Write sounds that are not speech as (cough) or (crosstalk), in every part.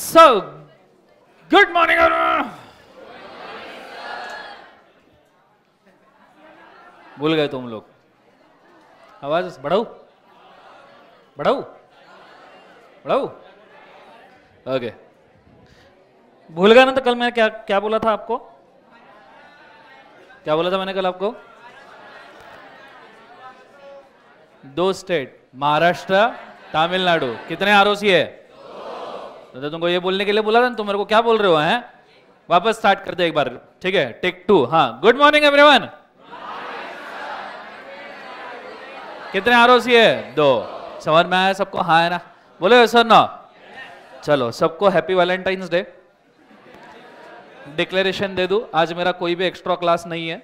So, good morning, भूल गए तुम लोग आवाज बढ़ाऊ बढ़ाऊ बढ़ाऊ ओके भूल गया ना तो कल मैं क्या क्या बोला था आपको क्या बोला था मैंने कल आपको दो स्टेट महाराष्ट्र तमिलनाडु कितने आरोसी है तो तुमको ये बोलने के लिए बोला था तुम मेरे को क्या बोल रहे हो हैं वापस स्टार्ट कर दो एक बार ठीक है टेक टू हाँ गुड मॉर्निंग एवरीवन कितने आर है दो समझ में आया सबको हाँ है ना बोले सर ना चलो सबको हैप्पी वैलेंटाइंस डे डिक्लेरेशन दे दू आज मेरा कोई भी एक्स्ट्रा क्लास नहीं है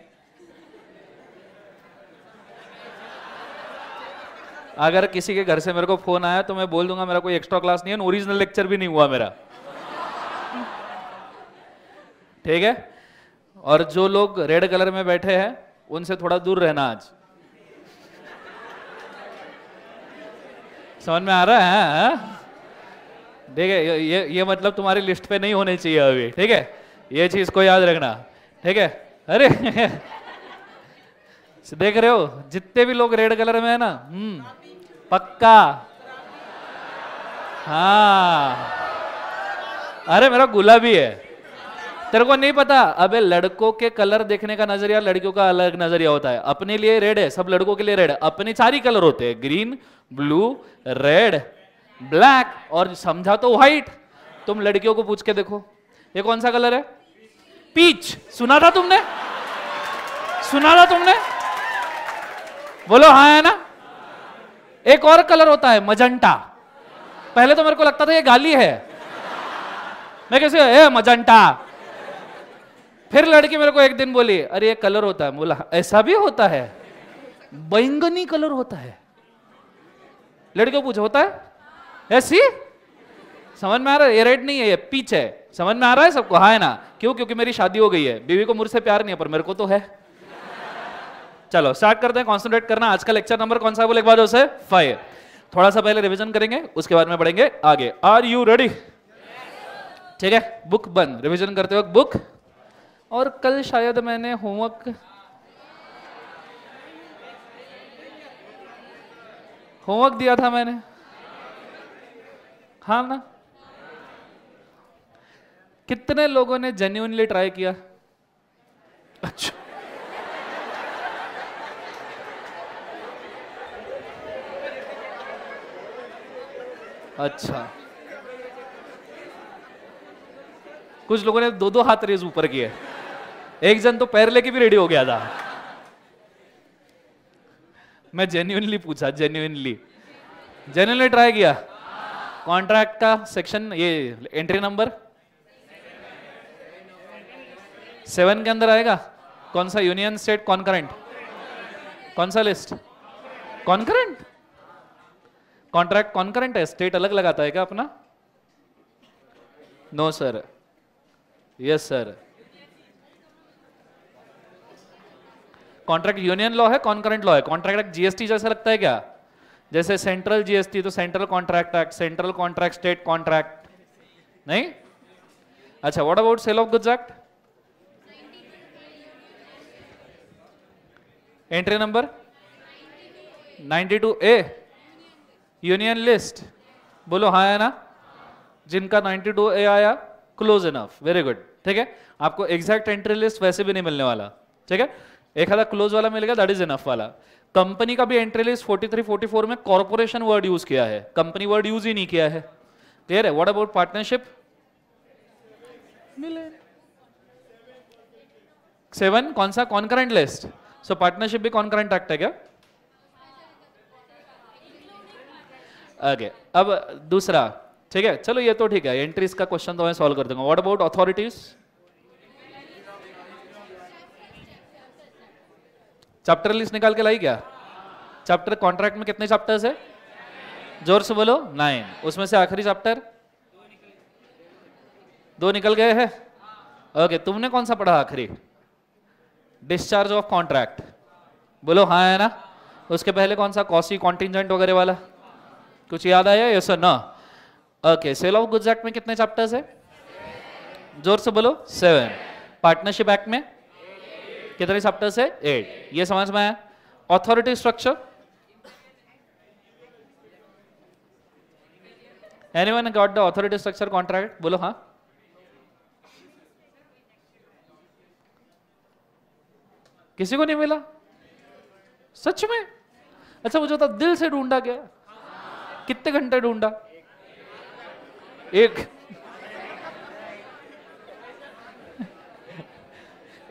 अगर किसी के घर से मेरे को फोन आया तो मैं बोल दूंगा मेरा कोई एक्स्ट्रा क्लास नहीं है ओरिजिनल लेक्चर भी नहीं हुआ मेरा ठीक है और जो लोग रेड कलर में बैठे हैं उनसे थोड़ा दूर रहना आज समझ में आ रहा है हाँ? ठीक है ये ये मतलब तुम्हारी लिस्ट पे नहीं होने चाहिए अभी ठीक है ये चीज को याद रखना ठीक है अरे (laughs) देख रहे हो जितने भी लोग रेड कलर में है ना हम्म पक्का हाँ अरे मेरा गुलाबी है तेरे को नहीं पता अबे लड़कों के कलर देखने का नजरिया लड़कियों का अलग नजरिया होता है अपने लिए रेड है सब लड़कों के लिए रेड है अपने सारी कलर होते हैं ग्रीन ब्लू रेड ब्लैक और समझा तो व्हाइट तुम लड़कियों को पूछ के देखो ये कौन सा कलर है पीच सुना था तुमने सुना था तुमने बोलो हाँ है ना एक और कलर होता है मजंटा पहले तो मेरे को लगता था ये गाली है मैं कैसे ए मजंटा फिर लड़की मेरे को एक दिन बोली अरे ये कलर होता है बोला ऐसा भी होता है बैंगनी कलर होता है लड़की को पूछ होता है ऐसी समझ में आ रहा है ये रेड नहीं है ये पीच है समझ में आ रहा है सबको हाँ है ना क्यों क्योंकि मेरी शादी हो गई है बीवी को मुझसे प्यार नहीं है पर मेरे को तो है चलो स्टार्ट करते हैं कॉन्सेंट्रेट करना आज का लेक्चर नंबर कौन सा बोले एक बार उसे फाइव थोड़ा सा पहले रिविजन करेंगे उसके बाद में बढ़ेंगे आगे आर यू रेडी ठीक है बुक बंद रिविजन करते वक्त बुक और कल शायद मैंने होमवर्क होमवर्क दिया था मैंने हाँ ना कितने लोगों ने जेन्यूनली ट्राई किया अच्छा अच्छा कुछ लोगों ने दो दो हाथ रेज ऊपर किए एक जन तो पैर लेके भी रेडी हो गया था मैं जेन्यूनली पूछा जेन्यूनली जेन्यूनली ट्राई किया कॉन्ट्रैक्ट का सेक्शन ये एंट्री नंबर सेवन के अंदर आएगा कौन सा यूनियन स्टेट कॉन्करेंट कौन सा लिस्ट कॉन्करेंट कॉन्ट्रैक्ट कॉन्करेंट है स्टेट अलग लगाता है क्या अपना no sir yes sir contract union law है कॉन्करेंट लॉ है कॉन्ट्रैक्ट एक्ट जीएसटी जैसा लगता है क्या जैसे सेंट्रल जीएसटी तो central contract act central contract state contract नहीं अच्छा what about sale of goods act entry number 92 A union list बोलो हाँ है ना जिनका 92 ए आया क्लोज इनफ वेरी गुड ठीक है आपको एग्जैक्ट एंट्री लिस्ट वैसे भी नहीं मिलने वाला ठीक है एक आधा क्लोज वाला मिलेगा दैट इज इनफ वाला कंपनी का भी एंट्री लिस्ट 43 44 में कॉर्पोरेशन वर्ड यूज किया है कंपनी वर्ड यूज ही नहीं किया है क्लियर है व्हाट अबाउट पार्टनरशिप मिले सेवन कौन सा कॉन्करेंट लिस्ट सो पार्टनरशिप भी कॉन्करेंट एक्ट है क्या आगे अब दूसरा ठीक है चलो ये तो ठीक है एंट्रीज का क्वेश्चन तो मैं सॉल्व कर दूंगा what about authorities chapter list निकाल के लाई क्या चैप्टर कॉन्ट्रैक्ट में कितने चैप्टर्स है जोर से बोलो नाइन उसमें से आखिरी चैप्टर दो निकल गए हैं ओके तुमने कौन सा पढ़ा आखिरी डिस्चार्ज ऑफ कॉन्ट्रैक्ट बोलो हाँ है ना उसके पहले कौन सा कॉसी कॉन्टिजेंट वगैरह वाला कुछ याद आया यस ना okay sale of goods act में कितने चैप्टर्स है जोर से बोलो सेवन पार्टनरशिप एक्ट में कितने चैप्टर्स है एट ये समझ में आया authority structure one got the authority structure contract बोलो हाँ किसी को नहीं मिला सच में अच्छा मुझे तो दिल से ढूंढा गया कितने घंटे ढूंढा एक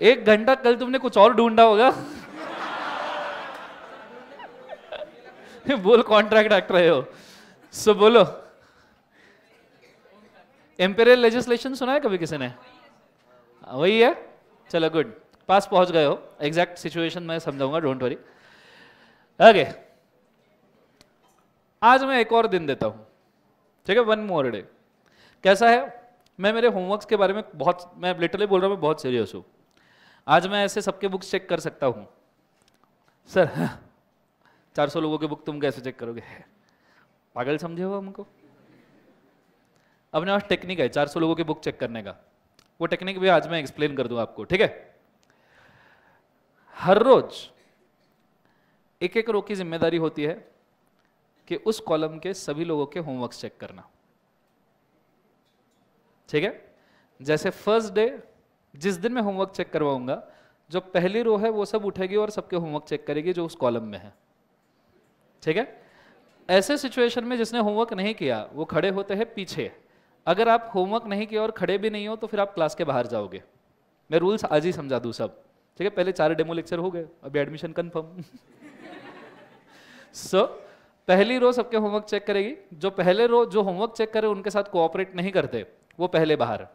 एक घंटा कल तुमने कुछ और ढूंढा होगा बोल कॉन्ट्रैक्ट एक्ट रहे हो सो so, बोलो एम्पेरियल लेजिस्लेशन सुना है कभी किसी ने वही है चलो गुड पास पहुंच गए हो एग्जैक्ट सिचुएशन मैं समझाऊंगा डोंट वरी ओके आज मैं एक और दिन देता हूं ठीक है वन मोर डे कैसा है मैं मेरे होमवर्क्स के बारे में बहुत मैं लिटरली बोल रहा हूँ बहुत सीरियस हूँ आज मैं ऐसे सबके बुक्स चेक कर सकता हूँ सर चार सौ लोगों की बुक तुम कैसे चेक करोगे पागल समझे हो हमको अपने पास टेक्निक है चार सौ लोगों की बुक चेक करने का वो टेक्निक भी आज मैं एक्सप्लेन कर दूँ आपको ठीक है हर रोज एक एक रो की जिम्मेदारी होती है कि उस कॉलम के सभी लोगों के होमवर्क चेक करना ठीक है जैसे फर्स्ट डे जिस दिन मैं होमवर्क चेक करवाऊंगा जो पहली रो है वो सब उठेगी और सबके होमवर्क चेक करेगी जो उस कॉलम में है ठीक है ऐसे सिचुएशन में जिसने होमवर्क नहीं किया वो खड़े होते हैं पीछे अगर आप होमवर्क नहीं किया और खड़े भी नहीं हो तो फिर आप क्लास के बाहर जाओगे मैं रूल्स आज ही समझा दूँ सब ठीक है पहले चार डेमो लेक्चर हो गए अभी एडमिशन कन्फर्म सो so, पहली रो सबके होमवर्क चेक करेगी जो पहले रो जो होमवर्क चेक करे उनके साथ कोऑपरेट नहीं करते वो पहले बाहर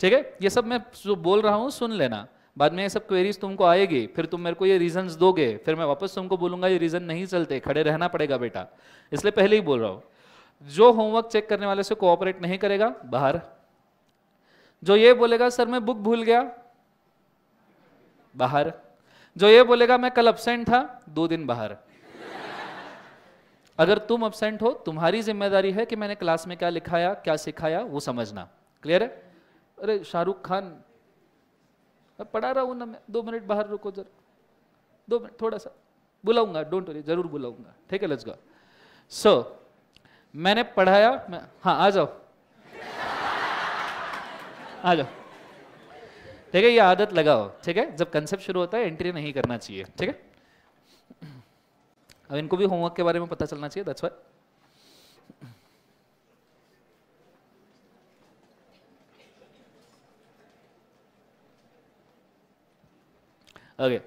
ठीक है ये सब मैं जो बोल रहा हूँ सुन लेना बाद में ये सब क्वेरीज तुमको आएगी फिर तुम मेरे को ये रीजंस दोगे फिर मैं वापस तुमको बोलूंगा ये रीजन नहीं चलते खड़े रहना पड़ेगा बेटा इसलिए पहले ही बोल रहा हूँ जो होमवर्क चेक करने वाले से कोऑपरेट नहीं करेगा बाहर जो ये बोलेगा सर मैं बुक भूल गया बाहर जो ये बोलेगा मैं कल अपसेंट था दो दिन बाहर अगर तुम अब्सेंट हो तुम्हारी जिम्मेदारी है कि मैंने क्लास में क्या लिखाया क्या सिखाया वो समझना क्लियर है अरे शाहरुख खान मैं पढ़ा रहा हूँ ना मैं दो मिनट बाहर रुको जरा दो मिनट थोड़ा सा बुलाऊंगा डोंट वरी जरूर बुलाऊंगा ठीक है लजगा सो सो मैंने पढ़ाया मैं हाँ आ जाओ आ जाओ ठीक है ये आदत लगाओ ठीक है जब कंसेप्ट शुरू होता है एंट्री नहीं करना चाहिए ठीक है अब इनको भी होमवर्क के बारे में पता चलना चाहिए दैट्स ओके Okay.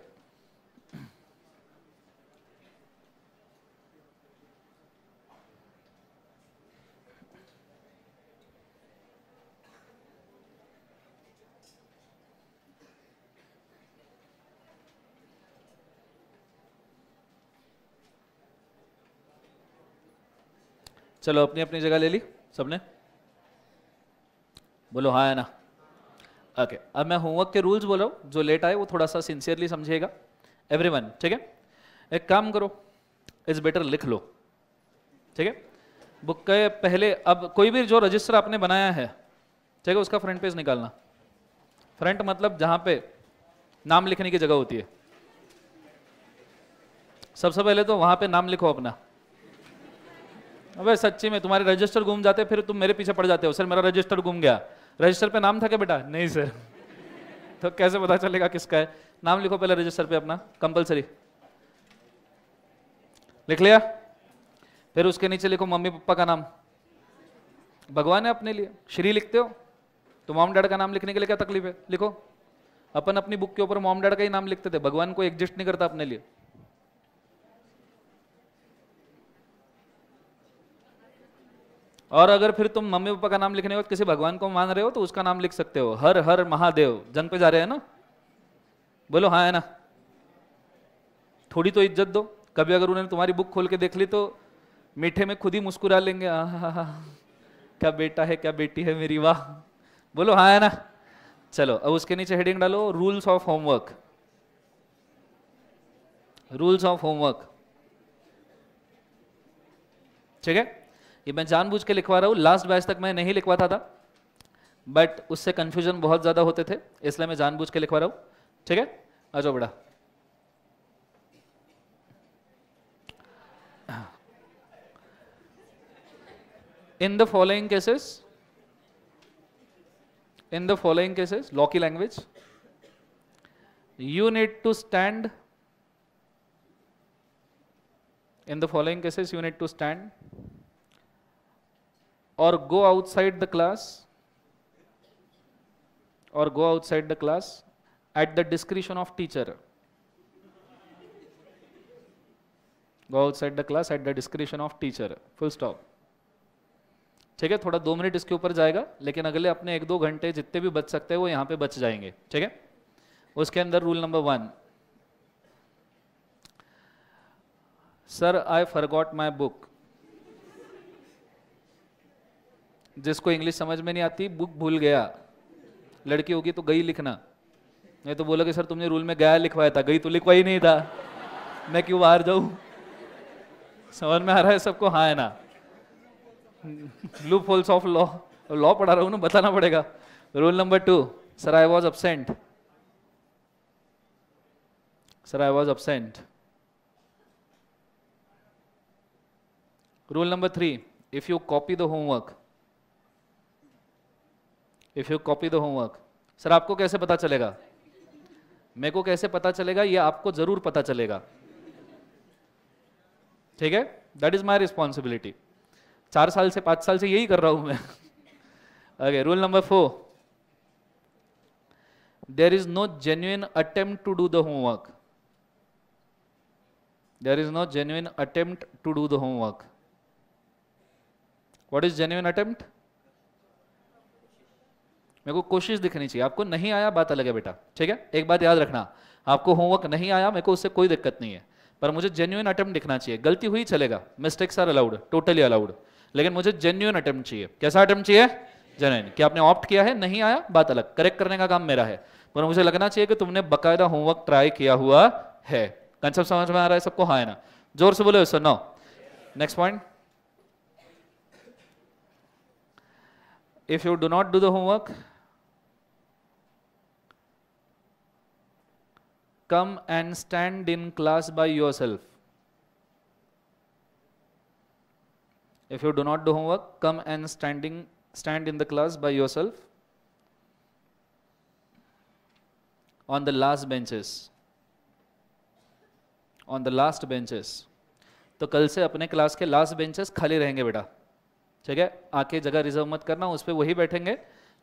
चलो अपनी अपनी जगह ले ली सबने बोलो हाँ है ना ओके okay. अब मैं होमवर्क के रूल्स बोल रहा हूँ जो लेट आए वो थोड़ा सा सिंसियरली समझिएगा एवरी ठीक है एक काम करो इज बेटर लिख लो ठीक है बुक के पहले अब कोई भी जो रजिस्टर आपने बनाया है ठीक है उसका फ्रंट पेज निकालना फ्रंट मतलब जहाँ पे नाम लिखने की जगह होती है सबसे सब पहले तो वहाँ पे नाम लिखो अपना अबे सच्ची में तुम्हारे रजिस्टर घूम जाते फिर तुम मेरे पीछे पड़ जाते हो सर मेरा रजिस्टर घूम गया रजिस्टर पे नाम था क्या बेटा नहीं सर (laughs) तो कैसे पता चलेगा किसका है नाम लिखो पहले रजिस्टर पे अपना कंपलसरी लिख लिया फिर उसके नीचे लिखो मम्मी पापा का नाम भगवान है अपने लिए श्री लिखते हो तो मॉम डैड का नाम लिखने के लिए क्या तकलीफ है लिखो अपन अपनी बुक के ऊपर मॉम डैड का ही नाम लिखते थे भगवान को एग्जिस्ट नहीं करता अपने लिए और अगर फिर तुम मम्मी पापा का नाम लिखने वक्त किसी भगवान को मान रहे हो तो उसका नाम लिख सकते हो हर हर महादेव जन पे जा रहे हैं ना बोलो हाँ है ना थोड़ी तो इज्जत दो कभी अगर उन्होंने तुम्हारी बुक खोल के देख ली तो मीठे में खुद ही मुस्कुरा लेंगे आ क्या बेटा है क्या बेटी है मेरी वाह बोलो हाँ है ना चलो अब उसके नीचे हेडिंग डालो rules of homework rules of homework ठीक है ये मैं जानबूझ के लिखवा रहा हूँ लास्ट बैच तक मैं नहीं लिखवाता था बट उससे कंफ्यूजन बहुत ज़्यादा होते थे इसलिए मैं जानबूझ के लिखवा रहा हूँ ठीक है अजो बड़ा in the following cases in the following cases लॉकी language you need to stand in the following cases you need to stand और गो आउटसाइड द क्लास और go outside the class at the description of teacher go outside the class at the description of teacher full stop ठीक है थोड़ा दो minute इसके ऊपर जाएगा लेकिन अगले अपने एक दो घंटे जितने भी बच सकते हैं वो यहां पे बच जाएंगे ठीक है उसके अंदर rule number one sir I forgot my book जिसको इंग्लिश समझ में नहीं आती बुक भूल गया लड़की होगी तो गई लिखना नहीं तो बोला कि सर तुमने रूल में गया लिखवाया था गई तो लिखवा ही नहीं था मैं क्यों बाहर जाऊं समझ में आ रहा है सबको हाँ है ना loopholes of law law पढ़ा रहा हूँ ना बताना पड़ेगा rule number two sir I was absent sir I was absent rule number three if you copy the homework if you copy the homework sir आपको कैसे पता चलेगा मेरे को कैसे पता चलेगा ये आपको जरूर पता चलेगा ठीक है दैट इज माई रिस्पॉन्सिबिलिटी चार साल से पांच साल से यही कर रहा हूं मैं अगे rule number four there is no genuine attempt to do the homework there is no genuine attempt to do the homework what is genuine attempt मेरे को कोशिश दिखनी चाहिए आपको नहीं आया बात अलग है बेटा ठीक है एक बात याद रखना आपको होमवर्क नहीं आया मेरे को उससे कोई दिक्कत नहीं है पर मुझे जेन्यून अटेम्प्ट दिखना चाहिए गलती हुई चलेगा mistakes are allowed totally allowed लेकिन मुझे जेन्यून अटेम्प्ट चाहिए कैसा अटेम्प्ट चाहिए जेन्यून कि आपने ऑप्ट किया है नहीं आया बात अलग करेक्ट करने का काम मेरा है पर मुझे लगना चाहिए कि तुमने बकायदा होमवर्क ट्राई किया हुआ है कंसेप्ट समझ में आ रहा है सबको हाँ है ना जोर से बोले sir no next point if you do not do the homework come and stand in class by yourself. If you do not do homework, come and standing, stand in the class by yourself on the last benches. On the last benches तो कल से अपने class के last benches खाली रहेंगे बेटा ठीक है आके जगह रिजर्व मत करना उस पर वही बैठेंगे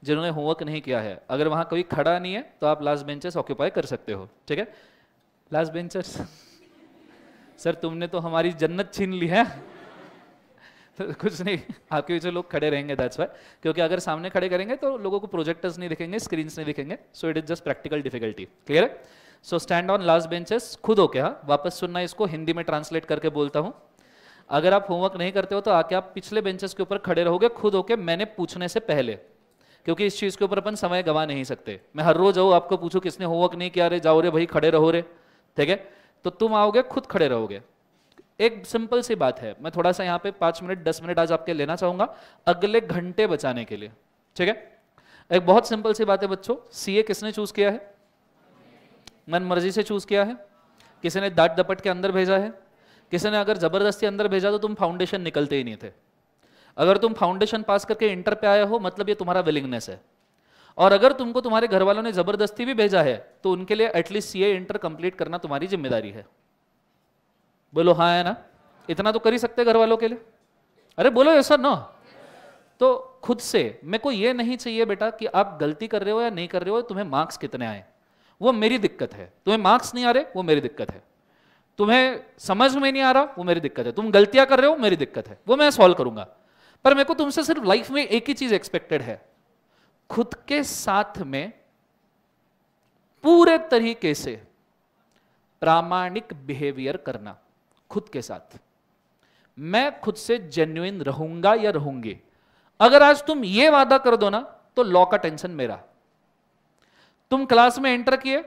जिन्होंने होमवर्क नहीं किया है अगर वहाँ कोई खड़ा नहीं है तो आप लास्ट बेंचेस ऑक्यूपाई कर सकते हो ठीक है लास्ट बेंचर्स सर तुमने तो हमारी जन्नत छीन ली है तो कुछ नहीं आपके पीछे लोग खड़े रहेंगे दैट्स वाई क्योंकि अगर सामने खड़े करेंगे तो लोगों को प्रोजेक्टर्स नहीं दिखेंगे स्क्रीन्स नहीं दिखेंगे so it is just practical difficulty clear है so stand on last benches खुद हो क्या वापस सुनना इसको हिंदी में ट्रांसलेट करके बोलता हूँ अगर आप होमवर्क नहीं करते हो तो आके आप पिछले बेंचेस के ऊपर खड़े रहोगे खुद होके मैंने पूछने से पहले क्योंकि इस चीज़ के ऊपर अपन समय गवा नहीं सकते मैं हर रोज आऊँ आपको पूछू किसने होमवर्क नहीं किया रे जाओ रे भाई खड़े रहो रे ठीक है तो तुम आओगे खुद खड़े रहोगे एक सिंपल सी बात है मैं थोड़ा सा यहाँ पे पांच मिनट दस मिनट आज आपके लेना चाहूंगा अगले घंटे बचाने के लिए ठीक है एक बहुत सिंपल सी बात है बच्चों सीए किसने चूज किया है मन मर्जी से चूज किया है किसी ने दाट दपट के अंदर भेजा है किसी ने अगर जबरदस्ती अंदर भेजा तो तुम फाउंडेशन निकलते ही नहीं थे अगर तुम फाउंडेशन पास करके इंटर पे आए हो मतलब ये तुम्हारा विलिंगनेस है और अगर तुमको तुम्हारे घर वालों ने ज़बरदस्ती भी भेजा है तो उनके लिए एटलीस्ट सी इंटर कंप्लीट करना तुम्हारी जिम्मेदारी है बोलो हाँ है ना इतना तो कर ही सकते घर वालों के लिए अरे बोलो ये सर ना तो खुद से मेरे को ये नहीं चाहिए बेटा कि आप गलती कर रहे हो या नहीं कर रहे हो तुम्हें मार्क्स कितने आए वो मेरी दिक्कत है तुम्हें मार्क्स नहीं आ रहे वो मेरी दिक्कत है तुम्हें समझ में नहीं आ रहा वो मेरी दिक्कत है तुम गलतियां कर रहे हो मेरी दिक्कत है वो मैं सॉल्व करूंगा पर मेरे को तुमसे सिर्फ लाइफ में एक ही चीज एक्सपेक्टेड है खुद के साथ में पूरे तरीके से प्रामाणिक बिहेवियर करना खुद के साथ मैं खुद से जेन्युन रहूंगा या रहूंगी अगर आज तुम ये वादा कर दो ना तो लॉ का टेंशन मेरा तुम क्लास में एंटर किए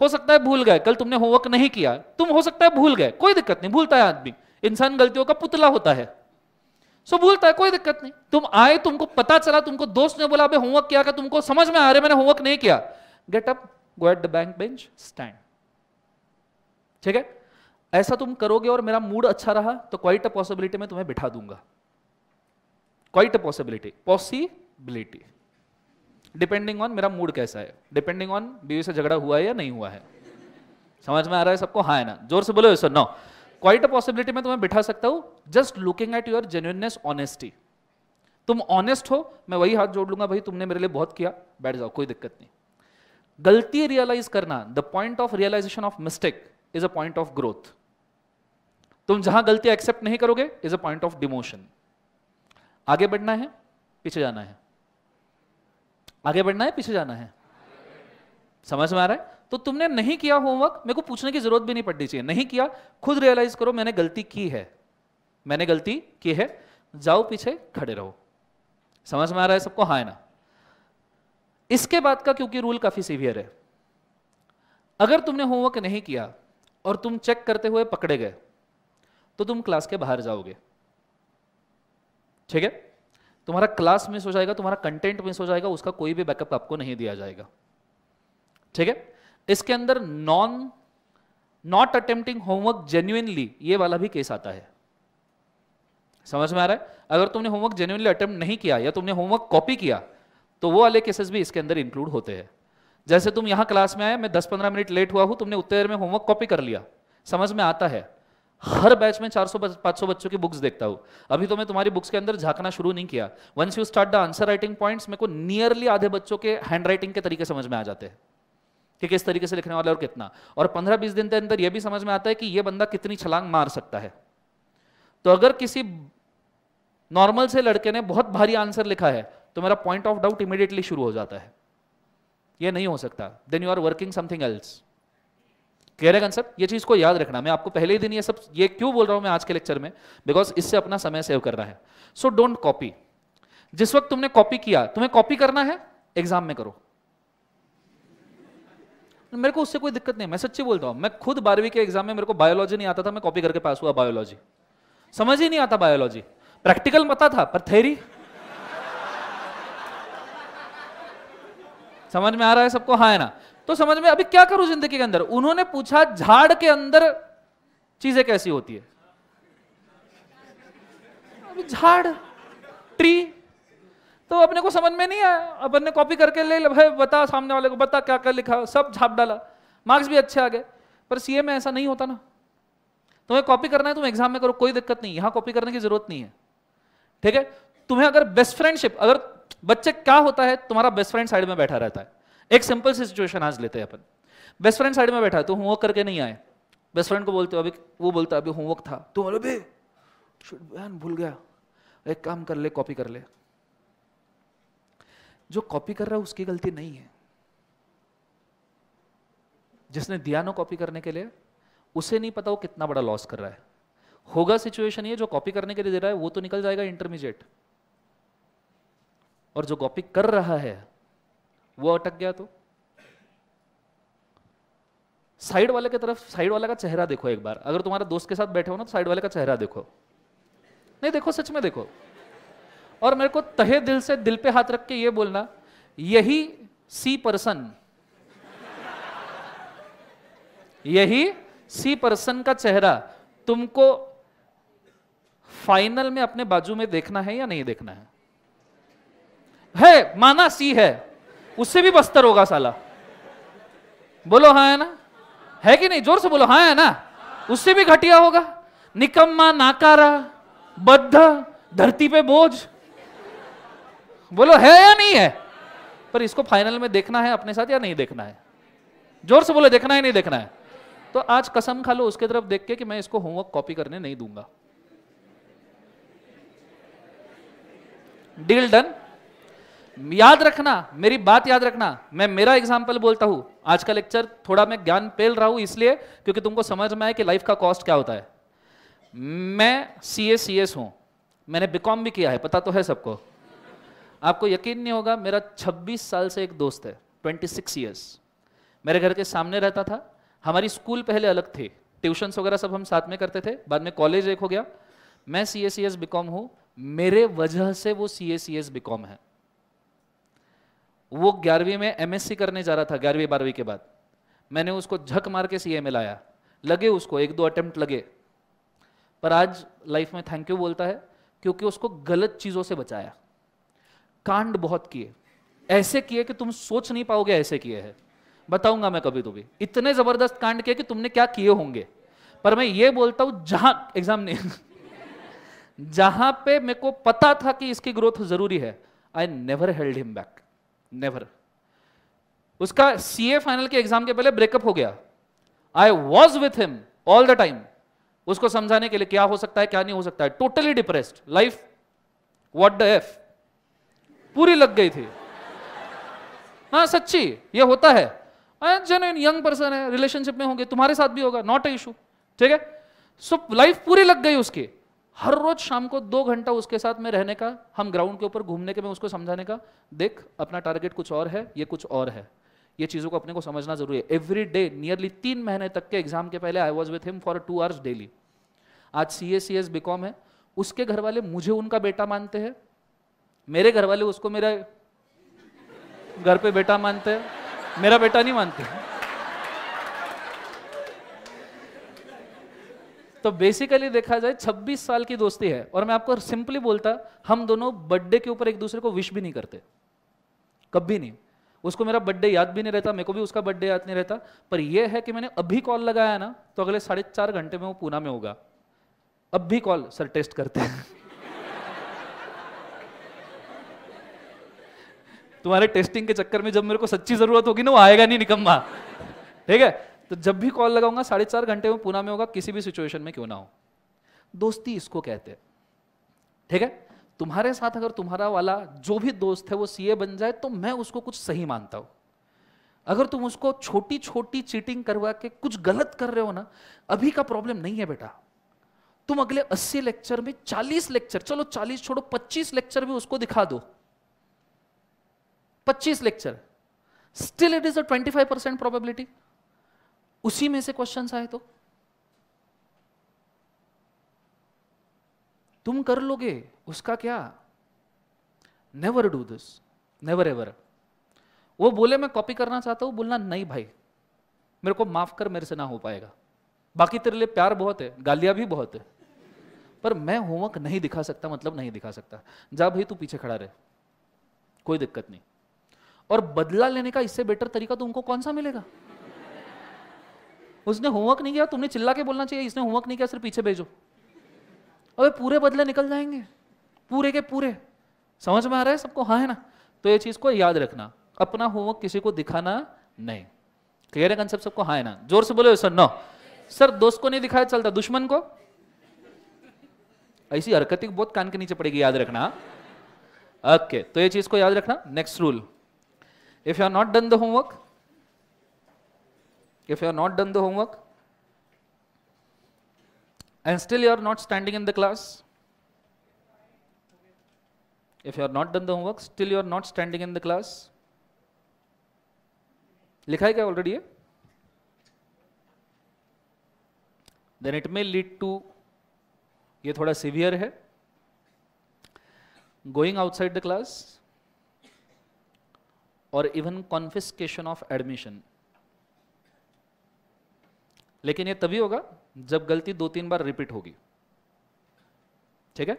हो सकता है भूल गए कल तुमने होमवर्क नहीं किया तुम हो सकता है भूल गए कोई दिक्कत नहीं भूलता है आदमी इंसान गलतियों का पुतला होता है सो बोलता है कोई दिक्कत नहीं तुम आए तुमको पता चला तुमको दोस्त ने बोला अभी होमवर्क किया का तुमको समझ में आ रहे मैंने होमवर्क नहीं किया get up go at the back bench stand ठीक है ऐसा तुम करोगे और मेरा मूड अच्छा रहा तो क्वाइट अ पॉसिबिलिटी में तुम्हें बिठा दूंगा quite a possibility possibility depending on मेरा मूड कैसा है डिपेंडिंग ऑन बीवी से झगड़ा हुआ है या नहीं हुआ है समझ में आ रहा है सबको हाँ है ना जोर से बोलो sir no quite a possibility में तुम्हें बिठा सकता हूं just looking at your genuineness honesty तुम ऑनेस्ट हो मैं वही हाथ जोड़ लूंगा भाई तुमने मेरे लिए बहुत किया बैठ जाओ कोई दिक्कत नहीं गलती रियलाइज करना the point of realisation of mistake is a point of growth तुम जहां गलतियां एक्सेप्ट नहीं करोगे is a point of demotion आगे बढ़ना है पीछे जाना है आगे बढ़ना है पीछे जाना है समझ में आ रहा है तो तुमने नहीं किया होमवर्क मेरे को पूछने की जरूरत भी नहीं पड़नी चाहिए नहीं किया खुद रियलाइज करो मैंने गलती की है मैंने गलती की है जाओ पीछे खड़े रहो समझ में आ रहा है सबको हाँ है ना इसके बाद का क्योंकि रूल काफी सीवियर है अगर तुमने होमवर्क नहीं किया और तुम चेक करते हुए पकड़े गए तो तुम क्लास के बाहर जाओगे ठीक है तुम्हारा क्लास मिस हो जाएगा तुम्हारा कंटेंट मिस हो जाएगा उसका कोई भी बैकअप आपको नहीं दिया जाएगा ठीक है इसके अंदर non not attempting homework genuinely ये वाला भी केस आता है समझ में आ रहा है अगर तुमने होमवर्क जेन्यूनली अटेम्प्ट नहीं किया या तुमने होमवर्क कॉपी किया तो वो वाले केसेस भी इसके अंदर इंक्लूड होते हैं जैसे तुम यहां क्लास में आए मैं दस पंद्रह मिनट लेट हुआ हूं तुमने उतने देर में होमवर्क कॉपी कर लिया समझ में आता है हर बैच में 400 500 बच्चों की बुक्स देखता हूं अभी तो मैं तुम्हारी बुक्स के अंदर झांकना शुरू नहीं किया once you start the answer writing points मेरे को नियरली आधे बच्चों के हैंड राइटिंग के तरीके समझ में आ जाते हैं कि किस तरीके से लिखने वाले और कितना और पंद्रह बीस दिन के अंदर यह भी समझ में आता है कि यह बंदा कितनी छलांग मार सकता है तो अगर किसी नॉर्मल से लड़के ने बहुत भारी आंसर लिखा है तो मेरा पॉइंट ऑफ डाउट इमीडिएटली शुरू हो जाता है ये नहीं हो सकता then you are working something else clear है कंसेप्ट ये चीज़ को याद रखना मैं आपको पहले ही दिन ये सब ये क्यों बोल रहा हूं मैं आज के लेक्चर में बिकॉज इससे अपना समय सेव करना है सो डोंट कॉपी जिस वक्त तुमने कॉपी किया तुम्हें कॉपी करना है एग्जाम में करो मेरे को उससे कोई दिक्कत नहीं मैं सच्ची बोलता हूं मैं खुद बारहवीं के एग्जाम में मेरे को बायोलॉजी नहीं आता था मैं कॉपी करके पास हुआ बायोलॉजी समझ ही नहीं आता बायोलॉजी प्रैक्टिकल पता था पर थेरी समझ में आ रहा है सबको हाँ है ना तो समझ में अभी क्या करूं जिंदगी के अंदर उन्होंने पूछा झाड़ के अंदर चीजें कैसी होती है अभी झाड़ ट्री तो अपने को समझ में नहीं आया अपन ने कॉपी करके ले भाई बता सामने वाले को बता क्या क्या लिखा सब झाप डाला मार्क्स भी अच्छे आ गए पर सीए में ऐसा नहीं होता ना तुम्हें कॉपी करना है तुम एग्जाम में करो कोई दिक्कत नहीं यहां कॉपी करने की जरूरत नहीं है ठीक है तुम्हें अगर बेस्ट फ्रेंडशिप अगर बच्चे क्या होता है तुम्हारा बेस्ट फ्रेंड साइड में बैठा रहता है एक सिंपल सी सिचुएशन आज लेते हैं अपन बेस्ट फ्रेंड साइड में बैठा है तो होमवर्क करके नहीं आए बेस्ट फ्रेंड को बोलते हो अभी वो बोलता है अभी होमवर्क था तुम बोलो बे बयान भूल गया एक काम कर ले कॉपी कर ले जो कॉपी कर रहा है उसकी गलती नहीं है जिसने दिया ना कॉपी करने के लिए उसे नहीं पता वो कितना बड़ा लॉस कर रहा है होगा सिचुएशन ये जो कॉपी करने के लिए दे रहा है वो तो निकल जाएगा इंटरमीडिएट और जो कॉपी कर रहा है वो अटक गया तो साइड वाले की तरफ साइड वाले का चेहरा देखो एक बार अगर तुम्हारे दोस्त के साथ बैठे हो ना तो साइड वाले का चेहरा देखो नहीं देखो सच में देखो और मेरे को तहे दिल से दिल पे हाथ रख के ये बोलना यही सी पर्सन यही सी पर्सन का चेहरा तुमको फाइनल में अपने बाजू में देखना है या नहीं देखना है है माना सी है उससे भी बस्तर होगा साला बोलो हाँ है ना है कि नहीं जोर से बोलो हाँ है ना उससे भी घटिया होगा निकम्मा नाकारा बद्ध धरती पे बोझ बोलो है या नहीं है पर इसको फाइनल में देखना है अपने साथ या नहीं देखना है जोर से बोलो देखना है नहीं देखना है तो आज कसम खा लो उसके तरफ देख के कि मैं इसको होमवर्क कॉपी करने नहीं दूंगा डील डन याद रखना मेरी बात याद रखना मैं मेरा एग्जाम्पल बोलता हूं आज का लेक्चर थोड़ा मैं ज्ञान पेल रहा हूं इसलिए क्योंकि तुमको समझ में आए कि लाइफ का कॉस्ट क्या होता है मैं सी एस सी एस हूं मैंने बीकॉम भी किया है पता तो है सबको आपको यकीन नहीं होगा मेरा 26 साल से एक दोस्त है 26 सिक्स ईयर्स मेरे घर के सामने रहता था हमारी स्कूल पहले अलग थे ट्यूशंस वगैरह सब हम साथ में करते थे बाद में कॉलेज एक हो गया मैं C S C S B com मेरे वजह से वो C S C S B com है वो ग्यारहवीं में एम करने जा रहा था ग्यारहवीं बारहवीं के बाद मैंने उसको झक मार के सी में लाया लगे उसको एक दो अटेम्प्ट लगे पर आज लाइफ में थैंक यू बोलता है क्योंकि उसको गलत चीज़ों से बचाया कांड बहुत किए ऐसे किए कि तुम सोच नहीं पाओगे ऐसे किए हैं बताऊंगा मैं कभी तो भी इतने जबरदस्त कांड किए कि तुमने क्या किए होंगे पर मैं ये बोलता हूं जहां एग्जाम नहीं (laughs) जहां पे मेरे को पता था कि इसकी ग्रोथ जरूरी है I never held him back never उसका सी ए फाइनल के एग्जाम के पहले ब्रेकअप हो गया I was with him all the time उसको समझाने के लिए क्या हो सकता है क्या नहीं हो सकता है totally depressed life what the F पूरी लग गई थी हाँ सच्ची ये होता है जेन्यून यंग पर्सन है रिलेशनशिप में होंगे तुम्हारे साथ भी होगा नॉट ए इशू ठीक है सो लाइफ पूरी लग गई उसकी हर रोज शाम को दो घंटा उसके साथ में रहने का हम ग्राउंड के ऊपर घूमने के मैं उसको समझाने का देख अपना टारगेट कुछ और है ये कुछ और है ये चीज़ों को अपने को समझना जरूरी है एवरी डे नियरली तीन महीने तक के एग्जाम के पहले I was with him for two hours daily आज C S C S B com है उसके घर वाले मुझे उनका बेटा मानते हैं मेरे घर वाले उसको मेरा घर पे बेटा मानते हैं मेरा बेटा नहीं मानते तो बेसिकली देखा जाए 26 साल की दोस्ती है और मैं आपको सिंपली बोलता हम दोनों बर्थडे के ऊपर एक दूसरे को विश भी नहीं करते कभी नहीं उसको मेरा बर्थडे याद भी नहीं रहता मेरे को भी उसका बर्थडे याद नहीं रहता पर यह है कि मैंने अभी कॉल लगाया ना तो अगले साढ़े चार घंटे में वो पूना में होगा अब भी कॉल सर टेस्ट करते हैं तुम्हारे टेस्टिंग के चक्कर में जब मेरे को सच्ची जरूरत होगी ना वो आएगा नहीं निकम्मा ठीक है तो जब भी कॉल लगाऊंगा साढ़े चार घंटे में पूना में होगा किसी भी सिचुएशन में क्यों ना हो दोस्ती इसको कहते हैं ठीक है तुम्हारे साथ अगर तुम्हारा वाला जो भी दोस्त है वो सीए बन जाए तो मैं उसको कुछ सही मानता हूं अगर तुम उसको छोटी छोटी चीटिंग करवा के कुछ गलत कर रहे हो ना अभी का प्रॉब्लम नहीं है बेटा तुम अगले 80 लेक्चर में 40 लेक्चर चलो 40 छोड़ो 25 लेक्चर भी उसको दिखा दो पच्चीस lecture still it is a twenty five percent probability उसी में से क्वेश्चन आए तो तुम कर लोगे उसका क्या never do this never ever वो बोले मैं कॉपी करना चाहता हूं बोलना नहीं भाई मेरे को माफ कर मेरे से ना हो पाएगा बाकी तेरे लिए प्यार बहुत है गालियां भी बहुत है पर मैं होमवर्क नहीं दिखा सकता मतलब नहीं दिखा सकता जा भाई तू पीछे खड़ा रहे कोई दिक्कत नहीं और बदला लेने का इससे बेटर तरीका तुमको तो कौन सा मिलेगा उसने होमवर्क नहीं किया तुमने चिल्ला के बोलना चाहिए इसने होमवर्क नहीं किया सिर्फ पीछे भेजो अब पूरे बदले निकल जाएंगे पूरे के पूरे समझ में आ रहा है सबको हाँ है ना तो ये चीज़ को याद रखना अपना होमवर्क किसी को दिखाना नहीं क्लियर है कंसेप्ट सबको हाँ है ना जोर से बोलो सर नो सर दोस्त को नहीं दिखाया चलता दुश्मन को ऐसी हरकतें बहुत कान के नीचे पड़ेगी याद रखना ओके हाँ। okay, तो ये चीज़ को याद रखना next rule If you are not done the homework, if you are not done the homework, and still you are not standing in the class, if you are not done the homework, still you are not standing in the class. likha hai kya already then it may lead to to ये थोड़ा severe है going outside the class और even confiscation of admission लेकिन ये तभी होगा जब गलती दो तीन बार रिपीट होगी ठीक है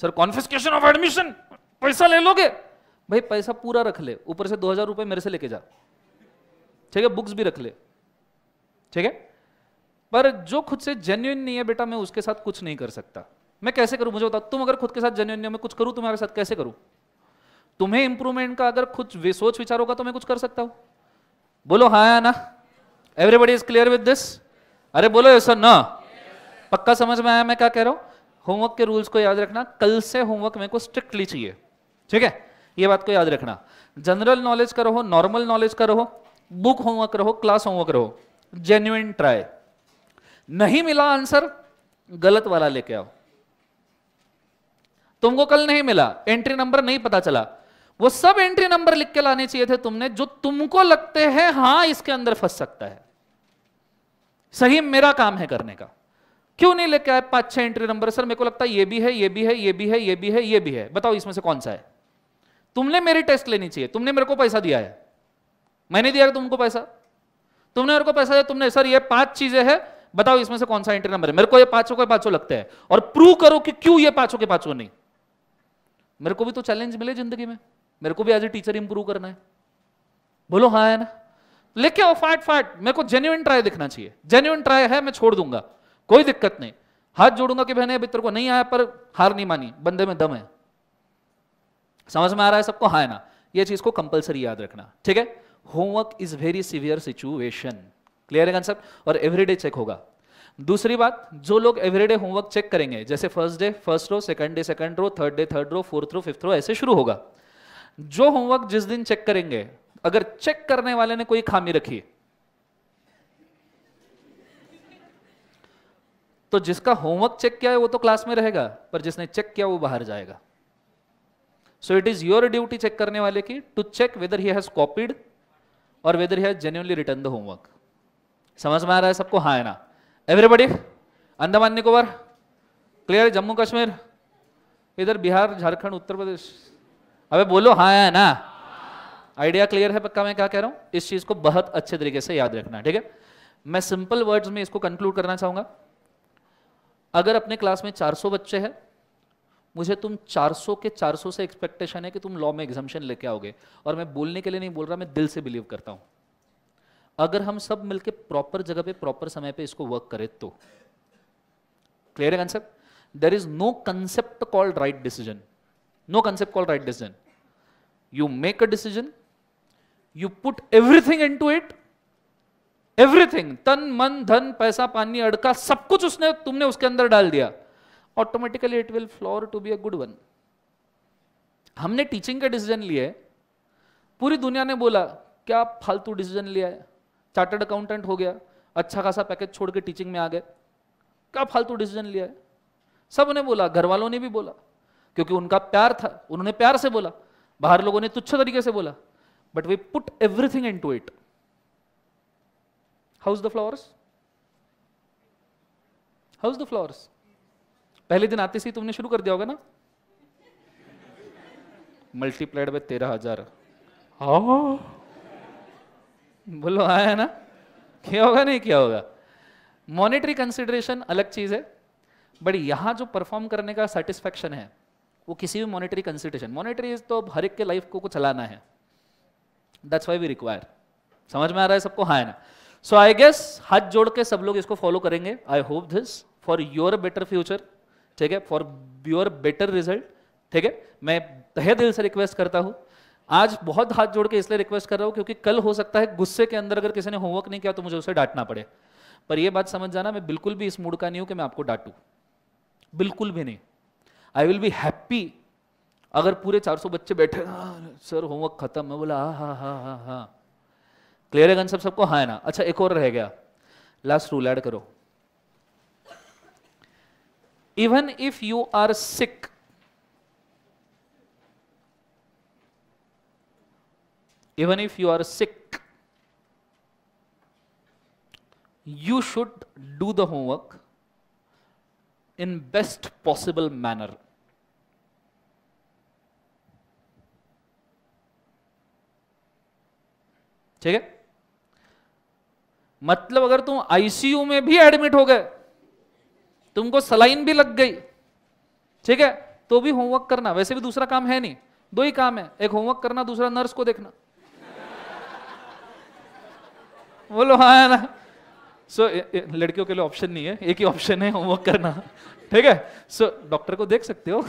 सर कॉन्फिस्केशन ऑफ एडमिशन पैसा ले लोगे भाई पैसा पूरा रख ले ऊपर से दो हजार रुपये मेरे से लेके जा ठीक है बुक्स भी रख ले ठीक है पर जो खुद से जेन्यून नहीं है बेटा मैं उसके साथ कुछ नहीं कर सकता मैं कैसे करूं मुझे बताओ तुम अगर खुद के साथ जन्य में कुछ करूं तुम्हारे साथ कैसे करूं तुम्हें इंप्रूवमेंट का अगर कुछ सोच विचार होगा तो मैं कुछ कर सकता हूं बोलो हाँ या ना everybody is clear with this अरे बोलो ऐसा ना पक्का समझ में आया मैं क्या कह रहा हूं होमवर्क के रूल्स को याद रखना कल से होमवर्क मेरे को स्ट्रिक्टली चाहिए ठीक है ये बात को याद रखना जनरल नॉलेज का रहो नॉर्मल नॉलेज का रहो बुक होमवर्क रहो क्लास होमवर्क रहो जेन्युन ट्राई नहीं मिला आंसर गलत वाला लेके आओ तुमको कल नहीं मिला एंट्री नंबर नहीं पता चला वो सब एंट्री नंबर लिख के लाने चाहिए थे तुमने जो तुमको लगते हैं हां इसके अंदर फंस सकता है सही मेरा काम है करने का क्यों नहीं लेके आए पांच छह एंट्री नंबर सर मेरे को लगता है ये भी है ये भी है ये भी है ये भी है ये भी है बताओ इसमें से कौन सा है तुमने मेरी टेस्ट लेनी चाहिए तुमने मेरे को पैसा दिया है मैंने दिया तुमको पैसा तुमने मेरे को पैसा दिया तुमने सर ये पांच चीजें हैं बताओ इसमें से कौन सा एंट्री नंबर है मेरे को ये पांचों के पांचों लगते हैं और प्रूव करो कि क्यों ये पांचों के पांचों नहीं मेरे को भी तो चैलेंज मिले जिंदगी में मेरे को भी एज ए टीचर इंप्रूव करना है बोलो हाँ है ना लेके आओ फाट फाट मेरे को जेन्यून ट्राई दिखना चाहिए जेन्यून ट्राई है मैं छोड़ दूंगा कोई दिक्कत नहीं हाथ जोड़ूंगा कि बहने अभी तेरे को नहीं आया पर हार नहीं मानी बंदे में दम है समझ में आ रहा है सबको हाँ है ना ये चीज को कंपलसरी याद रखना ठीक है homework is very severe situation clear है कंसेप्ट और एवरीडे चेक होगा दूसरी बात जो लोग एवरीडे होमवर्क चेक करेंगे जैसे first day first row second day second row third day third row fourth row fifth row ऐसे शुरू होगा जो होमवर्क जिस दिन चेक करेंगे अगर चेक करने वाले ने कोई खामी रखी तो जिसका होमवर्क चेक किया है वो तो क्लास में रहेगा पर जिसने चेक किया वो बाहर जाएगा so it is your duty check करने वाले की to check whether he has copied और whether he has genuinely return the homework समझ में आ रहा है सबको हाँ है ना एवरीबडी अंडमान निकोबार क्लियर जम्मू कश्मीर इधर बिहार झारखंड उत्तर प्रदेश अबे बोलो हाँ है ना आइडिया क्लियर है पक्का मैं क्या कह रहा हूं इस चीज को बहुत अच्छे तरीके से याद रखना ठीक है मैं सिंपल वर्ड्स में इसको कंक्लूड करना चाहूंगा अगर अपने क्लास में 400 बच्चे हैं मुझे तुम 400 के 400 से एक्सपेक्टेशन है कि तुम लॉ में एग्जामेशन लेके आओगे और मैं बोलने के लिए नहीं बोल रहा मैं दिल से बिलीव करता हूँ अगर हम सब मिलके प्रॉपर जगह पे प्रॉपर समय पे इसको वर्क करें तो क्लियर है concept there is no concept called right decision no concept called right decision you make a decision you put everything into it everything तन मन धन पैसा पानी अड़का सब कुछ उसने तुमने उसके अंदर डाल दिया automatically it will flower to be a good one हमने टीचिंग का डिसीजन लिया है पूरी दुनिया ने बोला क्या फालतू डिसीजन लिया है चार्टर्ड अकाउंटेंट हो गया अच्छा खासा पैकेज छोड़ के टीचिंग में आ गए क्या फालतू डिसीजन लिया है सब ने बोला घर वालों ने भी बोला क्योंकि उनका प्यार था उन्होंने प्यार से बोला बाहर लोगों ने तुच्छ तरीके से बोला but we put everything into it house the flowers house the flowers पहले दिन आते से तुमने शुरू कर दिया होगा ना मल्टीप्लाइड बाय तेरह हजार हाँ। बोलो आया ना क्या होगा नहीं क्या होगा मॉनेटरी कंसिडरेशन अलग चीज़ है बट यहां जो परफॉर्म करने का सेटिस्फेक्शन है वो किसी भी मॉनेटरी कंसिडरेशन मॉनेटरी तो हर एक के लाइफ को चलाना है दैट्स वाई वी रिक्वायर समझ में आ रहा है सबको हाँ ना सो आई गेस हाथ जोड़ के सब लोग इसको फॉलो करेंगे I hope this for your better future ठीक है फॉर योर बेटर रिजल्ट ठीक है मैं तहे दिल से रिक्वेस्ट करता हूँ आज बहुत हाथ जोड़ के इसलिए रिक्वेस्ट कर रहा हूँ क्योंकि कल हो सकता है गुस्से के अंदर अगर किसी ने होमवर्क नहीं किया तो मुझे उसे डांटना पड़े पर यह बात समझ जाना मैं बिल्कुल भी इस मूड का नहीं हूं कि मैं आपको डांटू बिल्कुल भी नहीं आई विल बी हैप्पी अगर पूरे 400 बच्चे बैठे हाँ, सर होमवर्क खत्म मैं बोला हा हा हा हा हा क्लियर है सब सबको हाँ है ना अच्छा एक और रह गया लास्ट रूल ऐड करो even if you are sick even if you are sick you should do the homework in best possible manner ठीक है मतलब अगर तुम आईसीयू में भी एडमिट हो गए तुमको सलाइन भी लग गई ठीक है तो भी होमवर्क करना वैसे भी दूसरा काम है नहीं दो ही काम है एक होमवर्क करना दूसरा नर्स को देखना बोलो हाँ ना सो so, लड़कियों के लिए ऑप्शन नहीं है एक ही ऑप्शन है होमवर्क करना ठीक है सो so, डॉक्टर को देख सकते हो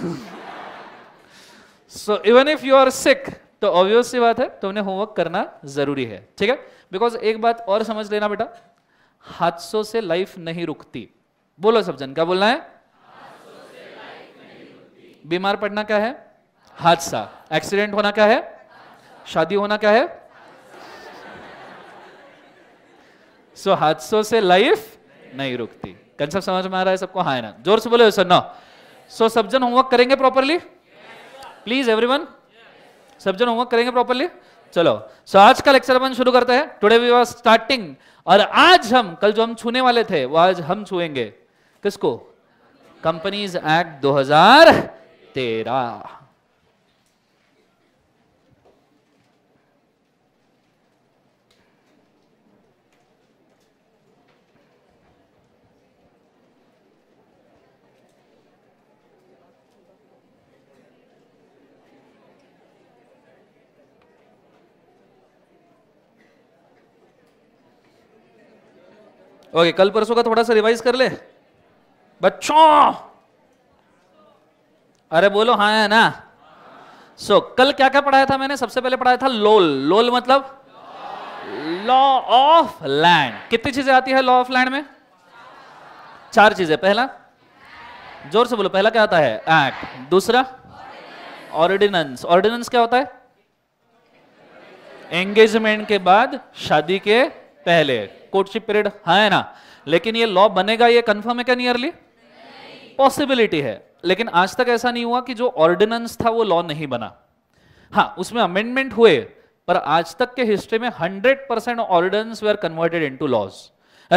so even if you are sick तो ऑब्वियस सी बात है उन्हें होमवर्क करना जरूरी है ठीक है बिकॉज एक बात और समझ लेना बेटा हादसों से लाइफ नहीं रुकती बोलो सब जन क्या बोलना है बीमार पड़ना क्या है हादसा एक्सीडेंट होना क्या है शादी होना क्या है सो हादसों से लाइफ नहीं रुकती कंसेप्ट समझ में आ रहा है सबको हाँ ना जोर से बोले सर ना सो सब जन होमवर्क करेंगे प्रॉपरली प्लीज एवरीवन सब जन होमवर्क करेंगे प्रॉपरली चलो सो so, आज का लेक्चर अपन शुरू करते हैं टुडे वी आर स्टार्टिंग और आज हम कल जो हम छूने वाले थे वो आज हम छुएंगे किसको कंपनीज एक्ट 2013 ओके कल परसों का थोड़ा सा रिवाइज कर ले बच्चों अरे बोलो हाँ है ना सो so, कल क्या क्या पढ़ाया था मैंने सबसे पहले पढ़ाया था लोल लोल मतलब लॉ ऑफ लैंड कितनी चीजें आती है लॉ ऑफ लैंड में चार चीजें पहला जोर से बोलो पहला क्या आता है एक्ट दूसरा ऑर्डिनेंस ऑर्डिनेंस क्या होता है एंगेजमेंट के बाद शादी के पहले कोर्टशिप पीरियड है ना लेकिन ये लॉ बनेगा ये कंफर्म है क्या नियरली पॉसिबिलिटी है लेकिन आज तक ऐसा नहीं हुआ कि जो ऑर्डिनेंस था वो लॉ नहीं बना हाँ उसमें अमेंडमेंट हुए पर आज तक के हिस्ट्री में 100 percent ordinance were converted in laws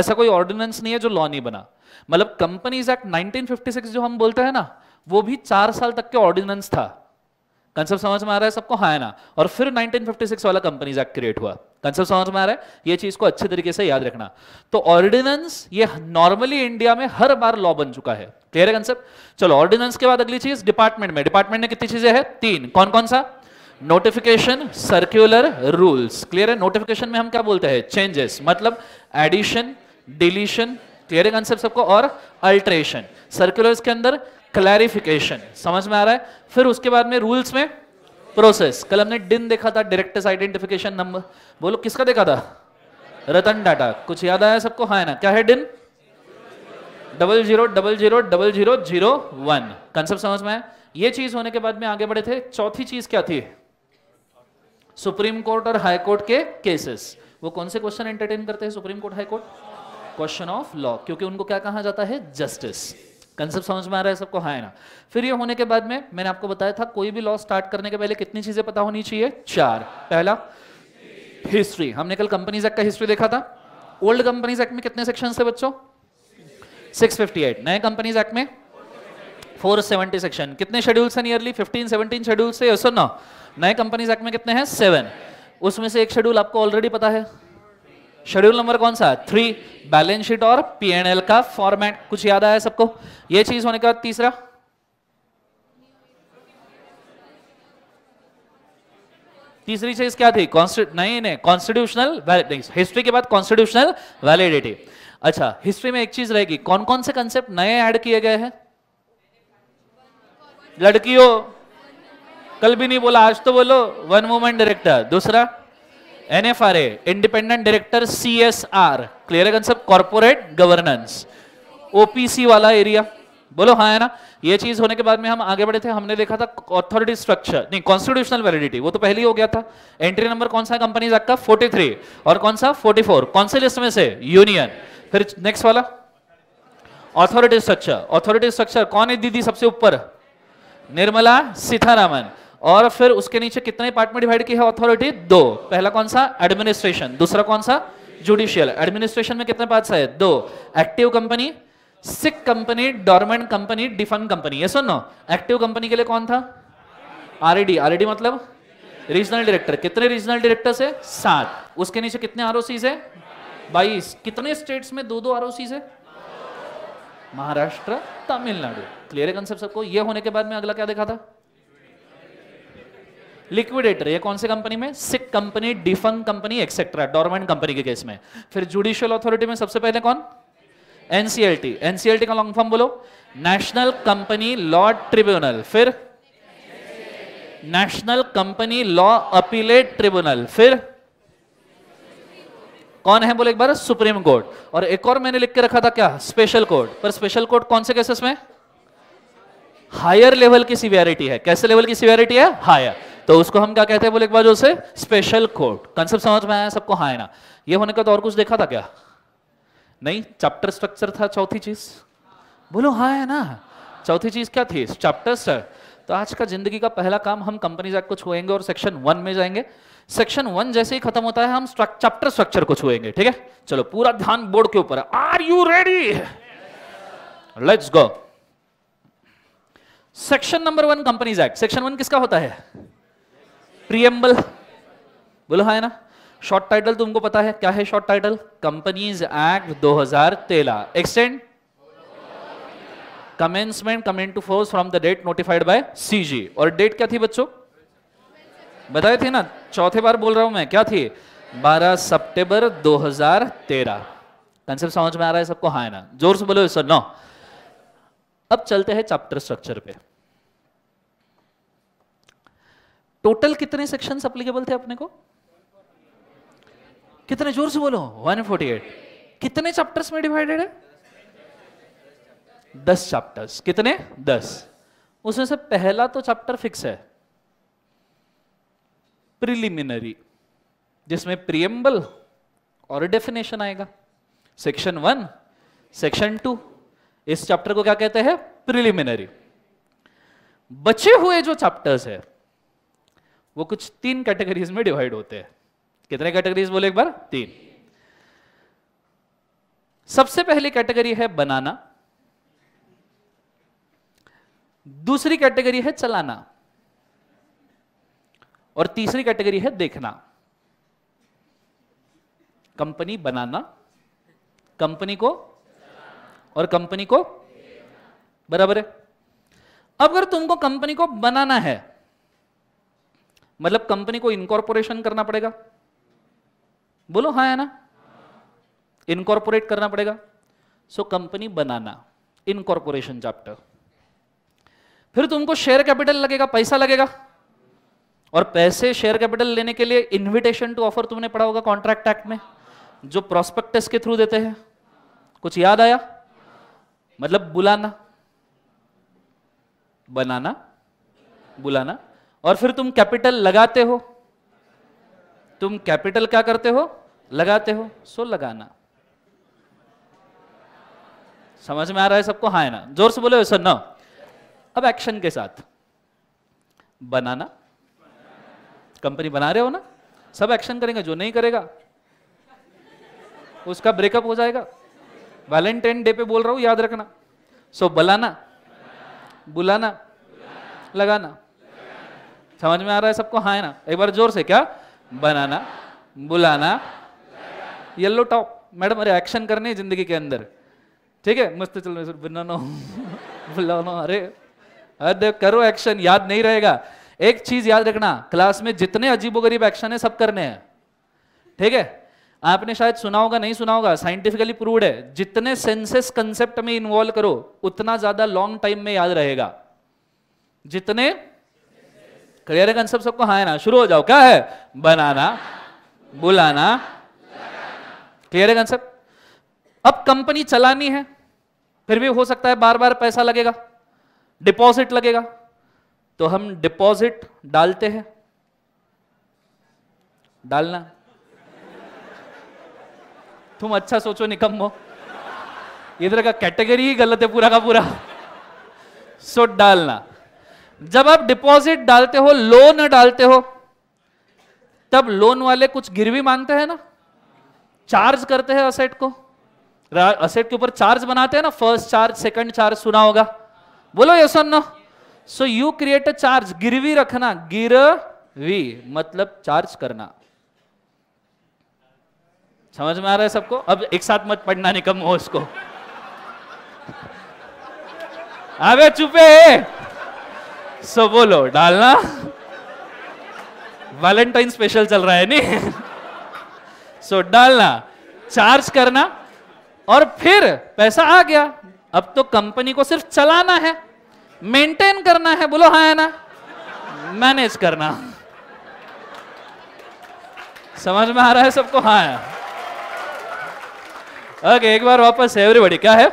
ऐसा कोई ऑर्डिनेंस नहीं है जो लॉ नहीं बना मतलब कंपनीज एक्ट 1956 जो हम बोलते हैं ना वो भी चार साल तक के ऑर्डिनेंस था कंसेप्ट समझ में आ रहा है सबको हाँ ना और फिर 1956 वाला कंपनीज एक्ट क्रिएट हुआ कंसेप्ट समझ में आ रहा है ये चीज को अच्छे तरीके से याद रखना तो ऑर्डिनेंस ये नॉर्मली इंडिया में हर बार लॉ बन चुका है क्लियर है कंसेप्ट चलो ऑर्डिनेंस के बाद अगली चीज डिपार्टमेंट में डिपार्टमेंट में कितनी चीजें हैं तीन कौन कौन सा नोटिफिकेशन सर्क्यूलर रूल्स क्लियर है नोटिफिकेशन में हम क्या बोलते हैं चेंजेस मतलब एडिशन डिलीशन क्लियर है कंसेप्ट सबको और अल्ट्रेशन सर्कुलर्स के अंदर क्लैरिफिकेशन समझ में आ रहा है फिर उसके बाद में रूल्स में प्रोसेस कल हमने डिन देखा था डायरेक्टर्स आइडेंटिफिकेशन नंबर बोलो किसका देखा था रतन डाटा कुछ याद आया सबको हाँ है ना क्या है DIN double zero double zero double zero zero one concept समझ में आया ये चीज होने के बाद में आगे बढ़े थे चौथी चीज क्या थी सुप्रीम कोर्ट और हाई कोर्ट के केसेस वो कौन से क्वेश्चन एंटरटेन करते हैं supreme court high court question of law क्योंकि उनको क्या कहा जाता है जस्टिस कंसेप्ट समझ में आ रहा है सबको हाँ है ना फिर ये होने के बाद में मैंने आपको बताया था कोई भी लॉ स्टार्ट करने के पहले कितनी चीजें पता होनी चाहिए चार पहला हिस्ट्री हमने कल कंपनीज एक्ट का हिस्ट्री देखा था ओल्ड कंपनीज एक्ट में कितने सेक्शन थे बच्चों सिक्स नए कंपनीज एक्ट में 470 सेक्शन कितने शेड्यूल हैं नियरली 15 17 शेड्यूल से सुन ना नए कंपनीज एक्ट में कितने हैं सेवन उसमें से एक शेड्यूल आपको ऑलरेडी पता है शेड्यूल नंबर कौन सा थ्री बैलेंस शीट और पीएनएल का फॉर्मेट कुछ याद आया सबको यह चीज होने के बाद तीसरा तीसरी चीज क्या थी नहीं नहीं कॉन्स्टिट्यूशनल हिस्ट्री के बाद कॉन्स्टिट्यूशनल वैलिडिटी अच्छा हिस्ट्री में एक चीज रहेगी कौन कौन से कंसेप्ट नए ऐड किए गए हैं लड़कियों कल भी नहीं बोला आज तो बोलो वन वुमेन डायरेक्टर दूसरा NFRA independent director CSR clear है कंसेप्ट कॉर्पोरेट गवर्नेंस ओपीसी वाला एरिया बोलो हाँ है ना ये चीज होने के बाद में हम आगे बढ़े थे हमने देखा था अथॉरिटी स्ट्रक्चर नहीं कॉन्स्टिट्यूशनल वैलिडिटी वो तो पहले ही हो गया था एंट्री नंबर कौन सा कंपनीज आपका 43 और कौन सा 44 कौन से लिस्ट में से यूनियन फिर नेक्स्ट वाला अथॉरिटी स्ट्रक्चर अथॉरिटी स्ट्रक्चर कौन है दीदी सबसे ऊपर निर्मला सीतारामन और फिर उसके नीचे कितने पार्ट में डिवाइड की है अथॉरिटी दो पहला कौन सा एडमिनिस्ट्रेशन दूसरा कौन सा जुडिशियल एडमिनिस्ट्रेशन में कितने पार्ट्स है दो active company sick company dormant company defunct company ये सुनो एक्टिव कंपनी के लिए कौन था आरईडी आरईडी e e मतलब रीजनल डायरेक्टर कितने रीजनल डायरेक्टर है सात उसके नीचे कितने आर है बाईस कितने स्टेट्स में दो दो आर है महाराष्ट्र तमिलनाडु क्लियर है कंसेप्ट सबको ये होने के बाद में अगला क्या देखा था लिक्विडेटर ये कौन से कंपनी में sick company defunct company etcetera dormant company के केस में फिर जुडिशियल अथॉरिटी में सबसे पहले कौन एनसीएलटी एनसीएलटी का लॉन्ग फॉर्म बोलो नेशनल कंपनी लॉ ट्रिब्यूनल फिर national company law appellate tribunal फिर कौन है बोले एक बार सुप्रीम कोर्ट और एक और मैंने लिख के रखा था क्या स्पेशल कोर्ट पर स्पेशल कोर्ट कौन से केसेस में हायर लेवल की सीवियरिटी है कैसे लेवल की सीवियरिटी है हायर तो उसको हम क्या कहते हैं बोले एक बार जो से स्पेशल कोर्ट कंसेप्ट समझ में आया सबको हाँ है ना ये होने का तो और कुछ देखा था क्या नहीं चैप्टर स्ट्रक्चर था चौथी चीज बोलो हाँ है ना चौथी चीज क्या थी चैप्टर सर तो आज का जिंदगी का पहला काम हम कंपनीज एक्ट को छुएंगे और सेक्शन वन में जाएंगे सेक्शन वन जैसे ही खत्म होता है हम चैप्टर स्ट्रक्चर को छुएंगे ठीक है चलो पूरा ध्यान बोर्ड के ऊपर है are you ready let's go section number one companies act section one किसका होता है प्रियम्बल बोलो है ना शॉर्ट टाइटल तुमको पता है क्या है short title companies act 2013 extent commencement comment to force from the date notified by CG और डेट क्या थी बच्चों बताए थे ना चौथे बार बोल रहा हूं मैं क्या थी 12 सितंबर 2013 कंसेप्ट समझ में आ रहा है सबको हाँ ना जोर से बोलो सर नो अब चलते हैं चैप्टर स्ट्रक्चर पे टोटल कितने सेक्शन अप्लीकेबल थे अपने को कितने जोर से बोलो 148 कितने चैप्टर्स में डिवाइडेड है दस चैप्टर्स कितने दस उसमें से पहला तो चैप्टर फिक्स है प्रिलिमिनरी जिसमें प्रियम्बल और डेफिनेशन आएगा सेक्शन वन सेक्शन टू इस चैप्टर को क्या कहते हैं प्रिलिमिनरी बचे हुए जो चैप्टर्स है वो कुछ तीन कैटेगरीज में डिवाइड होते हैं कितने कैटेगरीज बोले एक बार तीन सबसे पहली कैटेगरी है बनाना दूसरी कैटेगरी है चलाना और तीसरी कैटेगरी है देखना कंपनी बनाना कंपनी को और कंपनी को बराबर है अब अगर तुमको कंपनी को बनाना है मतलब कंपनी को इनकॉर्पोरेशन करना पड़ेगा बोलो हाँ है ना इनकॉर्पोरेट करना पड़ेगा सो so, कंपनी बनाना इनकॉर्पोरेशन चैप्टर फिर तुमको शेयर कैपिटल लगेगा पैसा लगेगा और पैसे शेयर कैपिटल लेने के लिए इनविटेशन टू ऑफर तुमने पढ़ा होगा कॉन्ट्रैक्ट एक्ट में जो प्रोस्पेक्टस के थ्रू देते हैं कुछ याद आया मतलब बुलाना बनाना बुलाना और फिर तुम कैपिटल लगाते हो तुम कैपिटल क्या करते हो लगाते हो सो लगाना समझ में आ रहा है सबको हाँ ना जोर से बोले सर ना अब एक्शन के साथ बनाना कंपनी बना रहे हो ना सब एक्शन करेंगे जो नहीं करेगा उसका ब्रेकअप हो जाएगा वैलेंटाइन डे पे बोल रहा हूं याद रखना सो बुलाना बलाना बुलाना लगाना समझ में आ रहा है सबको हाँ है ना एक बार जोर से क्या बनाना बुलाना येल्लो टॉप मैडम अरे एक्शन करने जिंदगी के अंदर ठीक है मस्त चल रहे बनाना बुलाना अरे अरे करो एक्शन याद नहीं रहेगा एक चीज याद रखना क्लास में जितने अजीबोगरीब एक्शन है सब करने हैं ठीक है आपने शायद सुना होगा नहीं सुना होगा साइंटिफिकली प्रूव्ड है जितने सेंसेस कंसेप्ट में इन्वॉल्व करो उतना ज्यादा लॉन्ग टाइम में याद रहेगा जितने क्लियर है कंसेप्ट सबको हाँ है ना शुरू हो जाओ क्या है बनाना बुलाना क्लियर है कंसेप्ट अब कंपनी चलानी है फिर भी हो सकता है बार बार पैसा लगेगा डिपॉजिट लगेगा तो हम डिपॉजिट डालते हैं डालना तुम अच्छा सोचो निकम हो इधर का कैटेगरी ही गलत है पूरा का पूरा सो डालना जब आप डिपॉजिट डालते हो लोन डालते हो तब लोन वाले कुछ गिरवी मांगते हैं ना चार्ज करते हैं असेट को असेट के ऊपर चार्ज बनाते हैं ना फर्स्ट चार्ज सेकंड चार्ज सुना होगा बोलो ये सुन so you create a charge गिरवी रखना गिरवी मतलब चार्ज करना समझ में आ रहा है सबको अब एक साथ मत पढ़ना निकम हो तो उसको अबे (laughs) चुपे सो बोलो डालना वैलेंटाइन स्पेशल चल रहा है नहीं सो so, डालना चार्ज करना और फिर पैसा आ गया अब तो कंपनी को सिर्फ चलाना है मेंटेन करना है बोलो हाँ है ना मैनेज करना समझ में आ रहा है सबको हाँ है ओके okay, एक बार वापस एवरीबॉडी क्या है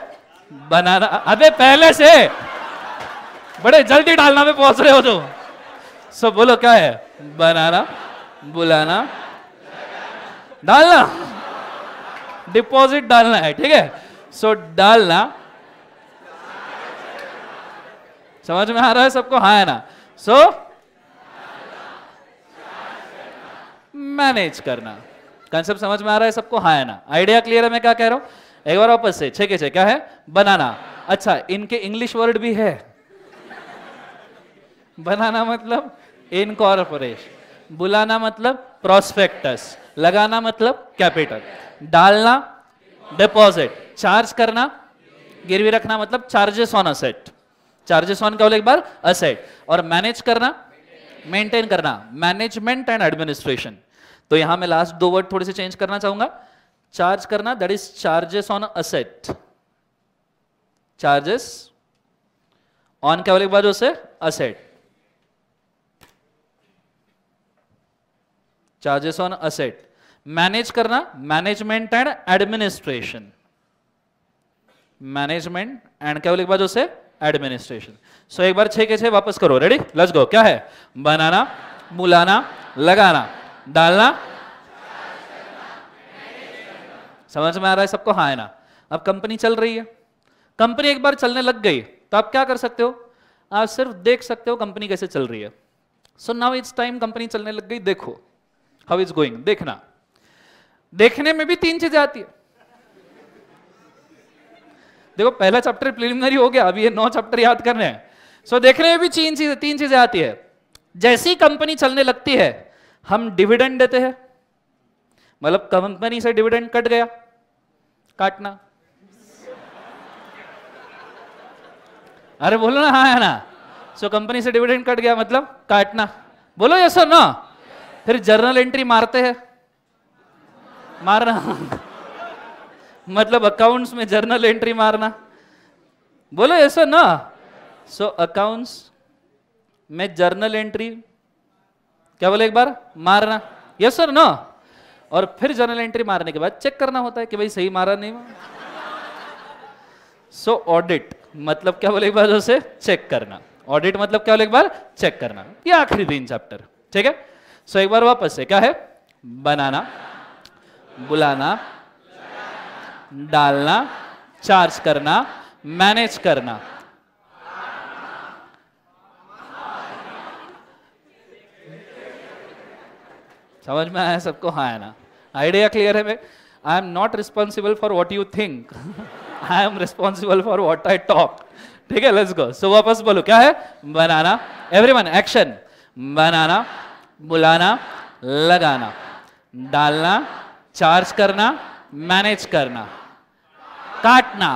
बनाना अबे पहले से बड़े जल्दी डालना में पहुंच रहे हो तो सब बोलो क्या है बनाना बुलाना डालना डिपॉजिट डालना है ठीक है सो डालना समझ में आ रहा है सबको हाँ है ना सो मैनेज करना कंसेप्ट समझ में आ रहा है सबको हाँ है ना आइडिया क्लियर है मैं क्या कह रहा हूं एक बार वापस से छे के छे क्या है बनाना अच्छा इनके इंग्लिश वर्ड भी है बनाना मतलब इनकॉर्पोरेश बुलाना मतलब प्रोस्पेक्टस लगाना मतलब कैपिटल डालना डिपॉजिट चार्ज करना गिरवी रखना मतलब charges on asset charges on क्या बोले एक बार असेट और मैनेज करना मेंटेन करना मैनेजमेंट एंड एडमिनिस्ट्रेशन तो यहां मैं लास्ट दो वर्ड थोड़े से चेंज करना चाहूंगा चार्ज करना that is charges on asset charges on क्या बोले एक बार जो asset charges on asset manage karna management and administration management and क्या बोले एक बार एडमिनिस्ट्रेशन सो एक बार छह के छह वापस करो रेडी लेट्स गो क्या है बनाना मुलाना लगाना डालना समझ में आ रहा है सबको हाँ है ना अब कंपनी चल रही है कंपनी एक बार चलने लग गई तो आप क्या कर सकते हो आप सिर्फ देख सकते हो कंपनी कैसे चल रही है so now it's time company चलने लग गई देखो हाउ इज गोइंग देखना देखने में भी तीन चीजें आती है देखो पहला चैप्टर प्रिलिमिनरी हो गया अभी ये नौ चैप्टर याद करने हैं सो so, देखने में भी तीन चीजें तीन चीजें आती है जैसी कंपनी चलने लगती है हम डिविडेंड देते हैं मतलब कंपनी से डिविडेंड कट गया काटना अरे बोलो ना हाँ है ना सो so, कंपनी से डिविडेंड कट गया मतलब काटना बोलो ये सर ना फिर जर्नल एंट्री मारते हैं मारना मतलब अकाउंट्स में जर्नल एंट्री मारना बोलो ऐसा ना सो so, अकाउंट्स में जर्नल एंट्री क्या बोले एक बार मारना यस सर ना और फिर जर्नल एंट्री मारने के बाद चेक करना होता है कि भाई सही मारा नहीं सो so, ऑडिट मतलब क्या बोले एक बार उसे चेक करना ऑडिट मतलब क्या बोले एक बार चेक करना ये आखिरी तीन चैप्टर ठीक है सो एक बार वापस से क्या है बनाना बुलाना डालना चार्ज करना मैनेज करना समझ में आया सबको हाँ है ना आइडिया क्लियर है भाई I am not responsible for what you think I am responsible for what I talk ठीक है लेट्स गो सो वापस बोलो क्या है बनाना एवरी वन एक्शन बनाना बुलाना लगाना डालना चार्ज करना मैनेज करना काटना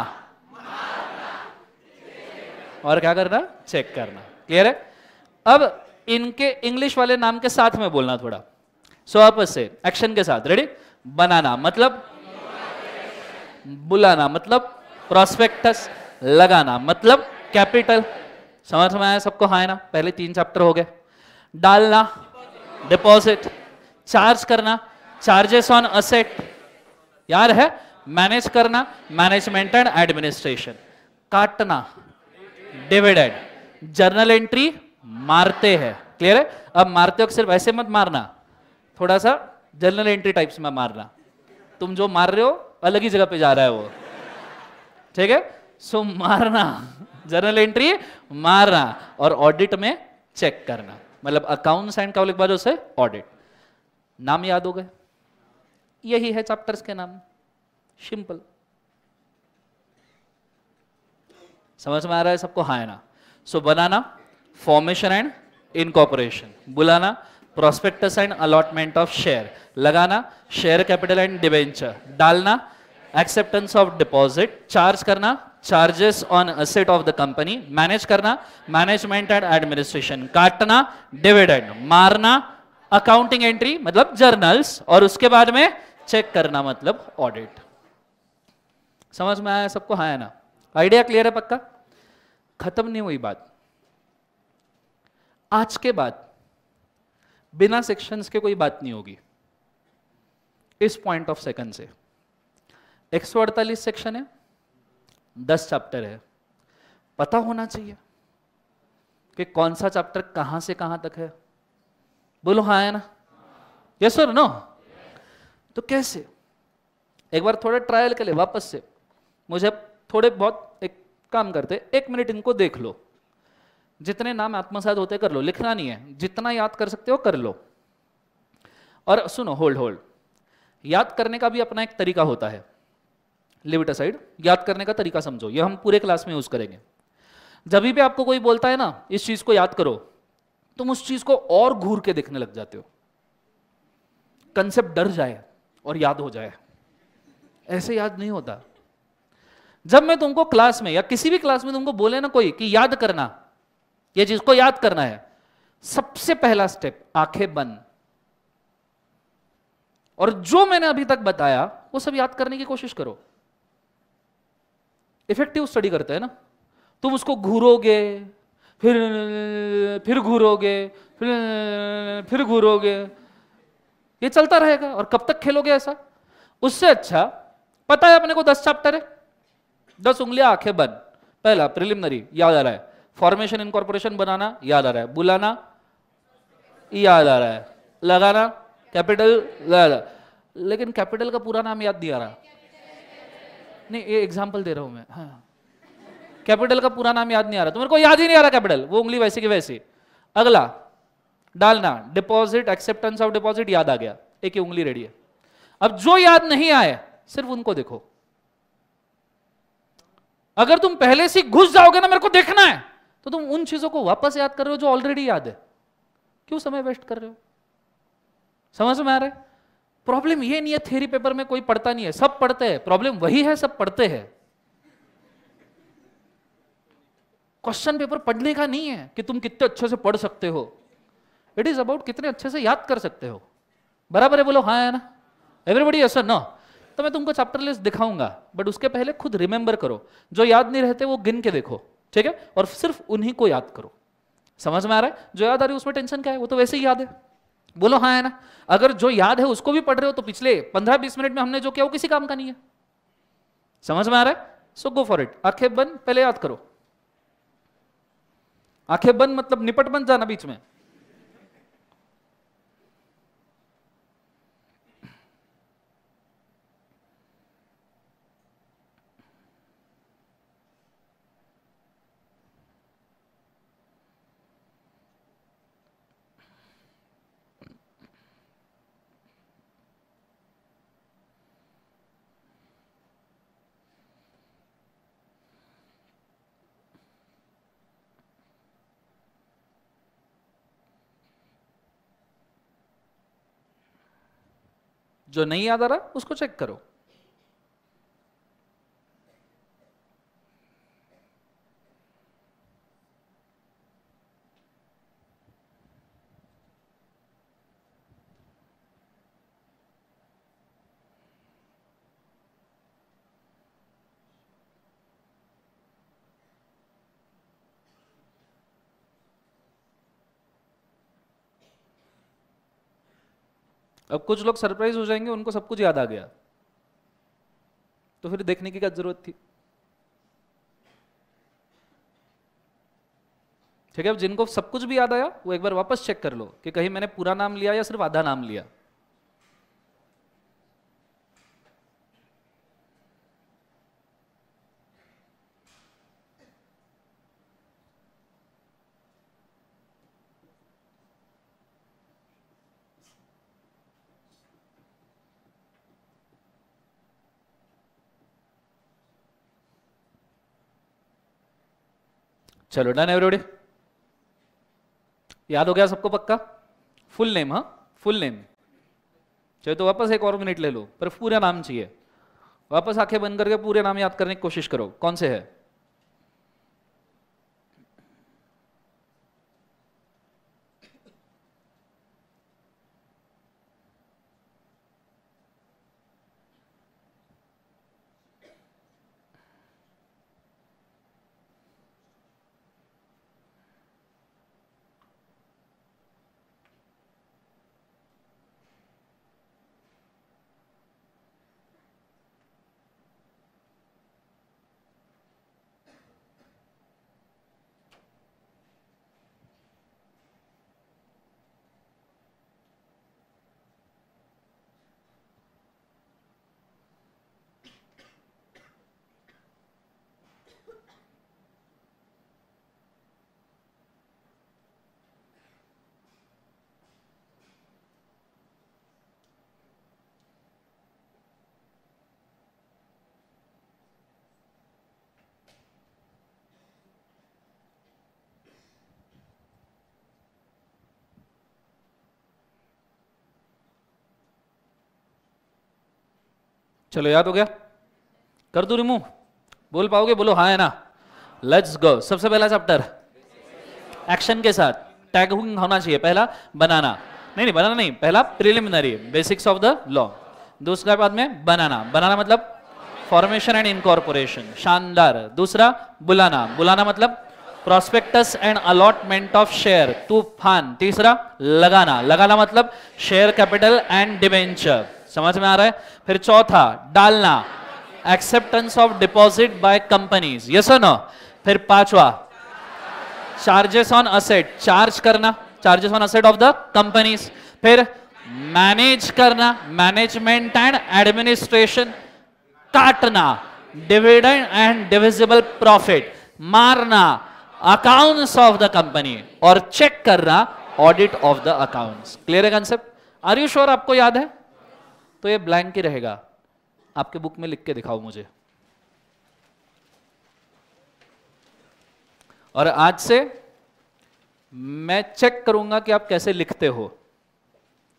और क्या करना चेक करना क्लियर है अब इनके इंग्लिश वाले नाम के साथ में बोलना थोड़ा सो so, से एक्शन के साथ रेडी बनाना मतलब बुलाना मतलब प्रोस्पेक्टस लगाना मतलब कैपिटल समझ में आया सबको हाँ ना पहले तीन चैप्टर हो गए डालना डिपॉजिट चार्ज करना चार्जेस ऑन असेट यार है मैनेज करना मैनेजमेंट एंड एडमिनिस्ट्रेशन काटना डिविडेंड जर्नल एंट्री मारते हैं क्लियर है अब मारते वक्त सिर्फ ऐसे मत मारना थोड़ा सा जर्नल एंट्री टाइप्स में मारना तुम जो मार रहे हो अलग ही जगह पे जा रहा है वो ठीक है सो मारना जर्नल (laughs) एंट्री मारना और ऑडिट में चेक करना मतलब अकाउंट्स एंड क्या बाजू से ऑडिट नाम याद हो गए यही है चैप्टर्स के नाम सिंपल समझ में आ रहा है सबको हाँ ना सो so, बनाना फॉर्मेशन एंड इनकॉपोरेशन बुलाना prospectus and allotment of share लगाना शेयर कैपिटल एंड डिवेंचर डालना एक्सेप्टेंस ऑफ डिपॉजिट चार्ज करना charges on asset of the company manage करना मैनेजमेंट एंड एडमिनिस्ट्रेशन काटना डिविडेंड मारना अकाउंटिंग एंट्री मतलब journals और उसके बाद में चेक करना मतलब ऑडिट समझ में आया सबको हाँ है ना आइडिया क्लियर है पक्का खत्म नहीं हुई बात आज के बाद बिना सेक्शंस के कोई बात नहीं होगी इस पॉइंट ऑफ सेकंड से 148 सेक्शन है दस चैप्टर है पता होना चाहिए कि कौन सा चैप्टर कहां से कहां तक है बोलो हाँ है ना यस सर नो तो कैसे एक बार थोड़ा ट्रायल के लिए वापस से मुझे थोड़े बहुत एक काम करते एक मिनट इनको देख लो जितने नाम आत्मसात होते कर लो लिखना नहीं है जितना याद कर सकते हो कर लो और सुनो होल्ड होल्ड याद करने का भी अपना एक तरीका होता है लिव असाइड याद करने का तरीका समझो ये हम पूरे क्लास में यूज़ करेंगे जब भी आपको कोई बोलता है ना इस चीज़ को याद करो तुम उस चीज़ को और घूर के देखने लग जाते हो कंसेप्ट डर जाए और याद हो जाए ऐसे याद नहीं होता जब मैं तुमको क्लास में या किसी भी क्लास में तुमको बोले ना कोई कि याद करना ये चीज को याद करना है सबसे पहला स्टेप आंखें बंद और जो मैंने अभी तक बताया वो सब याद करने की कोशिश करो इफेक्टिव स्टडी करते हैं ना तुम उसको घूरोगे फिर फिर घूरोगे फिर फिर घूरोगे ये चलता रहेगा और कब तक खेलोगे ऐसा उससे अच्छा पता है अपने को दस चैप्टर है दस उंगलियां आंखें बंद पहला प्रिलिमिनरी याद आ रहा है फॉर्मेशन इनकॉर्पोरेशन बनाना याद आ रहा है बुलाना याद आ रहा है लगाना कैपिटल लेकिन कैपिटल का पूरा नाम याद नहीं आ रहा नहीं ये एग्जाम्पल दे रहा हूं मैं हाँ कैपिटल का पूरा नाम याद नहीं आ रहा तो मेरे को याद ही नहीं आ रहा कैपिटल वो उंगली वैसे की वैसे अगला डालना डिपॉजिट एक्सेप्टेंस ऑफ डिपॉजिट याद आ गया एक ही उंगली रेडी है अब जो याद नहीं आए सिर्फ उनको देखो अगर तुम पहले से घुस जाओगे ना मेरे को देखना है तो तुम उन चीजों को वापस याद कर रहे हो जो ऑलरेडी याद है क्यों समय वेस्ट कर रहे हो समझ में आ रहा है प्रॉब्लम ये नहीं है थ्योरी पेपर में कोई पढ़ता नहीं है सब पढ़ते हैं प्रॉब्लम वही है सब पढ़ते हैं क्वेश्चन पेपर पढ़ने का नहीं है कि तुम कितने अच्छे से पढ़ सकते हो इट इज अबाउट कितने अच्छे से याद कर सकते हो बराबर है बोलो हाँ है ना एवरीबडी ऐसा नो तो मैं तुमको चैप्टर लिस्ट दिखाऊंगा बट उसके पहले खुद रिमेंबर करो जो याद नहीं रहते वो गिन के देखो ठीक है और सिर्फ उन्हीं को याद करो समझ में आ रहा है जो याद आ रही है उसमें टेंशन क्या है वो तो वैसे ही याद है बोलो हाँ है ना अगर जो याद है उसको भी पढ़ रहे हो तो पिछले पंद्रह बीस मिनट में हमने जो किया वो किसी काम का नहीं है समझ में आ रहा है सो गो फॉर इट आंखें बंद पहले याद करो आंखें बंद मतलब निपट बंद जाना बीच में जो नहीं याद आ रहा उसको चेक करो अब कुछ लोग सरप्राइज हो जाएंगे उनको सब कुछ याद आ गया तो फिर देखने की क्या जरूरत थी ठीक है अब जिनको सब कुछ भी याद आया वो एक बार वापस चेक कर लो कि कहीं मैंने पूरा नाम लिया या सिर्फ आधा नाम लिया चलो डन एवरीबॉडी याद हो गया सबको पक्का फुल नेम हाँ फुल नेम चलो तो वापस एक और मिनट ले लो पर पूरा नाम चाहिए वापस आंखें बंद करके पूरे नाम याद करने की कोशिश करो कौन से है चलो याद हो गया कर दू रिमूव बोल पाओगे बोलो हाँ है ना लेट्स गो सबसे पहला चैप्टर एक्शन के साथ टैग होना चाहिए पहला बनाना नहीं नहीं बनाना नहीं पहला preliminary basics of the law दूसरा बाद में बनाना बनाना मतलब फॉर्मेशन एंड इनकॉर्पोरेशन शानदार दूसरा बुलाना बुलाना मतलब prospectus and allotment of share तूफान तीसरा लगाना लगाना मतलब शेयर कैपिटल एंड डिवेंचर समझ में आ रहा है फिर चौथा डालना acceptance of deposit by companies yes no फिर पांचवा चार्जेस ऑन असेट चार्ज करना charges on asset of the companies फिर मैनेज करना मैनेजमेंट एंड एडमिनिस्ट्रेशन काटना डिविडेंड एंड डिविजिबल प्रॉफिट मारना अकाउंट्स ऑफ द कंपनी और चेक करना audit of the accounts clear है कंसेप्ट आर यू श्योर आपको याद है तो ये ब्लैंक ही रहेगा आपके बुक में लिख के दिखाओ मुझे और आज से मैं चेक करूंगा कि आप कैसे लिखते हो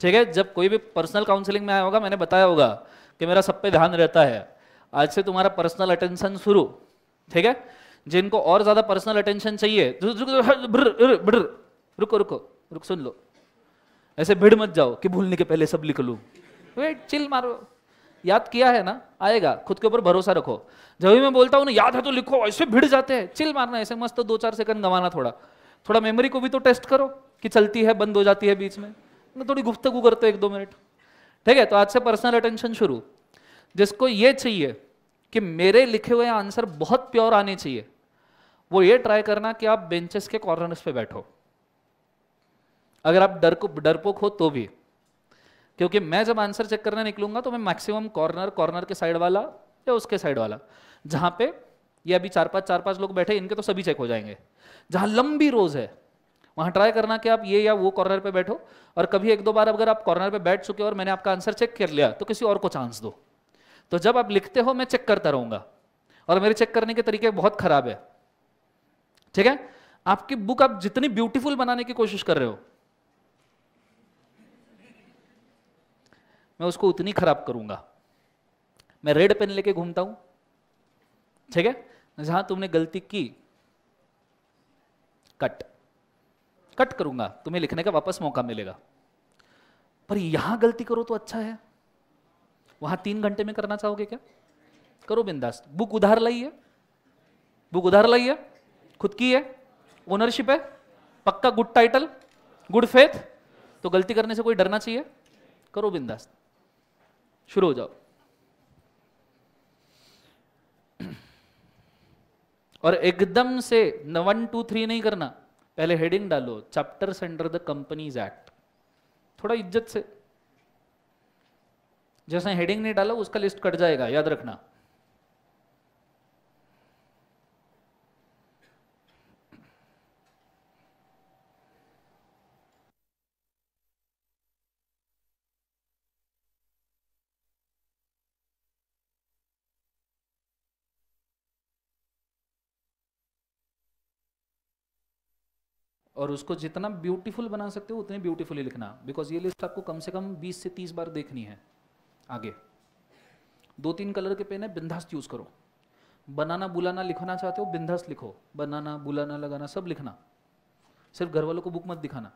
ठीक है जब कोई भी पर्सनल काउंसलिंग में आया होगा मैंने बताया होगा कि मेरा सब पे ध्यान रहता है आज से तुम्हारा पर्सनल अटेंशन शुरू ठीक है जिनको और ज्यादा पर्सनल अटेंशन चाहिए रुको रुको रुक सुन लो ऐसे भिड़ मत जाओ कि भूलने के पहले सब लिख लूँ वेट चिल मारो याद किया है ना आएगा खुद के ऊपर भरोसा रखो जब भी मैं बोलता हूँ ना याद है तो लिखो ऐसे भिड़ जाते हैं चिल मारना ऐसे मस्त तो दो चार सेकंड गंवाना थोड़ा थोड़ा मेमोरी को भी तो टेस्ट करो कि चलती है बंद हो जाती है बीच में थोड़ी गुफ्तगु करते हो एक दो मिनट ठीक है तो आज से पर्सनल अटेंशन शुरू जिसको ये चाहिए कि मेरे लिखे हुए आंसर बहुत प्योर आने चाहिए वो ये ट्राई करना कि आप बेंचेस के कॉर्नर्स पे बैठो अगर आप डर को डरपोक हो तो भी क्योंकि मैं जब आंसर चेक करने निकलूंगा तो मैं मैक्सिमम कॉर्नर कॉर्नर के साइड वाला या उसके साइड वाला जहां पे ये अभी चार पांच चार पांच लोग बैठे इनके तो सभी चेक हो जाएंगे जहां लंबी रोज है वहां ट्राई करना कि आप ये या वो कॉर्नर पे बैठो और कभी एक दो बार अगर आप कॉर्नर पे बैठ चुके और मैंने आपका आंसर चेक कर लिया तो किसी और को चांस दो तो जब आप लिखते हो मैं चेक करता रहूंगा और मेरे चेक करने के तरीके बहुत खराब है ठीक है आपकी बुक आप जितनी ब्यूटीफुल बनाने की कोशिश कर रहे हो मैं उसको उतनी खराब करूंगा मैं रेड पेन लेके घूमता हूं ठीक है जहां तुमने गलती की कट कट करूंगा तुम्हें लिखने का वापस मौका मिलेगा पर यहां गलती करो तो अच्छा है वहां तीन घंटे में करना चाहोगे क्या करो बिंदास बुक उधार लाई है बुक उधार लाई है खुद की है ओनरशिप है पक्का गुड टाइटल गुड फेथ तो गलती करने से कोई डरना चाहिए करो बिंदास्त शुरू हो जाओ और एकदम से न वन टू थ्री नहीं करना पहले हेडिंग डालो chapter under the companies act थोड़ा इज्जत से जैसे हेडिंग नहीं डाला उसका लिस्ट कट जाएगा याद रखना और उसको जितना ब्यूटीफुल बना सकते हो उतनी ब्यूटीफुली लिखना बिकॉज ये लिस्ट आपको कम से कम 20 से 30 बार देखनी है आगे दो तीन कलर के पेन है बिंदास यूज़ करो बनाना बुलाना लिखना चाहते हो बिंदास लिखो बनाना बुलाना लगाना सब लिखना सिर्फ घर वालों को बुक मत दिखाना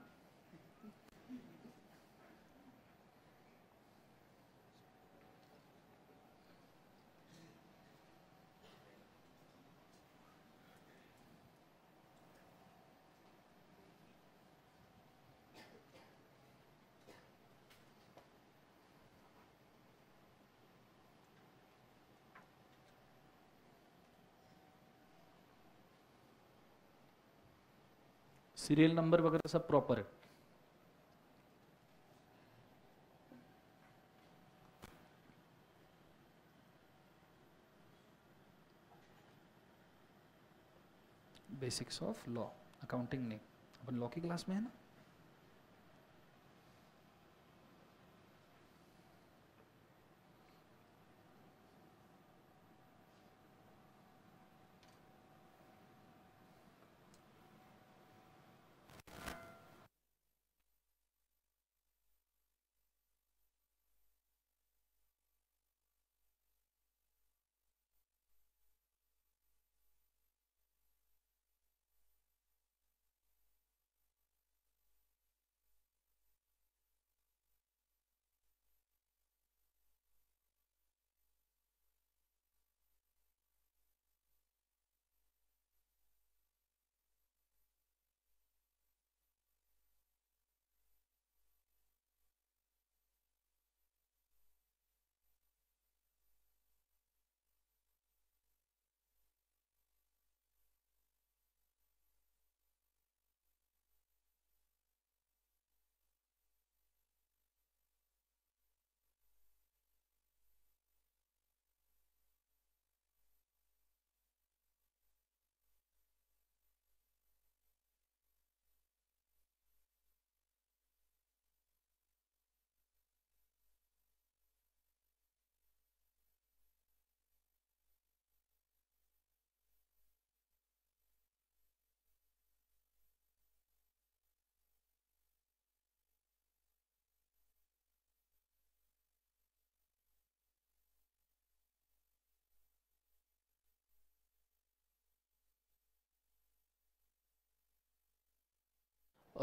सीरियल नंबर वगैरह सब प्रॉपर है बेसिक्स ऑफ लॉ अकाउंटिंग नहीं अपन लॉ की क्लास में है ना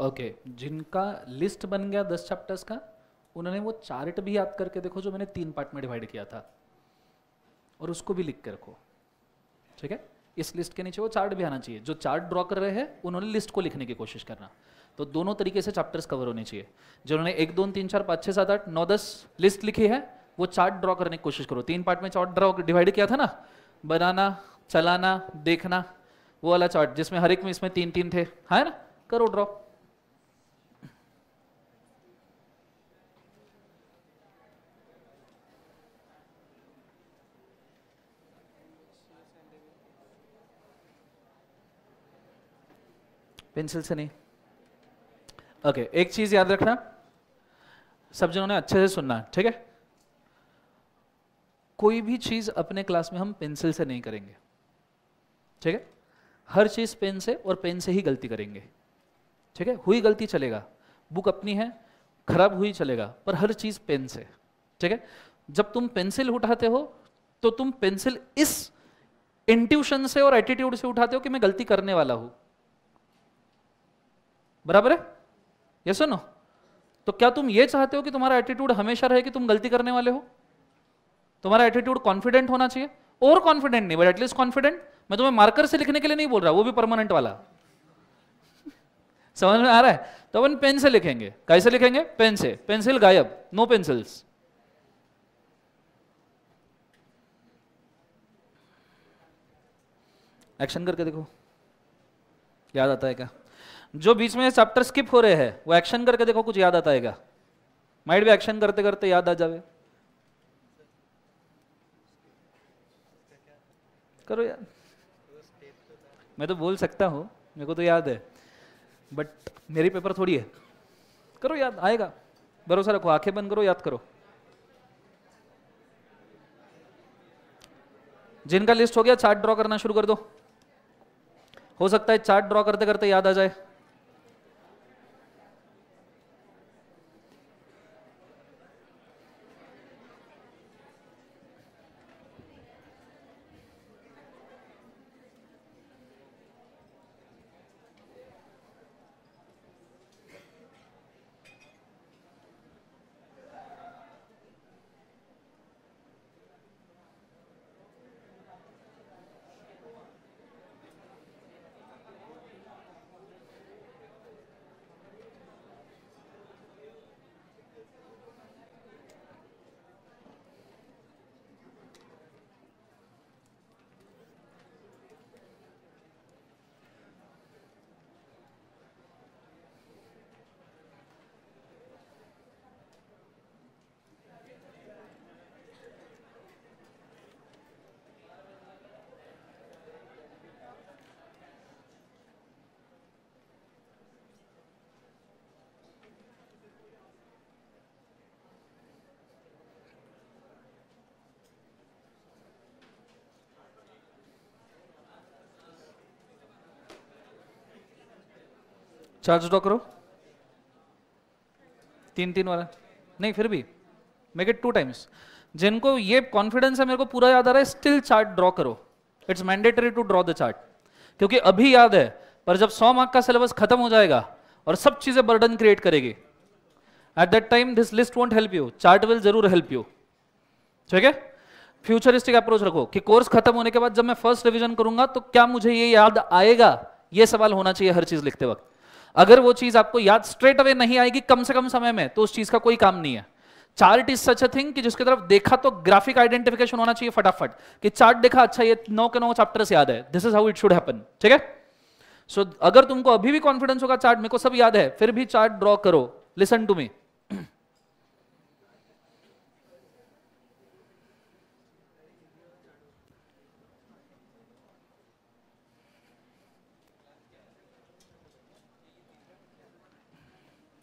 ओके जिनका लिस्ट बन गया दस चैप्टर्स का उन्होंने वो चार्ट भी याद करके देखो जो मैंने तीन पार्ट में डिवाइड किया था और उसको भी लिख के रखो ठीक है इस लिस्ट के नीचे वो चार्ट भी आना चाहिए जो चार्ट ड्रॉ कर रहे हैं उन्होंने लिस्ट को लिखने की कोशिश करना तो दोनों तरीके से चैप्टर्स कवर होने चाहिए जिन्होंने एक दो तीन चार पाँच छः सात आठ नौ दस लिस्ट लिखी है वो चार्ट ड्रॉ करने की कोशिश करो तीन पार्ट में चार्ट ड्रॉ डिवाइड किया था ना बनाना चलाना देखना वो वाला चार्ट जिसमें हर एक में इसमें तीन तीन थे है ना करो ड्रॉ पेंसिल से नहीं ओके okay, एक चीज याद रखना सब जनों ने अच्छे से सुनना ठीक है कोई भी चीज अपने क्लास में हम पेंसिल से नहीं करेंगे ठीक है हर चीज पेन से और पेन से ही गलती करेंगे ठीक है हुई गलती चलेगा बुक अपनी है खराब हुई चलेगा पर हर चीज पेन से ठीक है जब तुम पेंसिल उठाते हो तो तुम पेंसिल इस इंट्यूशन से और एटीट्यूड से उठाते हो कि मैं गलती करने वाला हूं बराबर है ये सुनो तो क्या तुम ये चाहते हो कि तुम्हारा एटीट्यूड हमेशा रहे कि तुम गलती करने वाले हो तुम्हारा एटीट्यूड कॉन्फिडेंट होना चाहिए और कॉन्फिडेंट नहीं बट एटलीस्ट कॉन्फिडेंट मैं तुम्हें मार्कर से लिखने के लिए नहीं बोल रहा वो भी परमानेंट वाला (laughs) समझ में आ रहा है तो अपन पेन से लिखेंगे कैसे लिखेंगे पेन से पेंसिल गायब नो पेंसिल्स एक्शन करके देखो याद आता है क्या जो बीच में चैप्टर स्किप हो रहे हैं वो एक्शन करके देखो कुछ याद आता है माइंड भी एक्शन करते करते याद आ जावे करो यार मैं तो बोल सकता हूँ मेरे को तो याद है बट मेरी पेपर थोड़ी है करो याद आएगा भरोसा रखो आंखें बंद करो याद करो जिनका लिस्ट हो गया चार्ट ड्रॉ करना शुरू कर दो हो सकता है चार्ट ड्रॉ करते करते याद आ जाए चार्ज ड्रॉ करो तीन तीन वाला नहीं फिर भी मेक इट टू टाइम्स जिनको ये कॉन्फिडेंस है मेरे को पूरा याद आ रहा है स्टिल चार्ट ड्रॉ करो it's mandatory to draw the chart क्योंकि अभी याद है पर जब सौ मार्क का सिलेबस खत्म हो जाएगा और सब चीजें बर्डन क्रिएट करेगी at that time this list won't help you chart will जरूर हेल्प यू ठीक है फ्यूचरिस्टिक अप्रोच रखो कि कोर्स खत्म होने के बाद जब मैं फर्स्ट रिविजन करूंगा तो क्या मुझे ये याद आएगा ये सवाल होना चाहिए हर चीज लिखते वक्त अगर वो चीज आपको याद स्ट्रेट अवे नहीं आएगी कम से कम समय में तो उस चीज का कोई काम नहीं है chart is such a thing कि जिसकी तरफ देखा तो ग्राफिक आइडेंटिफिकेशन होना चाहिए फटाफट कि चार्ट देखा अच्छा ये नौ के नौ चैप्टर याद है this is how it should happen ठीक है सो अगर तुमको अभी भी कॉन्फिडेंस होगा चार्ट मेरे को सब याद है फिर भी चार्ट ड्रॉ करो listen to me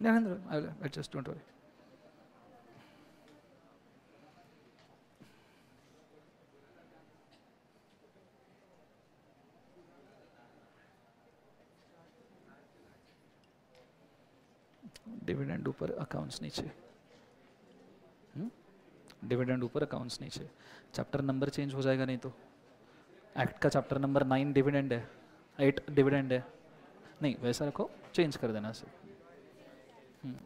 Narendra, I will adjust, don't worry. Dividend ऊपर अकाउंट्स नीचे डिविडेंड ऊपर अकाउंट्स नीचे चैप्टर नंबर चेंज हो जाएगा नहीं तो एक्ट का चैप्टर नंबर नाइन डिविडेंड है एट डिविडेंड है नहीं वैसा रखो चेंज कर देना sir 음.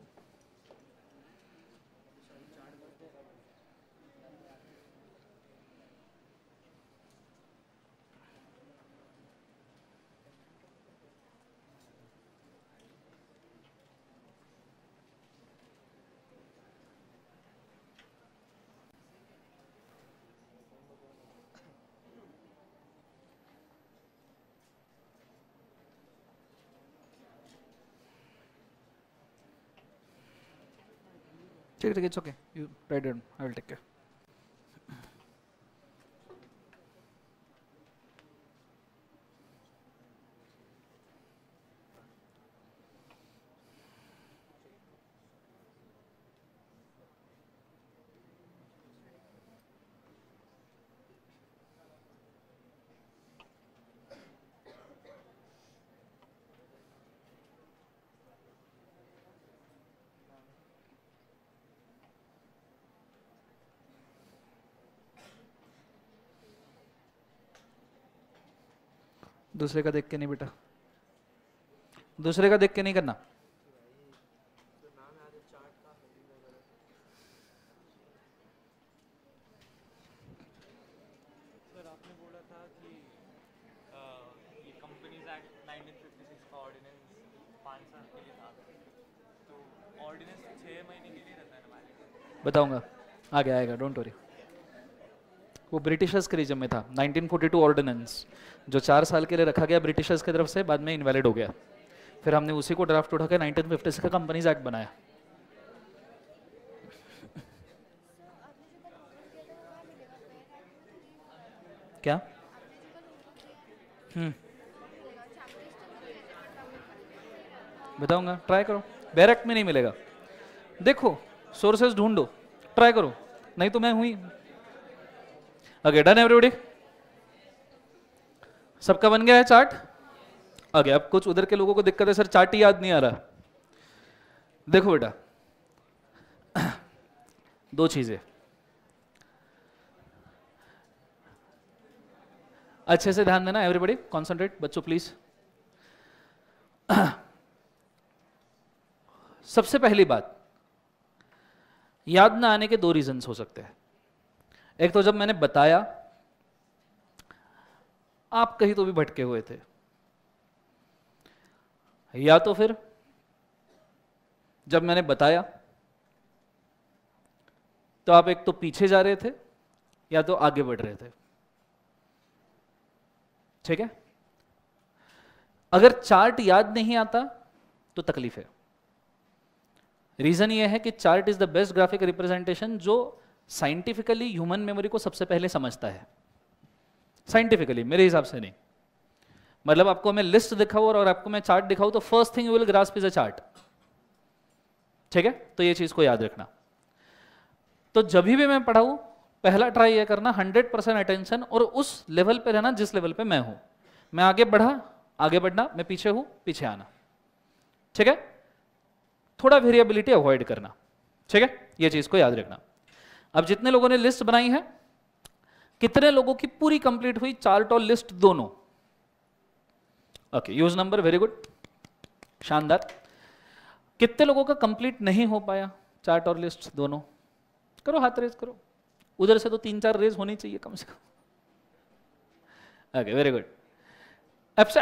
it's okay. You write down. I will take care. दूसरे का देख के नहीं बेटा दूसरे का देख के नहीं करना तो बताऊंगा आगे आएगा डोंट वरी वो ब्रिटिशर्स के रिजम में था 1942 ऑर्डिनेंस जो चार साल के लिए रखा गया ब्रिटिशर्स की तरफ से बाद में इनवैलिड हो गया फिर हमने उसी को ड्राफ्ट उठा के नाइनटीन फिफ्टी का कंपनीज एक्ट बनाया क्या हम्म बताऊंगा ट्राई करो बैरक में नहीं मिलेगा देखो सोर्सेस ढूंढो ट्राई करो नहीं तो मैं हुई ओके डन एवरीबडी सबका बन गया है चार्ट ओके अब कुछ उधर के लोगों को दिक्कत है सर चार्ट ही याद नहीं आ रहा देखो बेटा (clears throat) दो चीजें अच्छे से ध्यान देना एवरीबडी कॉन्सेंट्रेट बच्चों प्लीज (clears throat) सबसे पहली बात याद ना आने के दो रीजन हो सकते हैं एक तो जब मैंने बताया आप कहीं तो भी भटके हुए थे या तो फिर जब मैंने बताया तो आप एक तो पीछे जा रहे थे या तो आगे बढ़ रहे थे ठीक है अगर चार्ट याद नहीं आता तो तकलीफ है रीजन यह है कि chart is the best graphic representation जो साइंटिफिकली ह्यूमन मेमोरी को सबसे पहले समझता है साइंटिफिकली मेरे हिसाब से नहीं मतलब आपको मैं लिस्ट दिखाऊँ और आपको मैं चार्ट दिखाऊँ तो first thing you will grasp is a chart ठीक है तो ये चीज़ को याद रखना तो जब भी मैं पढ़ाऊ पहला ट्राई ये करना 100 परसेंट अटेंशन और उस लेवल पे रहना जिस लेवल पे मैं हूं मैं आगे बढ़ा आगे बढ़ना मैं पीछे हूं पीछे आना ठीक है थोड़ा वेरिएबिलिटी अवॉइड करना ठीक है ये चीज़ को याद रखना अब जितने लोगों ने लिस्ट बनाई है कितने लोगों की पूरी कंप्लीट हुई चार्ट और लिस्ट दोनों okay use number very good शानदार कितने लोगों का कंप्लीट नहीं हो पाया चार्ट और लिस्ट दोनों करो हाथ रेज करो उधर से तो तीन चार रेज होनी चाहिए कम से कम ओके वेरी गुड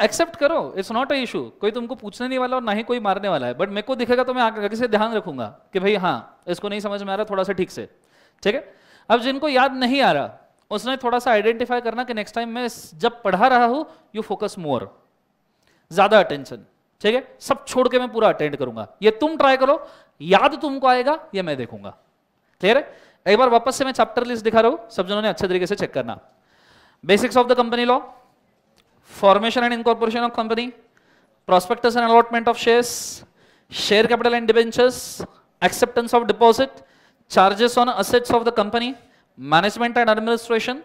एक्सेप्ट करो इट्स नॉट अ इशू कोई तुमको पूछने नहीं वाला और ना ही कोई मारने वाला है बट मेरे को दिखेगा तो मैं आगे से ध्यान रखूंगा कि भाई हाँ इसको नहीं समझ में आ रहा थोड़ा सा ठीक से ठीक है अब जिनको याद नहीं आ रहा उसने थोड़ा सा आइडेंटिफाई करना कि नेक्स्ट टाइम मैं जब पढ़ा रहा हूं यू फोकस मोर ज्यादा अटेंशन ठीक है सब छोड़ के मैं पूरा अटेंड करूंगा ये तुम ट्राई करो याद तुमको आएगा ये मैं देखूंगा क्लियर है एक बार वापस से मैं चैप्टर लिस्ट दिखा रहा हूं सब जनों ने अच्छे तरीके से चेक करना basics of the company law formation and incorporation of company prospectus and allotment of shares share capital and debentures acceptance of deposit charges on assets of the company, management and administration,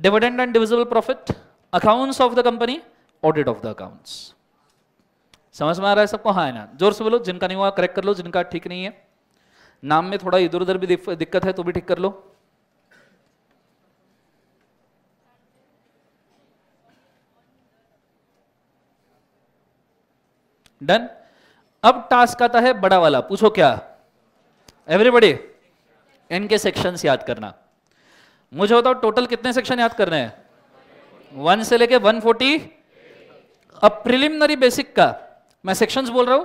dividend and divisible profit, accounts of the company, audit of the accounts. समझ में आ रहा है सबको हाँ है ना जोर से बोलो जिनका नहीं हुआ करेक्ट कर लो जिनका ठीक नहीं है नाम में थोड़ा इधर उधर भी दिक्कत है तो भी ठीक कर लो डन अब टास्क आता है बड़ा वाला पूछो क्या एवरीबडी इनके सेक्शन याद करना मुझे बताओ टोटल कितने सेक्शन याद करने हैं वन से लेके वन फोर्टी अब प्रिलिमिनरी बेसिक का मैं सेक्शंस बोल रहा हूं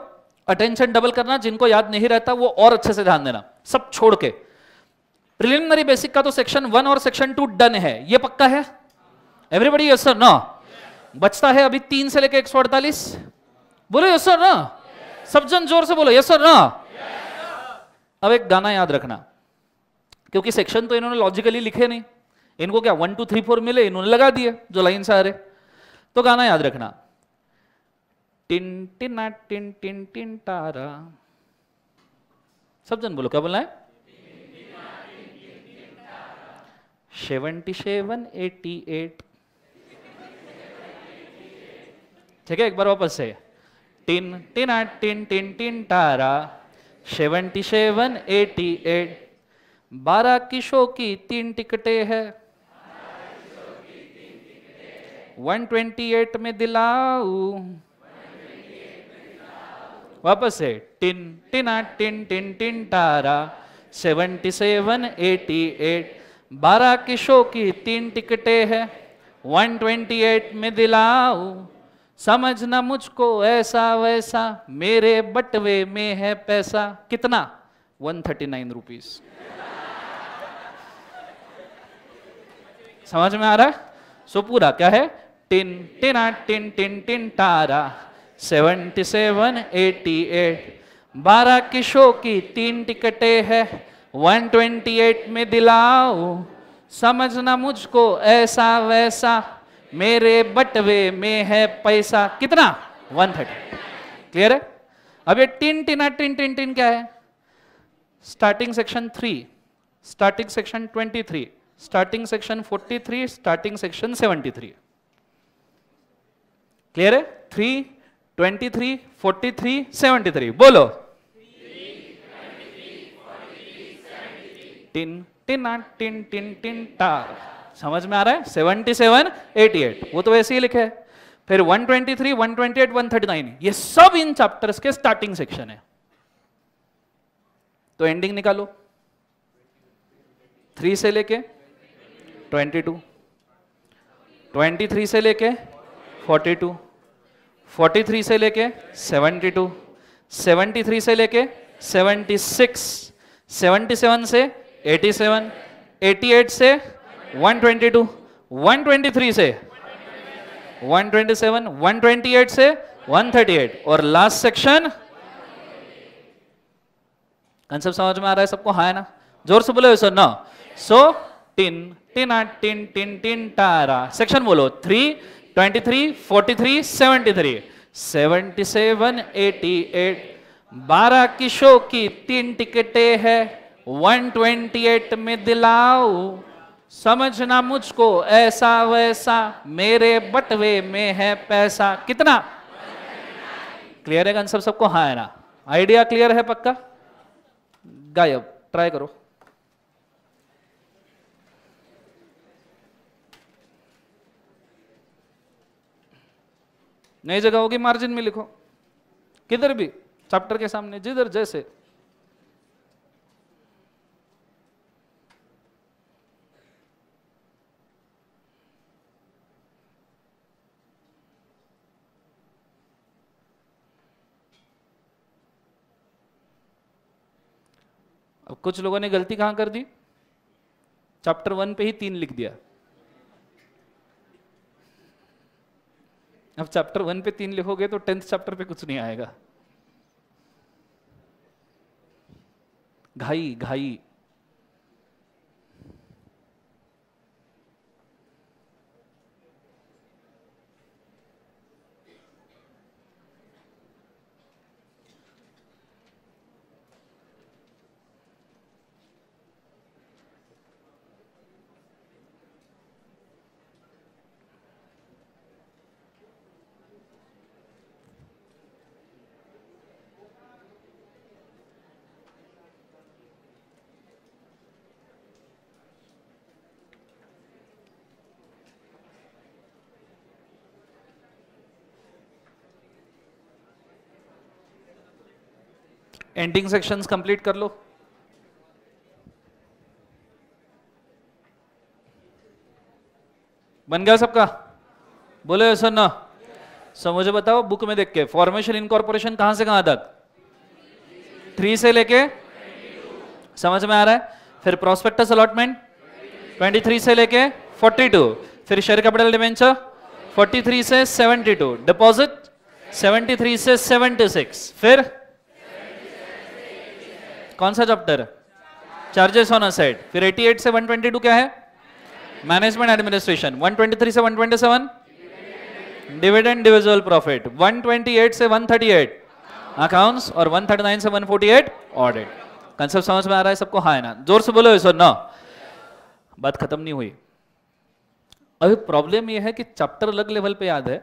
अटेंशन डबल करना जिनको याद नहीं रहता वो और अच्छे से ध्यान देना सब छोड़ के प्रिलिमिनरी बेसिक का तो सेक्शन वन और सेक्शन टू डन है ये पक्का है एवरीबडी यस सर ना बचता है अभी तीन से लेके एक सौ अड़तालीस बोलो यस सर ना सब जन जोर से बोलो यस सर ना अब एक गाना याद रखना क्योंकि सेक्शन तो इन्होंने लॉजिकली लिखे नहीं इनको क्या वन टू थ्री फोर मिले इन्होंने लगा दिए जो लाइन सारे तो गाना याद रखना टिन टिन टिन टिन टिन तारा सब जन बोलो क्या बोलना है सेवेंटी सेवन एटी एट ठीक है एक बार वापस से टिन टिन टिन टिन टिन तारा सेवेंटी सेवन एटी एट बारह किशो की तीन टिकटें है वन ट्वेंटी एट में दिलाऊ वापस है टिन टिना टिन टिन टिन टारा सेवेंटी सेवन एटी एट बारह किशो की तीन टिकटें है वन ट्वेंटी एट में दिलाऊ समझना मुझको ऐसा वैसा मेरे बटवे में है पैसा कितना वन थर्टी नाइन रुपीज़ समझ में आ रहा है सो पूरा क्या है टिन टिना टिन टिन टिन टारा सेवेंटी सेवन एटी एट बारह की शो की तीन टिकटे है वन ट्वेंटी एट में दिलाओ समझना मुझको ऐसा वैसा मेरे बटवे में है पैसा कितना वन थर्टी क्लियर है अब ये टिन टिना टिन टिन टिन क्या है starting section three starting section twenty three starting section 43 starting section 73 clear है three twenty three forty three seventy three बोलो टिन टिन टिन टिन टिन टार समझ में आ रहा है 77 सेवन एटी एट वो तो वैसे ही लिखे फिर 123, 128, 139 ये सब इन चैप्टर्स के स्टार्टिंग सेक्शन है तो एंडिंग निकालो थ्री से लेके ट्वेंटी टू ट्वेंटी थ्री से लेके फोर्टी टू फोर्टी थ्री से लेके सेवेंटी टू सेवेंटी थ्री से लेके सेवेंटी सिक्स सेवेंटी सेवन से एटी सेवन एटी एट से one twenty two one twenty three से one twenty seven one twenty eight से वन थर्टी एट और last section concept समझ में आ रहा है सबको हाँ है ना जोर से बोले सर ना सो टिन टिन टिन टिन टिन टारा सेक्शन बोलो three twenty three forty three seventy three seventy seven eighty eight बारह किशो की तीन टिकटे है वन ट्वेंटी एट में दिलाओ समझना मुझको ऐसा वैसा मेरे बटवे में है पैसा कितना क्लियर है सबको हाँ है ना आइडिया क्लियर है पक्का गायब ट्राई करो नई जगह होगी मार्जिन में लिखो किधर भी चैप्टर के सामने जिधर जैसे अब कुछ लोगों ने गलती कहां कर दी चैप्टर वन पे ही तीन लिख दिया अब चैप्टर वन पे तीन लिखोगे तो टेंथ चैप्टर पे कुछ नहीं आएगा घाई घाई एंडिंग सेक्शंस कंप्लीट कर लो बन गया सबका बोले सर ना सर मुझे बताओ बुक में देख के फॉर्मेशन इनकॉर्पोरेशन कहां से कहां तक थ्री से लेके समझ में आ रहा है फिर प्रोस्पेक्टस अलॉटमेंट 23 से लेके 42 फिर शेयर कैपिटल डिवेंचर 43 से 72 डिपॉजिट 73 से 76 फिर कौन सा चैप्टर चार्जेस ऑन असेट फिर 88 से 122 क्या है मैनेजमेंट एडमिनिस्ट्रेशन 123 से 127 twenty seven dividend divisible profit one से 138 अकाउंट और 139 से 148 ऑडिट कंसेप्ट समझ में आ रहा है सबको हाँ है ना जोर से बोलो सर ना बात खत्म नहीं हुई अभी प्रॉब्लम यह है कि चैप्टर अलग लेवल पे याद है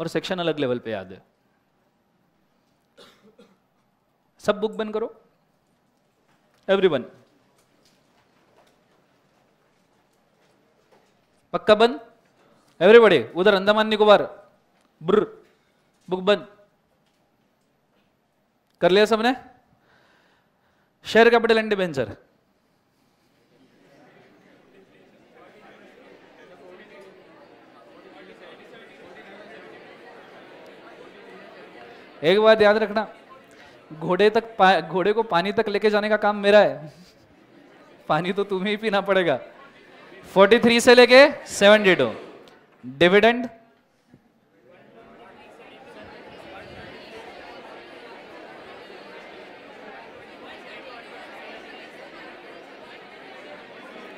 और सेक्शन अलग लेवल पे याद है सब बुक बंद करो एवरीवन पक्का बंद एवरीबडी उधर अंदमान निकोबार ब्र बुक बंद कर लिया सबने शेयर कैपिटल एंड डिबेंचर एक बात याद रखना घोड़े तक घोड़े को पानी तक लेके जाने का काम मेरा है पानी तो तुम्हें ही पीना पड़ेगा 43 से लेके 72 डिविडेंड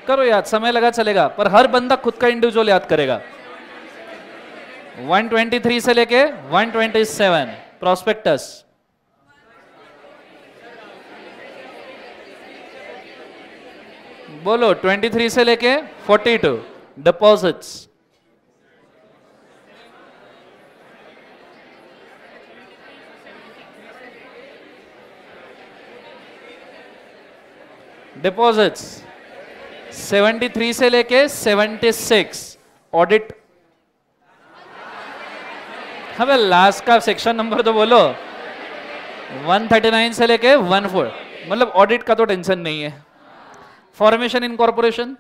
करो याद समय लगा चलेगा पर हर बंदा खुद का इंडिविजुअल याद करेगा 123 से लेके 127 प्रोस्पेक्टस बोलो 23 से लेके 42 डिपॉजिट्स डिपॉजिट्स 73 से लेके 76 ऑडिट हमें लास्ट का सेक्शन नंबर तो बोलो 139 से लेके 14 मतलब ऑडिट का तो टेंशन नहीं है फॉर्मेशन इन कॉर्पोरेशन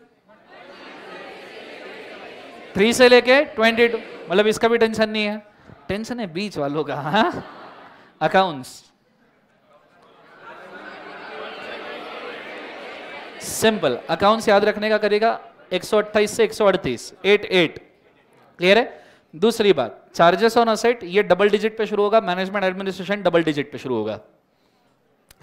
थ्री से लेके ट्वेंटी टू मतलब इसका भी टेंशन नहीं है टेंशन है बीच वालों का अकाउंट्स सिंपल अकाउंट्स याद रखने का करेगा 128 से 138 एट क्लियर है दूसरी बात चार्जेस ऑन असेट ये डबल डिजिट पे शुरू होगा मैनेजमेंट एडमिनिस्ट्रेशन डबल डिजिट पे शुरू होगा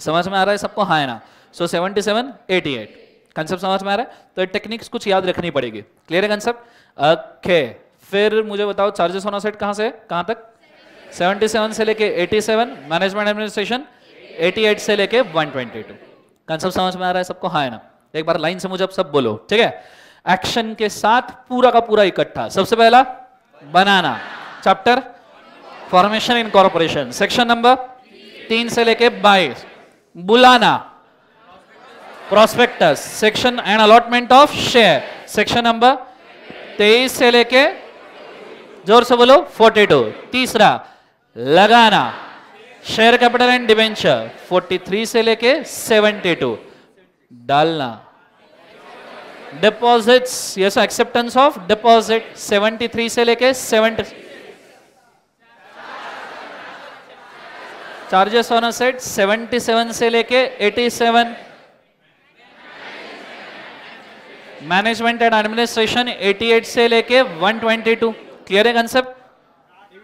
समझ में आ रहा है सबको हाँ है ना so seventy seven eighty eight concept समझ में आ रहा है तो टेक्निक्स कुछ याद रखनी पड़ेगी क्लियर है कंसेप्ट ओके फिर मुझे बताओ चार्जेस ऑन असेट कहाँ से कहाँ तक 77 से लेके 87 मैनेजमेंट एडमिनिस्ट्रेशन 88 से लेके 122 कंसेप्ट समझ में आ रहा है सबको हाँ ना एक बार लाइन से मुझे अब सब बोलो ठीक है एक्शन के साथ पूरा का पूरा इकट्ठा सबसे पहला बनाना chapter formation incorporation section number तीन से लेके बाईस बुलाना prospectus section and allotment of share section number तेईस से लेके जोर से बोलो फोर्टी टू तीसरा लगाना share capital and debenture forty three से लेके सेवेंटी टू डालना deposits so acceptance of deposit seventy three से लेके seventy charges on asset seventy seven से लेके eighty seven management and administration 88 से लेके 122 क्लियर है concept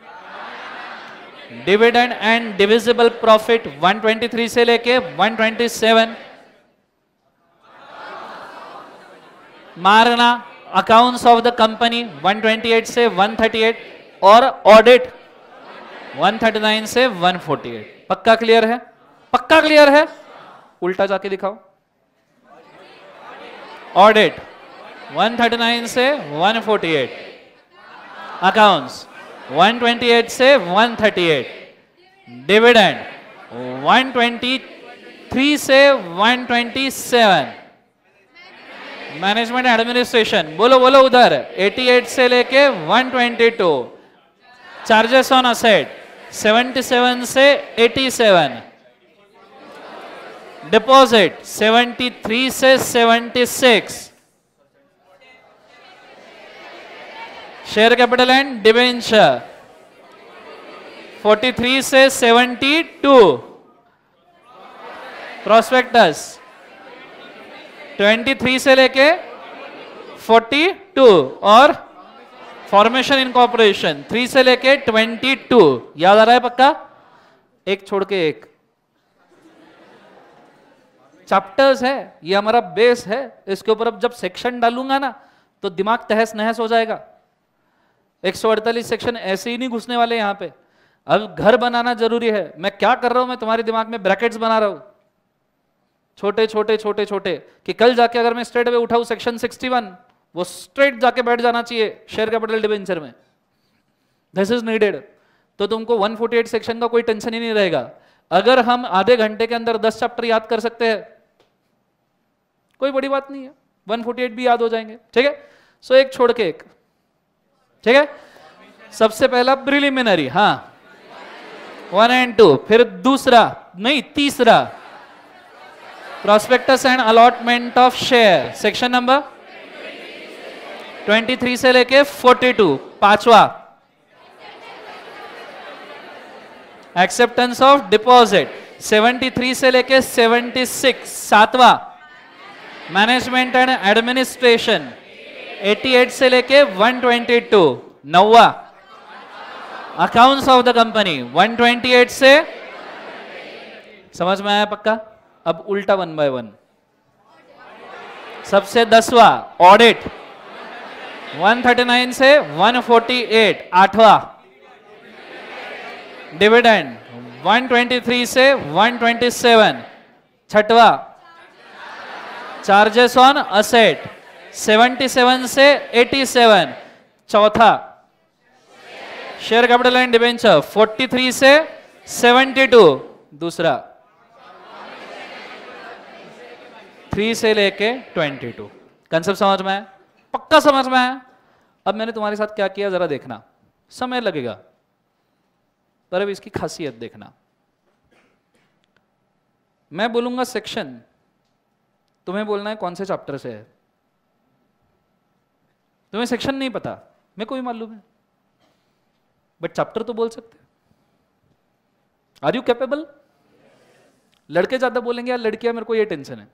dividend and divisible profit 123 से लेके 127 मारना अकाउंट ऑफ द कंपनी 128 से 138 और ऑडिट 139 से 148 पक्का क्लियर है पक्का क्लियर है उल्टा जाके दिखाओ ऑडिट 139 से 148 अकाउंट्स 128 से 138 डिविडेंड 123 से 127 मैनेजमेंट एडमिनिस्ट्रेशन बोलो बोलो उधर 88 से लेके 122 चार्जेस ऑन असेट 77 से 87 डिपॉजिट 73 से 76 शेयर कैपिटल एंड डिवेंचर 43 से 72 प्रोस्पेक्टस 23 से लेके 42 और फॉर्मेशन कॉपोरेशन 3 से लेके 22 याद आ रहा है पक्का एक छोड़ के एक चैप्टर्स है ये हमारा बेस है इसके ऊपर अब जब सेक्शन डालूंगा ना तो दिमाग तहस नहस हो जाएगा एक सेक्शन ऐसे ही नहीं घुसने वाले यहां पे अब घर बनाना जरूरी है मैं क्या कर रहा हूं मैं तुम्हारे दिमाग में ब्रैकेट्स बना रहा हूं छोटे छोटे छोटे छोटे कि कल जाके अगर मैं स्ट्रेट वे उठाऊ सेक्शन 61 वो स्ट्रेट जाके बैठ जाना चाहिए शेयर कैपिटल डिवेंचर में दिस इज नीडेड तो तुमको 148 सेक्शन का कोई टेंशन ही नहीं रहेगा अगर हम आधे घंटे के अंदर 10 चैप्टर याद कर सकते हैं कोई बड़ी बात नहीं है 148 भी याद हो जाएंगे ठीक है सो एक छोड़ के एक ठीक है सबसे पहला प्रिलिमिनरी हाँ वन एंड टू फिर दूसरा नहीं तीसरा prospectus and allotment of share section number 23 से लेके 42 पांचवा एक्सेप्टेंस ऑफ डिपॉजिट 73 से लेके 76 सातवा मैनेजमेंट एंड एडमिनिस्ट्रेशन 88 से लेके 122 नौवा अकाउंट्स ऑफ द कंपनी 128 से समझ में आया पक्का अब उल्टा वन बाय वन सबसे दसवा ऑडिट 139 से 148 आठवा डिविडेंड 123 से 127 छठवा चार्जेस ऑन असेट 77 से 87 चौथा शेयर कैपिटल एंड डिबेंचर 43 से 72 दूसरा 3 से लेके 22 कंसेप्ट समझ में है पक्का समझ में है अब मैंने तुम्हारे साथ क्या किया जरा देखना समय लगेगा पर अब इसकी खासियत देखना मैं बोलूंगा सेक्शन तुम्हें बोलना है कौन से चैप्टर से है तुम्हें सेक्शन नहीं पता मैं कोई मालूम है बट चैप्टर तो बोल सकते आर यू कैपेबल लड़के ज्यादा बोलेंगे यार लड़कियां मेरे को ये टेंशन है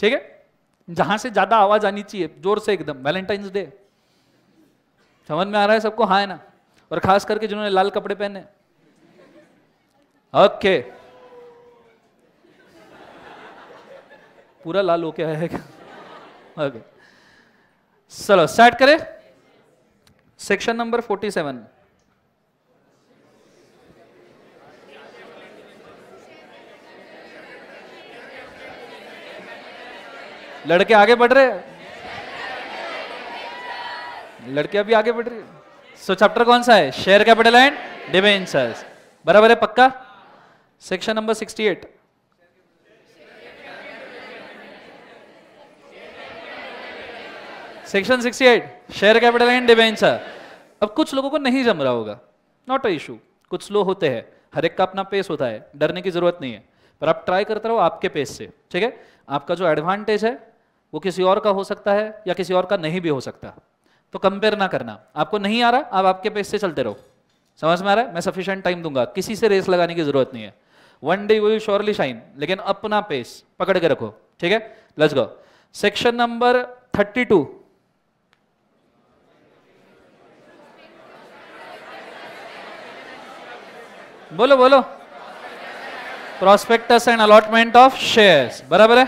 ठीक है जहां से ज्यादा आवाज आनी चाहिए जोर से एकदम वैलेंटाइंस डे समझ में आ रहा है सबको हाँ है ना और खास करके जिन्होंने लाल कपड़े पहने ओके okay. पूरा लाल होके आया है क्या ओके चलो स्टार्ट करें सेक्शन नंबर फोर्टी सेवन लड़के आगे बढ़ रहे हैं अभी आगे बढ़ रही है सो चैप्टर कौन सा है शेयर कैपिटल एंड डिवेंचर्स बराबर है पक्का section number 68 section 68 share capital and debenture अब कुछ लोगों को नहीं जम रहा होगा नॉट अ इशू कुछ लोग होते हैं हर एक का अपना पेस होता है डरने की जरूरत नहीं है पर आप ट्राई करते रहो आपके पेस से ठीक है आपका जो एडवांटेज है वो किसी और का हो सकता है या किसी और का नहीं भी हो सकता तो कंपेयर ना करना आपको नहीं आ रहा आप आपके पेस से चलते रहो समझ में आ रहा है मैं सफिशियंट टाइम दूंगा किसी से रेस लगाने की जरूरत नहीं है one day will surely shine लेकिन अपना पेस पकड़ के रखो ठीक है let's go section number thirty two बोलो बोलो prospectus and allotment of shares बराबर है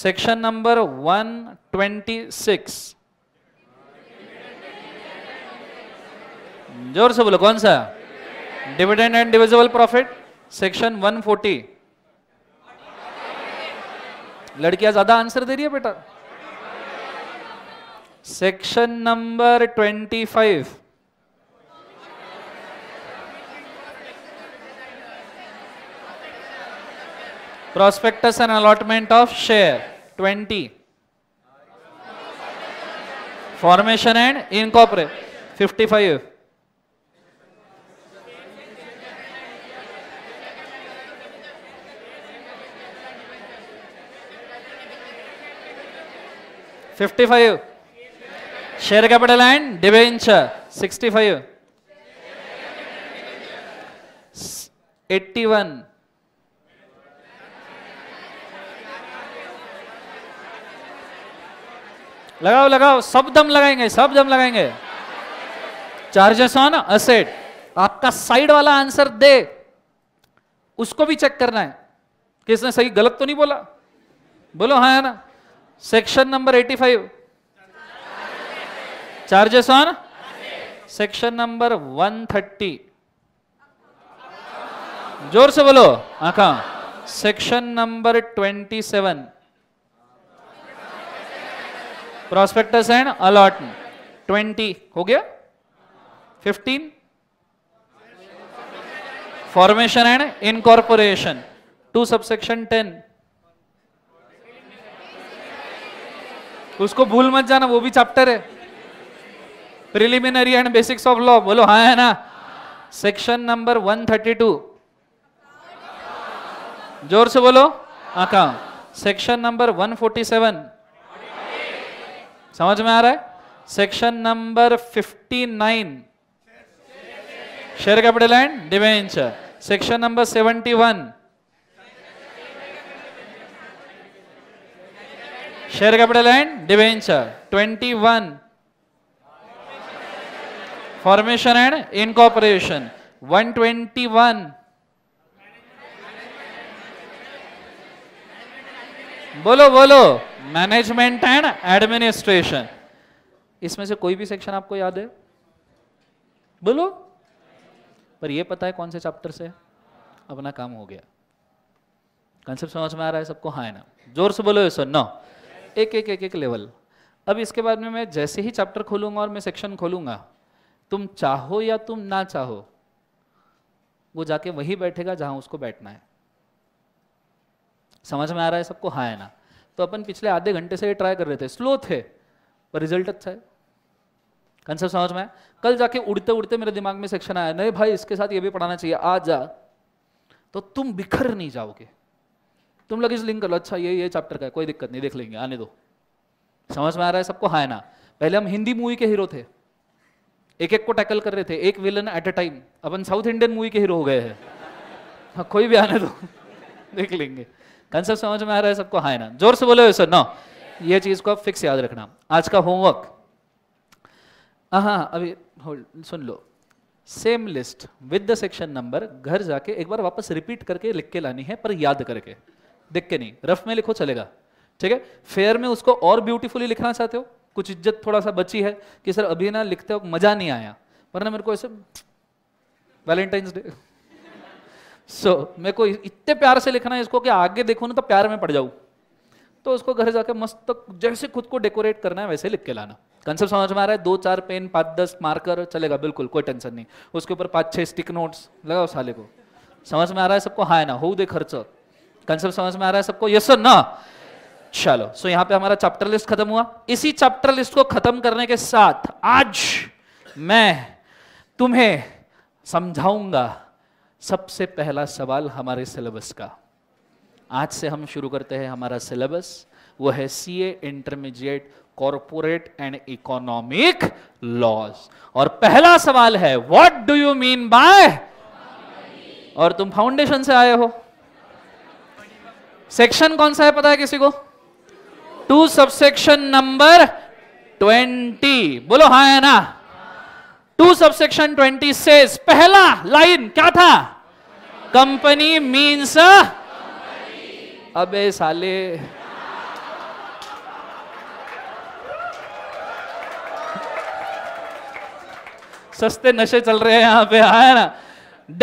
सेक्शन नंबर 126 जोर से बोलो कौन सा dividend and divisible profit section 140 लड़कियां ज्यादा आंसर दे रही है बेटा section number 25 prospectus and allotment of share 20 formation and incorporate 55 55 share capital and debenture 65 81 लगाओ लगाओ सब दम लगाएंगे सब दम लगाएंगे चार्जेस ऑन असेट आपका साइड वाला आंसर दे उसको भी चेक करना है किसने सही गलत तो नहीं बोला बोलो हाँ है ना section number 85 charges on section number 130 जोर से बोलो आखा section number 27 prospectus and allot twenty हो गया fifteen formation and incorporation two subsection ten उसको भूल मत जाना वो भी चैप्टर है preliminary and basics of law बोलो हाँ है ना सेक्शन नंबर 132 जोर से बोलो अकाउंट सेक्शन नंबर 147 समझ में आ रहा है section number 59 share capital and debenture section number 71 share capital and debenture 21 formation and twenty 121 बोलो बोलो मैनेजमेंट एंड एडमिनिस्ट्रेशन इसमें से कोई भी सेक्शन आपको याद है बोलो पर ये पता है कौन से चैप्टर से अपना काम हो गया कंसेप्ट समझ में आ रहा है सबको हाँ है ना जोर से बोलो सर नो एक एक एक एक लेवल अब इसके बाद में मैं जैसे ही चैप्टर खोलूंगा और मैं सेक्शन खोलूंगा तुम चाहो या तुम ना चाहो वो जाके वही बैठेगा जहां उसको बैठना है समझ में आ रहा है सबको हाँ है ना तो अपन पिछले आधे घंटे से ये ट्राई कर रहे थे स्लो थे पर रिजल्ट अच्छा है कंसेप्ट समझ में कल जाके उड़ते उड़ते मेरे दिमाग में सेक्शन आया नहीं भाई इसके साथ ये भी पढ़ाना चाहिए आ जा तो तुम बिखर नहीं जाओगे तुम लगे लिंक कर लो अच्छा ये ये चैप्टर का है कोई दिक्कत नहीं देख लेंगे आने दो समझ में आ रहा है सबको हाँ ना पहले हम हिंदी मूवी के हीरो थे एक एक को टैकल कर रहे थे एक विलन एट अ टाइम अपन साउथ इंडियन मूवी के हीरो हो गए हैं हाँ, कोई भी आने दो (laughs) देख लेंगे कंसेप्ट समझ में आ रहा है सबको हाँ ना जोर से बोले सर नो ये चीज को आप फिक्स याद रखना आज का होमवर्क हाँ अभी होल्ड सुन लो same list with the section number घर जाके एक बार वापस रिपीट करके लिख के लानी है पर याद करके दिख के नहीं रफ में लिखो चलेगा ठीक है फेयर में उसको और ब्यूटीफुली लिखना चाहते हो कुछ इज्जत थोड़ा सा बची है कि सर अभी ना लिखते हो मजा नहीं आया वरना मेरे को ऐसे वैलेंटाइंस डे सो so, मेरे को इतने प्यार से लिखना है इसको कि आगे देखो ना तो प्यार में पड़ जाऊं तो उसको घर जाकर मस्त तो जैसे खुद को डेकोरेट करना है वैसे लिख के लाना कंसेप्ट समझ में आ रहा है दो चार पेन पाँच दस मार्कर चलेगा बिल्कुल कोई टेंशन नहीं उसके ऊपर पाँच छः स्टिक नोट्स लगाओ साले को समझ में आ रहा है सबको हाँ ना हो दे खर्च कंसेप्ट समझ में आ रहा है सबको यस सर ना चलो सो so, यहाँ पे हमारा चैप्टर लिस्ट खत्म हुआ इसी चैप्टर लिस्ट को खत्म करने के साथ आज मैं तुम्हें समझाऊंगा सबसे पहला सवाल हमारे सिलेबस का आज से हम शुरू करते हैं हमारा सिलेबस वो है C A intermediate corporate and economic laws और पहला सवाल है what do you mean by और तुम फाउंडेशन से आए हो सेक्शन कौन सा है पता है किसी को टू सबसेक्शन नंबर ट्वेंटी बोलो हाँ है ना टू सबसेक्शन ट्वेंटी से पहला लाइन क्या था कंपनी मीन्स अबे साले सस्ते नशे चल रहे हैं यहां पे हाँ, है ना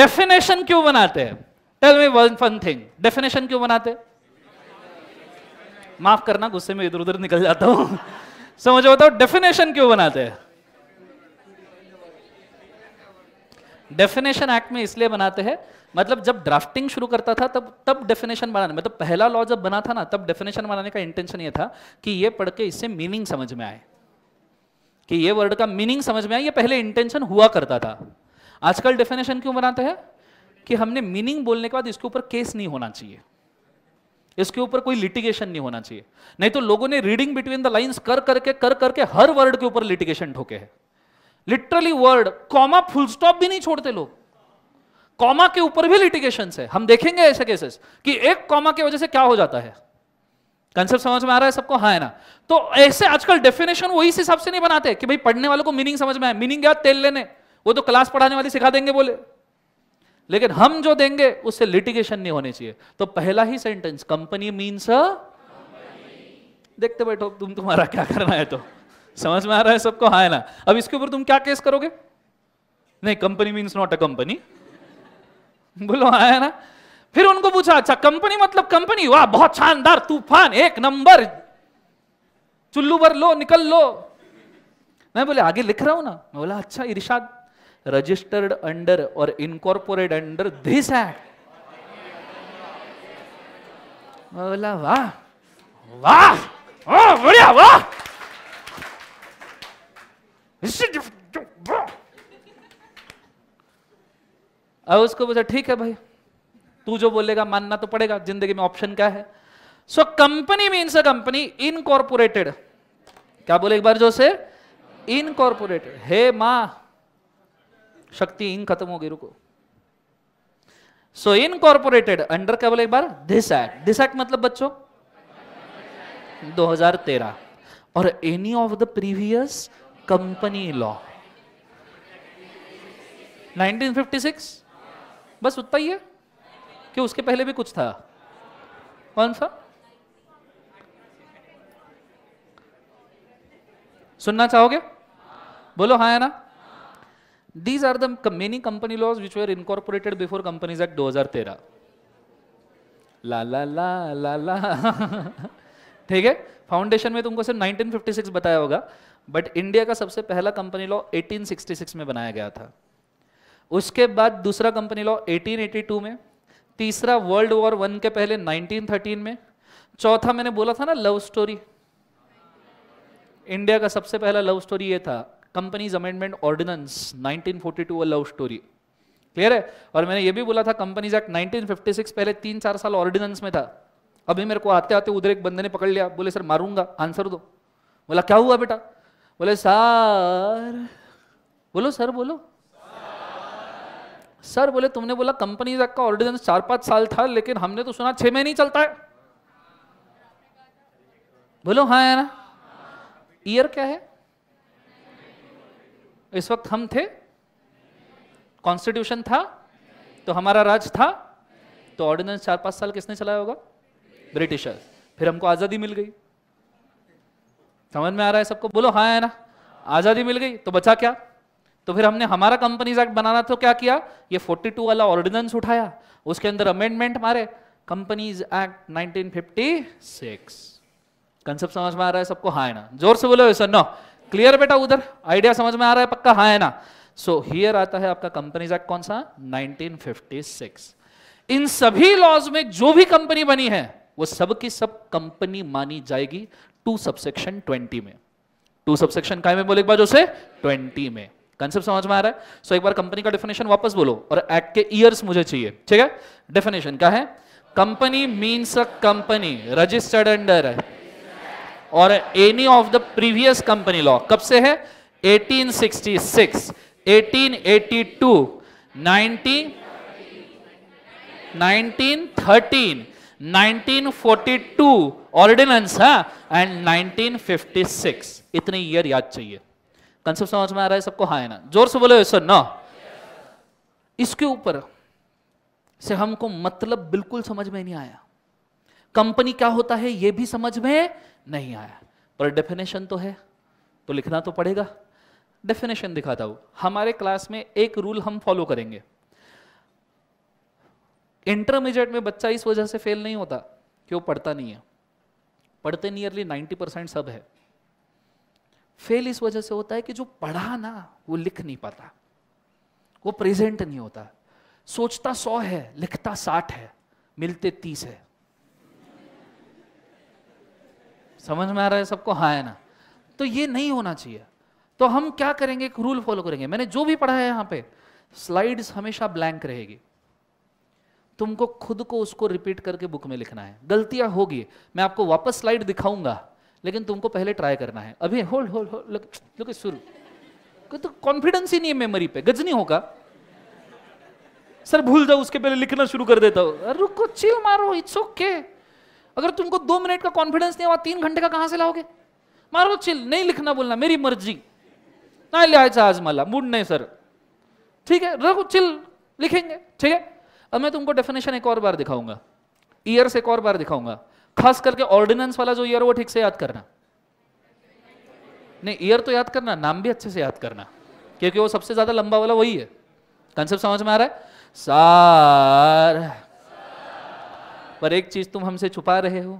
डेफिनेशन क्यों बनाते हैं tell me one fun thing definition क्यों बनाते माफ करना गुस्से में इधर उधर निकल जाता हूं समझो बताओ डेफिनेशन क्यों बनाते हैं डेफिनेशन एक्ट में इसलिए बनाते हैं मतलब जब ड्राफ्टिंग शुरू करता था तब तब डेफिनेशन बनाने मतलब पहला लॉ जब बना था ना तब डेफिनेशन बनाने का इंटेंशन ये था कि ये पढ़ के इससे मीनिंग समझ में आए कि ये वर्ड का मीनिंग समझ में आए ये पहले इंटेंशन हुआ करता था आजकल डेफिनेशन क्यों बनाते हैं कि हमने मीनिंग बोलने के बाद इसके ऊपर केस नहीं होना चाहिए इसके ऊपर कोई लिटिगेशन नहीं होना चाहिए नहीं तो लोगों ने रीडिंग बिटवीन द लाइंस कर करके कर करके हर वर्ड के ऊपर लिटिगेशन ठोके हैं literally word comma full stop भी नहीं छोड़ते लोग कॉमा के ऊपर भी लिटिगेशन है हम देखेंगे ऐसे केसेस कि एक कॉमा की वजह से क्या हो जाता है कंसेप्ट समझ में आ रहा है सबको हाँ है ना तो ऐसे आजकल डेफिनेशन वही इस हिसाब से नहीं बनाते कि भाई पढ़ने वालों को मीनिंग समझ में आए मीनिंग क्या तेल लेने वो तो क्लास पढ़ाने वाली सिखा देंगे बोले लेकिन हम जो देंगे उससे लिटिगेशन नहीं होने चाहिए तो पहला ही सेंटेंस कंपनी मीन्स देखते बैठो तुम तुम्हारा क्या करना है तो समझ में आ रहा है सबको हाँ है ना अब इसके ऊपर तुम क्या केस करोगे नहीं company means not a company बोलो हाँ है ना फिर उनको पूछा अच्छा कंपनी मतलब कंपनी वाह बहुत शानदार तूफान एक नंबर चुल्लू भर लो निकल लो मैं बोले आगे लिख रहा हूं ना मैं बोला अच्छा इरशाद रजिस्टर्ड अंडर और इनकॉर्पोरेट अंडर दिस एक्ट बोला वाह वाह बढ़िया वाह (laughs) और उसको बोलते ठीक है भाई तू जो बोलेगा मानना तो पड़ेगा जिंदगी में ऑप्शन क्या है so company means a company incorporated क्या बोले एक बार जो से इनकॉर्पोरेटेड हे मां शक्ति इन खत्म होगी रुको सो इनकॉर्पोरेटेड अंडर क्या बोले एक बार दिस एक्ट दिस एक्ट मतलब बच्चों 2013 और any of the previous company law 1956 बस उतना ही है कि उसके पहले भी कुछ था कौन सा सुनना चाहोगे बोलो हाँ है ना these are the many company laws which were incorporated before companies act 2013 ला ला ला ला ला (laughs) ठीक है फाउंडेशन में तुमको सिर्फ 1956 बताया होगा बट इंडिया का सबसे पहला कंपनी लॉ 1866 में बनाया गया था उसके बाद दूसरा कंपनी लॉ 1882 में तीसरा वर्ल्ड वॉर वन के पहले 1913 में चौथा मैंने बोला था ना लव स्टोरी इंडिया का सबसे पहला लव स्टोरी ये था companies amendment ordinance 1942 love story clear है और मैंने ये भी बोला था कंपनीज एक्ट नाइनटीन पहले तीन चार साल ऑर्डिनेंस में था अभी मेरे को आते आते उधर एक बंदे ने पकड़ लिया बोले सर मारूंगा आंसर दो बोला क्या हुआ बेटा बोले सर बोलो सर बोलो सर बोले तुमने बोला कंपनी का ऑर्डिनेंस चार पांच साल था लेकिन हमने तो सुना छह महीने चलता है बोलो हाँ है ना ईयर क्या है इस वक्त हम थे कॉन्स्टिट्यूशन था तो हमारा राज था तो ऑर्डिनेंस चार पांच साल किसने चलाया होगा ब्रिटिशर्स फिर हमको आज़ादी मिल गई समझ में आ रहा है सबको बोलो हाँ है ना आज़ादी मिल गई तो बचा क्या तो फिर हमने हमारा कंपनीज एक्ट बनाना तो क्या किया ये 42 वाला ऑर्डिनेंस उठाया उसके अंदर अमेंडमेंट मारे कंपनीज एक्ट 1956 कंसेप्ट समझ में आ रहा है सबको हाँ है ना जोर से बोलो सर नो क्लियर बेटा उधर आइडिया समझ में आ रहा है पक्का हाँ है ना सो so, हियर आता है आपका कंपनीज एक्ट कौन सा 1956 इन सभी लॉज में जो भी कंपनी बनी है वो सब की सब कंपनी मानी जाएगी टू सबसेक्शन ट्वेंटी में टू सबसेक्शन का बोले एक बार जो से ट्वेंटी में कंसेप्ट समझ में आ रहा है सो so, एक बार कंपनी का डेफिनेशन वापस बोलो और एक्ट के ईयर्स मुझे चाहिए ठीक है डेफिनेशन क्या है company means a company registered under और any of the previous company law कब से है 1866 1882 19, 1913 1942 ऑर्डिनेंस है एंड 1956 इतने ईयर याद चाहिए कंसेप्ट समझ में आ रहा है सबको हाँ है ना जोर से बोले सर ना इसके ऊपर से हमको मतलब बिल्कुल समझ में नहीं आया कंपनी क्या होता है यह भी समझ में नहीं आया पर डेफिनेशन तो है तो लिखना तो पड़ेगा डेफिनेशन दिखाता हूं हमारे क्लास में एक रूल हम फॉलो करेंगे इंटरमीडिएट में बच्चा इस वजह से फेल नहीं होता कि वो पढ़ता नहीं है पढ़ते नियरली 90 परसेंट सब है फेल इस वजह से होता है कि जो पढ़ा ना वो लिख नहीं पाता वो प्रेजेंट नहीं होता सोचता सौ है लिखता साठ है मिलते तीस है समझ में आ रहा है सबको हाँ है ना तो ये नहीं होना चाहिए तो हम क्या करेंगे एक रूल फॉलो करेंगे मैंने जो भी पढ़ा है यहां पे स्लाइड्स हमेशा ब्लैंक रहेगी तुमको खुद को उसको रिपीट करके बुक में लिखना है गलतियां होगी मैं आपको वापस स्लाइड दिखाऊंगा लेकिन तुमको पहले ट्राई करना है अभी होल्ड होल्ड होल्ड लुक शुरू तो कॉन्फिडेंस ही नहीं है मेमोरी पे गजनी होगा सर भूल जाओ उसके पहले लिखना शुरू कर देता हूँ रुको चिल मारो इट्स ओके okay. अगर तुमको दो मिनट का कॉन्फिडेंस नहीं हुआ तीन घंटे का कहां से लाओगे मारो चिल नहीं लिखना बोलना मेरी मर्जी ना लिया आज माला मूड नहीं सर ठीक है रघु चिल लिखेंगे ठीक है अब मैं तुमको डेफिनेशन एक और बार दिखाऊंगा से एक और बार दिखाऊंगा खास करके ऑर्डिनेंस वाला जो ईयर वो ठीक से याद करना नहीं ईयर तो याद करना नाम भी अच्छे से याद करना क्योंकि वो सबसे ज्यादा लंबा वाला वही है कंसेप्ट समझ में आ रहा है सार पर एक चीज तुम हमसे छुपा रहे हो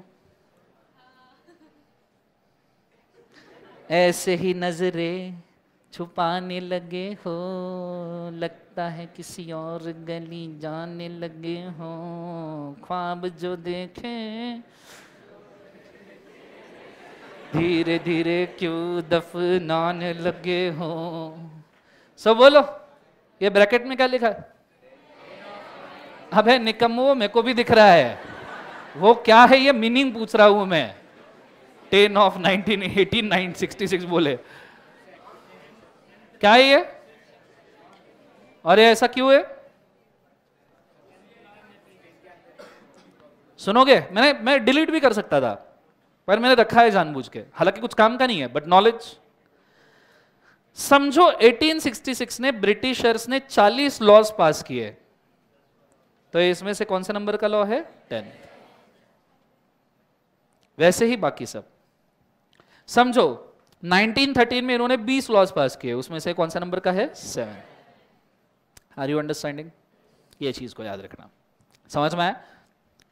ऐसे ही नजरें छुपाने लगे हो लगता है किसी और गली जाने लगे हो ख्वाब जो देखे धीरे धीरे क्यों दफनाने लगे हो सो बोलो ये ब्रैकेट में क्या लिखा अब है निकम्मो मेरे को भी दिख रहा है वो क्या है ये मीनिंग पूछ रहा हूं मैं ten of nineteen eighteen nine sixty six बोले क्या है ये अरे ऐसा क्यों है सुनोगे मैंने मैं डिलीट भी कर सकता था पर मैंने रखा है जानबूझ के हालांकि कुछ काम का नहीं है बट नॉलेज समझो 1866 ने ब्रिटिशर्स ने 40 लॉज पास किए तो इसमें से कौन से नंबर का लॉ है टेन वैसे ही बाकी सब समझो 1913 में इन्होंने 20 लॉज पास किए उसमें से कौन सा नंबर का है सेवन आर यू अंडरस्टैंडिंग ये चीज को याद रखना समझ में आया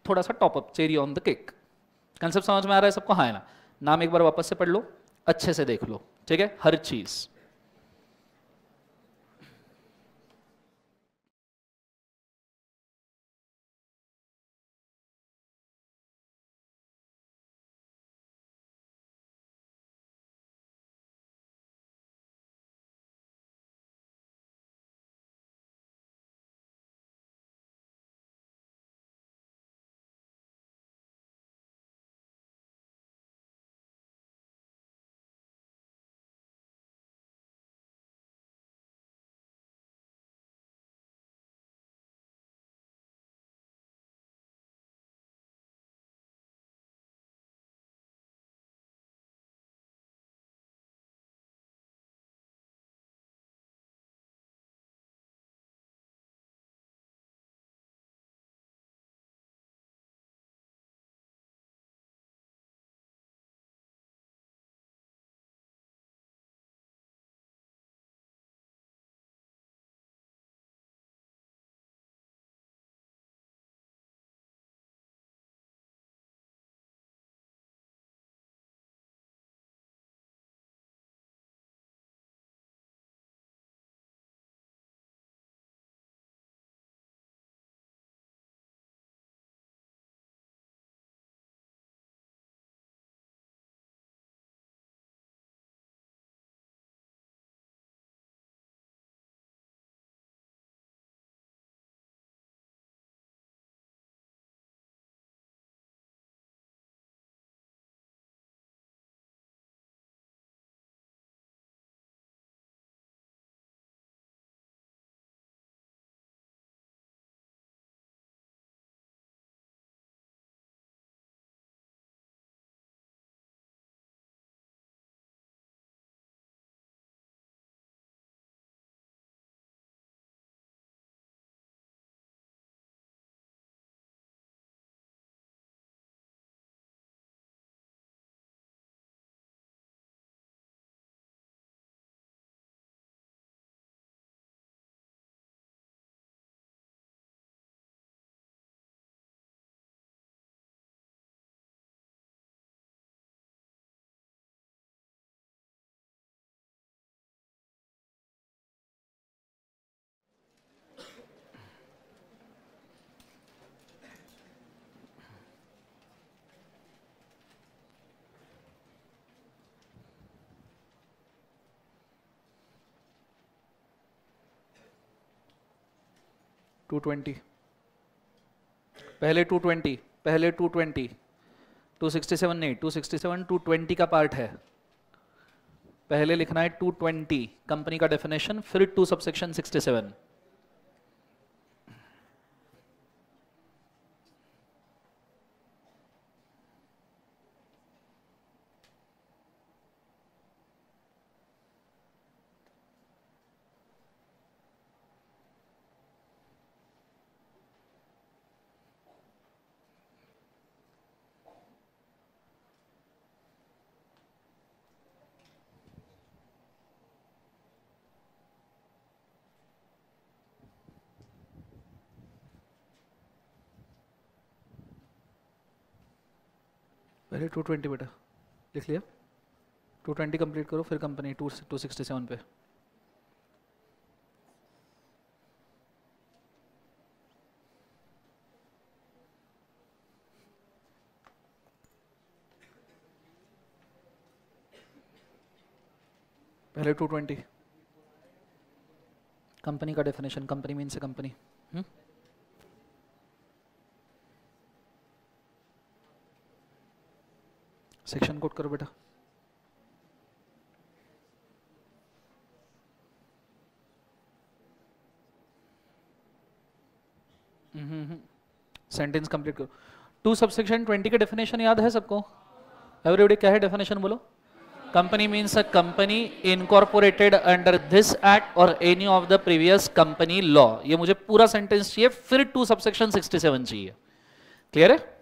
थोड़ा सा top up cherry on the cake concept समझ में आ रहा है सबको हाँ ना नाम एक बार वापस से पढ़ लो अच्छे से देख लो ठीक है हर चीज़ 220 पहले 220 पहले 220 267 नहीं 267 220 का पार्ट है पहले लिखना है 220 कंपनी का डेफिनेशन फिर टू सबसेक्शन 67 पहले टू ट्वेंटी बेटा लिख लिया टू ट्वेंटी कंप्लीट करो फिर company two two sixty seven पे पहले टू ट्वेंटी कंपनी का डेफिनेशन कंपनी मीन से कंपनी सेक्शन कोड करो बेटा sentence hmm, complete hmm, hmm. करो टू सबसेक्शन ट्वेंटी का डेफिनेशन याद है सबको एवरीबडी क्या है डेफिनेशन बोलो company means a company incorporated under this act और any of the previous company law ये मुझे पूरा सेंटेंस चाहिए फिर टू सबसेक्शन सेवन चाहिए क्लियर है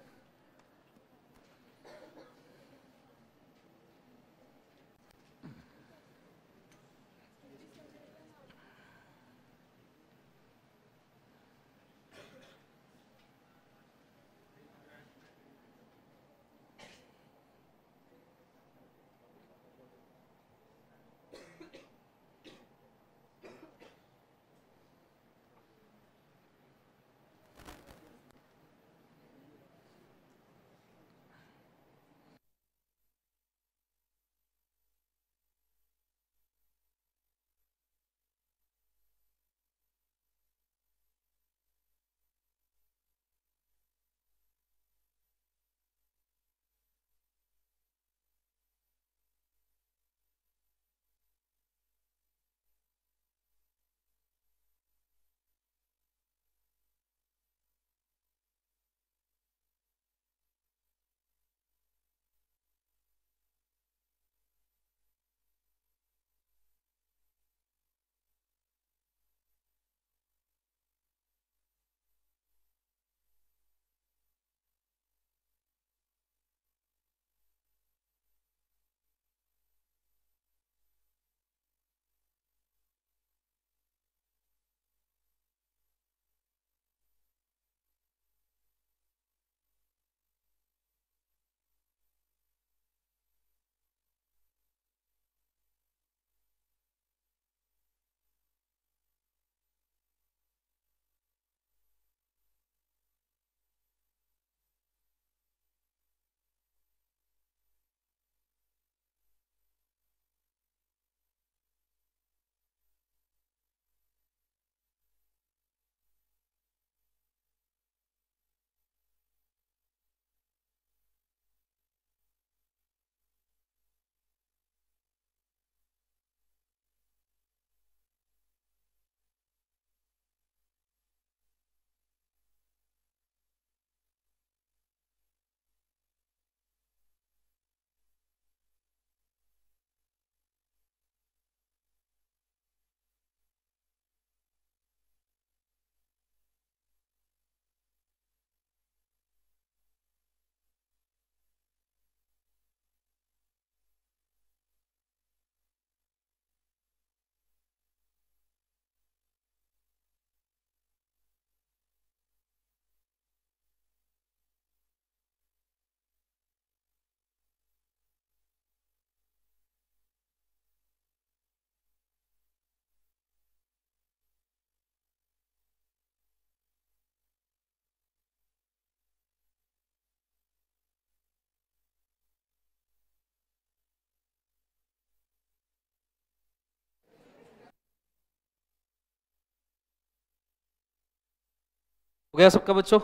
हो गया सबका बच्चों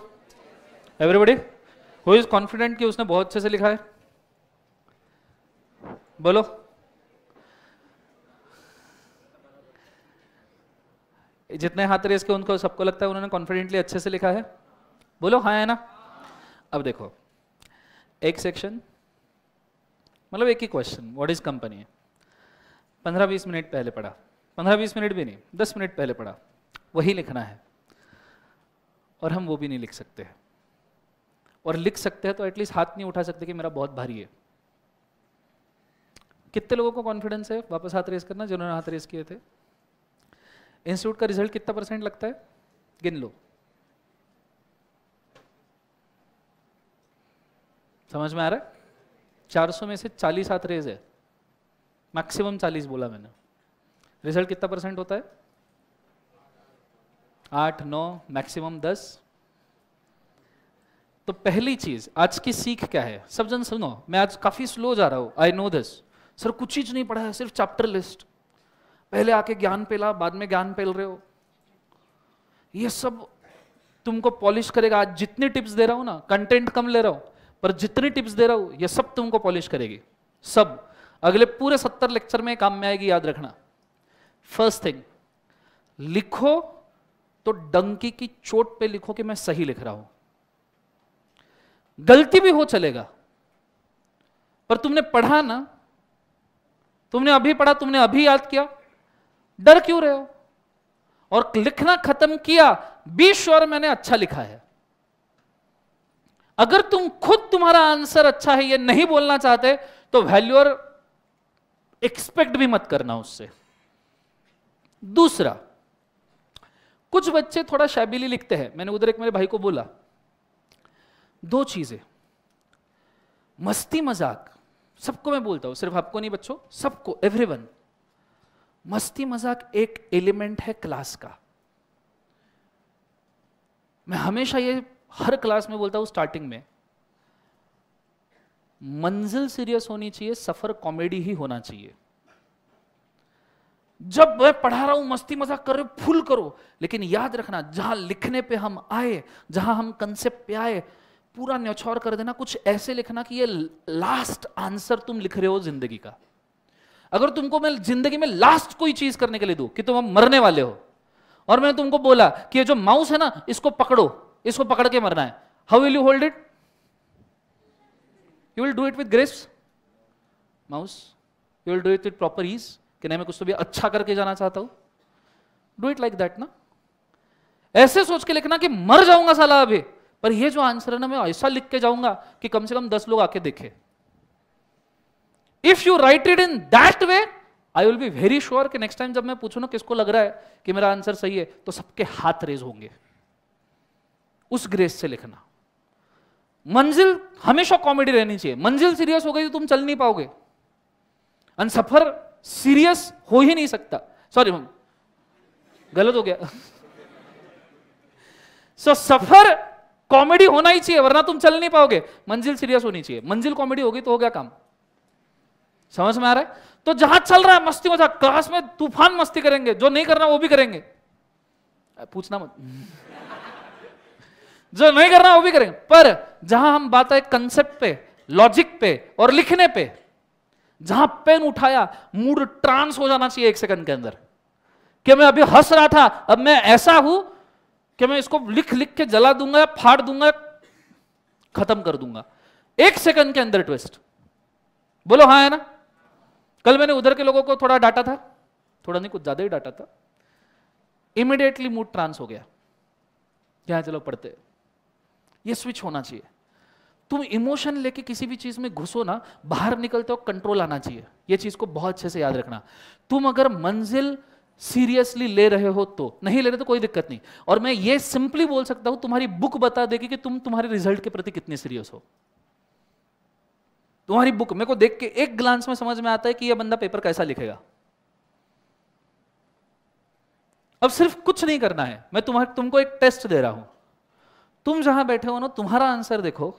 एवरीबडी हु इज कॉन्फिडेंट कि उसने बहुत अच्छे से लिखा है बोलो जितने हाथ रेस के उनको सबको लगता है उन्होंने कॉन्फिडेंटली अच्छे से लिखा है बोलो हाँ है ना अब देखो एक सेक्शन मतलब एक ही क्वेश्चन व्हाट इज कंपनी पंद्रह बीस मिनट पहले पढ़ा पंद्रह बीस मिनट भी नहीं दस मिनट पहले पढ़ा वही लिखना है और हम वो भी नहीं लिख सकते हैं और लिख सकते हैं तो एटलीस्ट हाथ नहीं उठा सकते कि मेरा बहुत भारी है कितने लोगों को कॉन्फिडेंस है वापस हाथ रेस करना जिन्होंने हाथ रेस किए थे इंस्टीट्यूट का रिजल्ट कितना परसेंट लगता है गिन लो समझ में आ रहा है 400 में से 40 हाथ रेज है मैक्सिमम 40 बोला मैंने रिजल्ट कितना परसेंट होता है आठ नौ मैक्सिमम दस तो पहली चीज आज की सीख क्या है सब जन सुनो मैं आज काफी स्लो जा रहा हूं आई नो दिस सर कुछ चीज नहीं पढ़ा है सिर्फ चैप्टर लिस्ट पहले आके ज्ञान पेला बाद में ज्ञान पेल रहे हो ये सब तुमको पॉलिश करेगा आज जितनी टिप्स दे रहा हूं ना कंटेंट कम ले रहा हूं पर जितनी टिप्स दे रहा हूं ये सब तुमको पॉलिश करेगी सब अगले पूरे सत्तर लेक्चर में काम में आएगी याद रखना फर्स्ट थिंग लिखो तो डंकी की चोट पे लिखो कि मैं सही लिख रहा हूं गलती भी हो चलेगा पर तुमने पढ़ा ना तुमने अभी पढ़ा तुमने अभी याद किया डर क्यों रहे हो और लिखना खत्म किया बी श्योर मैंने अच्छा लिखा है अगर तुम खुद तुम्हारा आंसर अच्छा है ये नहीं बोलना चाहते तो वैल्यूअर एक्सपेक्ट भी मत करना उससे दूसरा कुछ बच्चे थोड़ा शैबिली लिखते हैं मैंने उधर एक मेरे भाई को बोला दो चीजें मस्ती मजाक सबको मैं बोलता हूं सिर्फ आपको नहीं बच्चों सबको एवरीवन मस्ती मजाक एक एलिमेंट है क्लास का मैं हमेशा ये हर क्लास में बोलता हूं स्टार्टिंग में मंजिल सीरियस होनी चाहिए सफर कॉमेडी ही होना चाहिए जब मैं पढ़ा रहा हूं मस्ती मजाक कर रहे हो फुल करो लेकिन याद रखना जहां लिखने पे हम आए जहां हम कंसेप्ट पे आए पूरा न्यौछौर कर देना कुछ ऐसे लिखना कि ये लास्ट आंसर तुम लिख रहे हो जिंदगी का अगर तुमको मैं जिंदगी में लास्ट कोई चीज करने के लिए दू कि तुम हम मरने वाले हो और मैंने तुमको बोला कि ये जो माउस है ना इसको पकड़ो इसको पकड़ के मरना है how will you hold it you will do it with grace mouse you will do it with proper ease कि नहीं मैं कुछ तो भी अच्छा करके जाना चाहता हूं डू इट लाइक दैट ना ऐसे सोच के लिखना कि मर जाऊंगा साला अभी पर ये जो आंसर है ना मैं ऐसा लिख के जाऊंगा कि कम से कम दस लोग आके देखे if you write it in that way I will be very sure कि नेक्स्ट टाइम जब मैं पूछू ना किसको लग रहा है कि मेरा आंसर सही है तो सबके हाथ रेज होंगे उस ग्रेस से लिखना मंजिल हमेशा कॉमेडी रहनी चाहिए मंजिल सीरियस हो गई तो तुम चल नहीं पाओगे सफर सीरियस हो ही नहीं सकता सॉरी मैम गलत हो गया सो so, सफर कॉमेडी होना ही चाहिए वरना तुम चल नहीं पाओगे मंजिल सीरियस होनी चाहिए मंजिल कॉमेडी होगी तो हो गया काम समझ में आ रहा है तो जहां चल रहा है मस्ती मजा क्लास में तूफान मस्ती करेंगे जो नहीं करना वो भी करेंगे पूछना मत जो नहीं करना वो भी करेंगे पर जहां हम बात है कंसेप्ट पे लॉजिक पे और लिखने पे जहां पेन उठाया मूड ट्रांस हो जाना चाहिए एक सेकंड के अंदर कि मैं अभी हंस रहा था अब मैं ऐसा हूं कि मैं इसको लिख लिख के जला दूंगा फाड़ दूंगा खत्म कर दूंगा एक सेकंड के अंदर ट्विस्ट बोलो हाँ है ना कल मैंने उधर के लोगों को थोड़ा डांटा था थोड़ा नहीं कुछ ज्यादा ही डांटा था इमिडिएटली मूड ट्रांस हो गया क्या चलो पढ़ते ये स्विच होना चाहिए तुम इमोशन लेके किसी भी चीज़ में घुसो ना बाहर निकलते हो कंट्रोल आना चाहिए ये चीज़ को बहुत अच्छे से याद रखना तुम अगर मंजिल सीरियसली ले रहे हो तो नहीं ले रहे तो कोई दिक्कत नहीं और मैं ये सिंपली बोल सकता हूं तुम्हारी बुक बता देगी कि तुम तुम्हारे रिजल्ट के प्रति कितने सीरियस हो तुम्हारी बुक मेरे को देख के एक ग्लांस में समझ में आता है कि यह बंदा पेपर कैसा लिखेगा अब सिर्फ कुछ नहीं करना है मैं तुम्हारे तुमको एक टेस्ट दे रहा हूं तुम जहां बैठे हो ना तुम्हारा आंसर देखो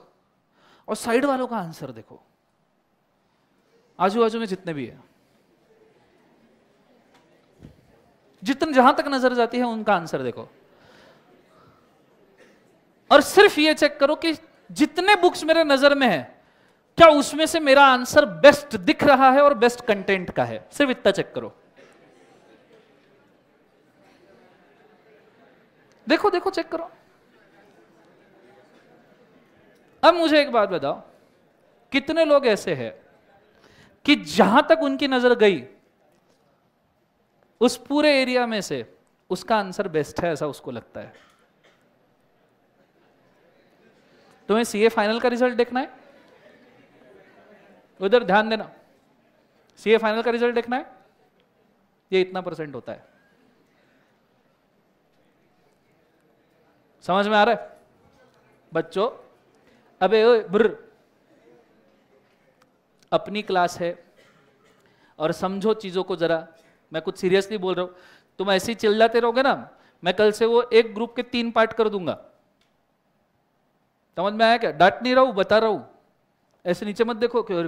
और साइड वालों का आंसर देखो आजू बाजू में जितने भी है जितने जहां तक नजर जाती है उनका आंसर देखो और सिर्फ ये चेक करो कि जितने बुक्स मेरे नजर में है क्या उसमें से मेरा आंसर बेस्ट दिख रहा है और बेस्ट कंटेंट का है सिर्फ इतना चेक करो देखो देखो चेक करो अब मुझे एक बात बताओ कितने लोग ऐसे हैं कि जहां तक उनकी नजर गई उस पूरे एरिया में से उसका आंसर बेस्ट है ऐसा उसको लगता है तुम्हें सीए फाइनल का रिजल्ट देखना है उधर ध्यान देना सीए फाइनल का रिजल्ट देखना है ये इतना परसेंट होता है समझ में आ रहा है बच्चों अबे ओ ब्र अपनी क्लास है और समझो चीज़ों को ज़रा मैं कुछ सीरियसली बोल रहा हूं तुम ऐसे ही चिल्लाते रहोगे ना मैं कल से वो एक ग्रुप के तीन पार्ट कर दूंगा समझ में आया क्या डांट नहीं रहा हूं बता रहा हूं ऐसे नीचे मत देखो क्यों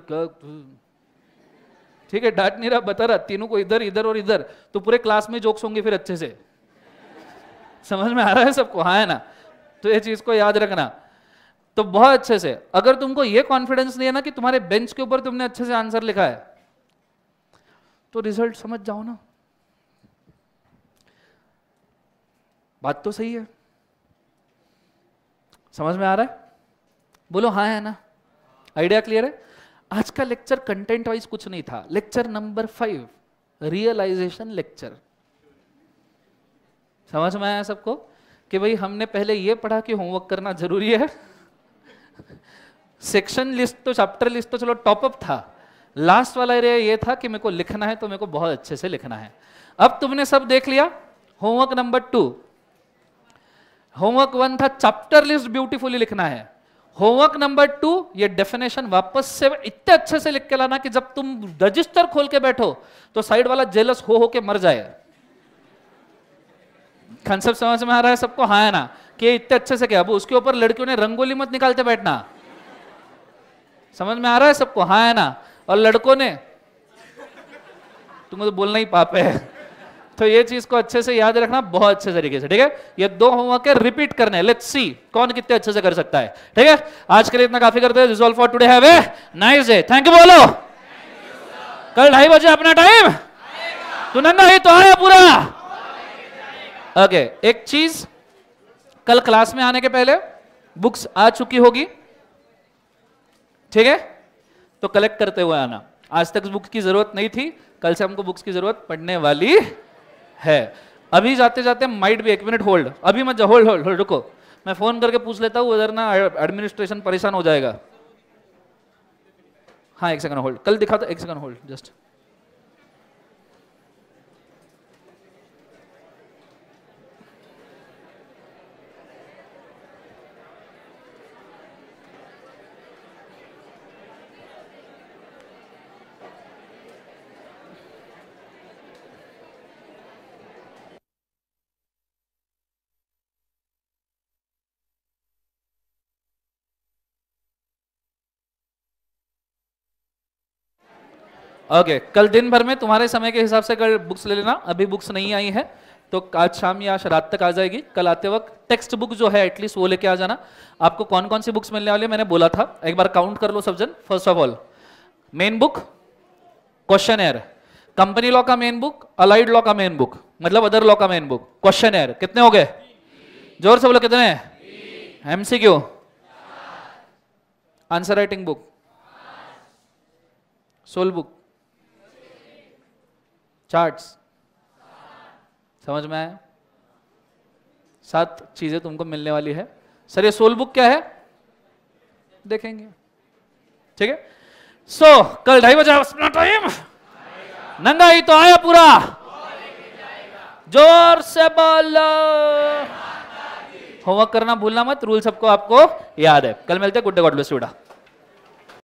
ठीक है डांट नहीं रहा बता रहा तीनों को इधर इधर और इधर तो पूरे क्लास में जोक्स होंगे फिर अच्छे से समझ में आ रहा है सबको हाँ है ना तो ये चीज़ को याद रखना तो बहुत अच्छे से अगर तुमको ये कॉन्फिडेंस नहीं है ना कि तुम्हारे बेंच के ऊपर तुमने अच्छे से आंसर लिखा है तो रिजल्ट समझ जाओ ना बात तो सही है समझ में आ रहा है बोलो हाँ है ना आइडिया क्लियर है आज का लेक्चर कंटेंट वाइज कुछ नहीं था lecture number five realization lecture समझ में आया सबको कि भाई हमने पहले यह पढ़ा कि होमवर्क करना जरूरी है सेक्शन लिस्ट तो चैप्टर लिस्ट तो चलो टॉपअप था लास्ट वाला एरिया ये था कि मेरे को लिखना है तो मेरे को बहुत अच्छे से लिखना है अब तुमने सब देख लिया homework number two homework one था चैप्टर लिस्ट ब्यूटीफुली लिखना है होमवर्क नंबर टू ये डेफिनेशन वापस से इतने अच्छे से लिख के लाना कि जब तुम रजिस्टर खोल के बैठो तो साइड वाला जेलस हो हो के मर जाए कंसेप्ट समझ में आ रहा है सबको हाँ है ना कि इतने अच्छे से क्या अब उसके ऊपर लड़कियों ने रंगोली मत निकालते बैठना समझ में आ रहा है सबको हाँ है ना और लड़कों ने तुमको तो बोलना ही पापे है तो ये चीज को अच्छे से याद रखना बहुत अच्छे तरीके से ठीक है ये दो होमवर्क है रिपीट करने लेट्स सी कौन कितने अच्छे से कर सकता है ठीक है आज के लिए इतना काफी करते हैं resolve for today have a nice day thank you बोलो कल ढाई बजे अपना टाइम तू तो नन्ना ही तो आया पूरा ओके एक चीज कल क्लास में आने के पहले बुक्स आ चुकी होगी ठीक है तो कलेक्ट करते हुए आना आज तक बुक्स की जरूरत नहीं थी कल से हमको बुक्स की जरूरत पड़ने वाली है अभी जाते जाते माइट भी एक मिनट होल्ड अभी मत होल्ड होल्ड होल्ड रुको मैं फोन करके पूछ लेता हूँ उधर ना एडमिनिस्ट्रेशन परेशान हो जाएगा हाँ एक सेकंड होल्ड कल दिखा था तो, एक second hold just okay okay, कल दिन भर में तुम्हारे समय के हिसाब से कल बुक्स ले लेना अभी बुक्स नहीं आई है तो आज शाम या रात तक आ जाएगी कल आते वक्त टेक्स्ट बुक जो है एटलीस्ट वो लेके आ जाना आपको कौन कौन सी बुक्स मिलने वाली मैंने बोला था एक बार काउंट कर लो सब जन first of all main book questionnaire company law का मेन बुक अलाइड लॉ का मेन बुक मतलब अदर लॉ का मेन बुक क्वेश्चन एयर कितने हो गए जोर से बोलो कितने MCQ answer writing book soul book charts समझ में आया सात चीजें तुमको मिलने वाली है सर ये सोल बुक क्या है देखेंगे ठीक है सो so, कल ढाई बजे अपना टाइम नंगा ही तो आया पूरा जोर से बोलो होमवर्क करना भूलना मत रूल सबको आपको याद है कल मिलते हैं गुड डे गॉड ब्लेस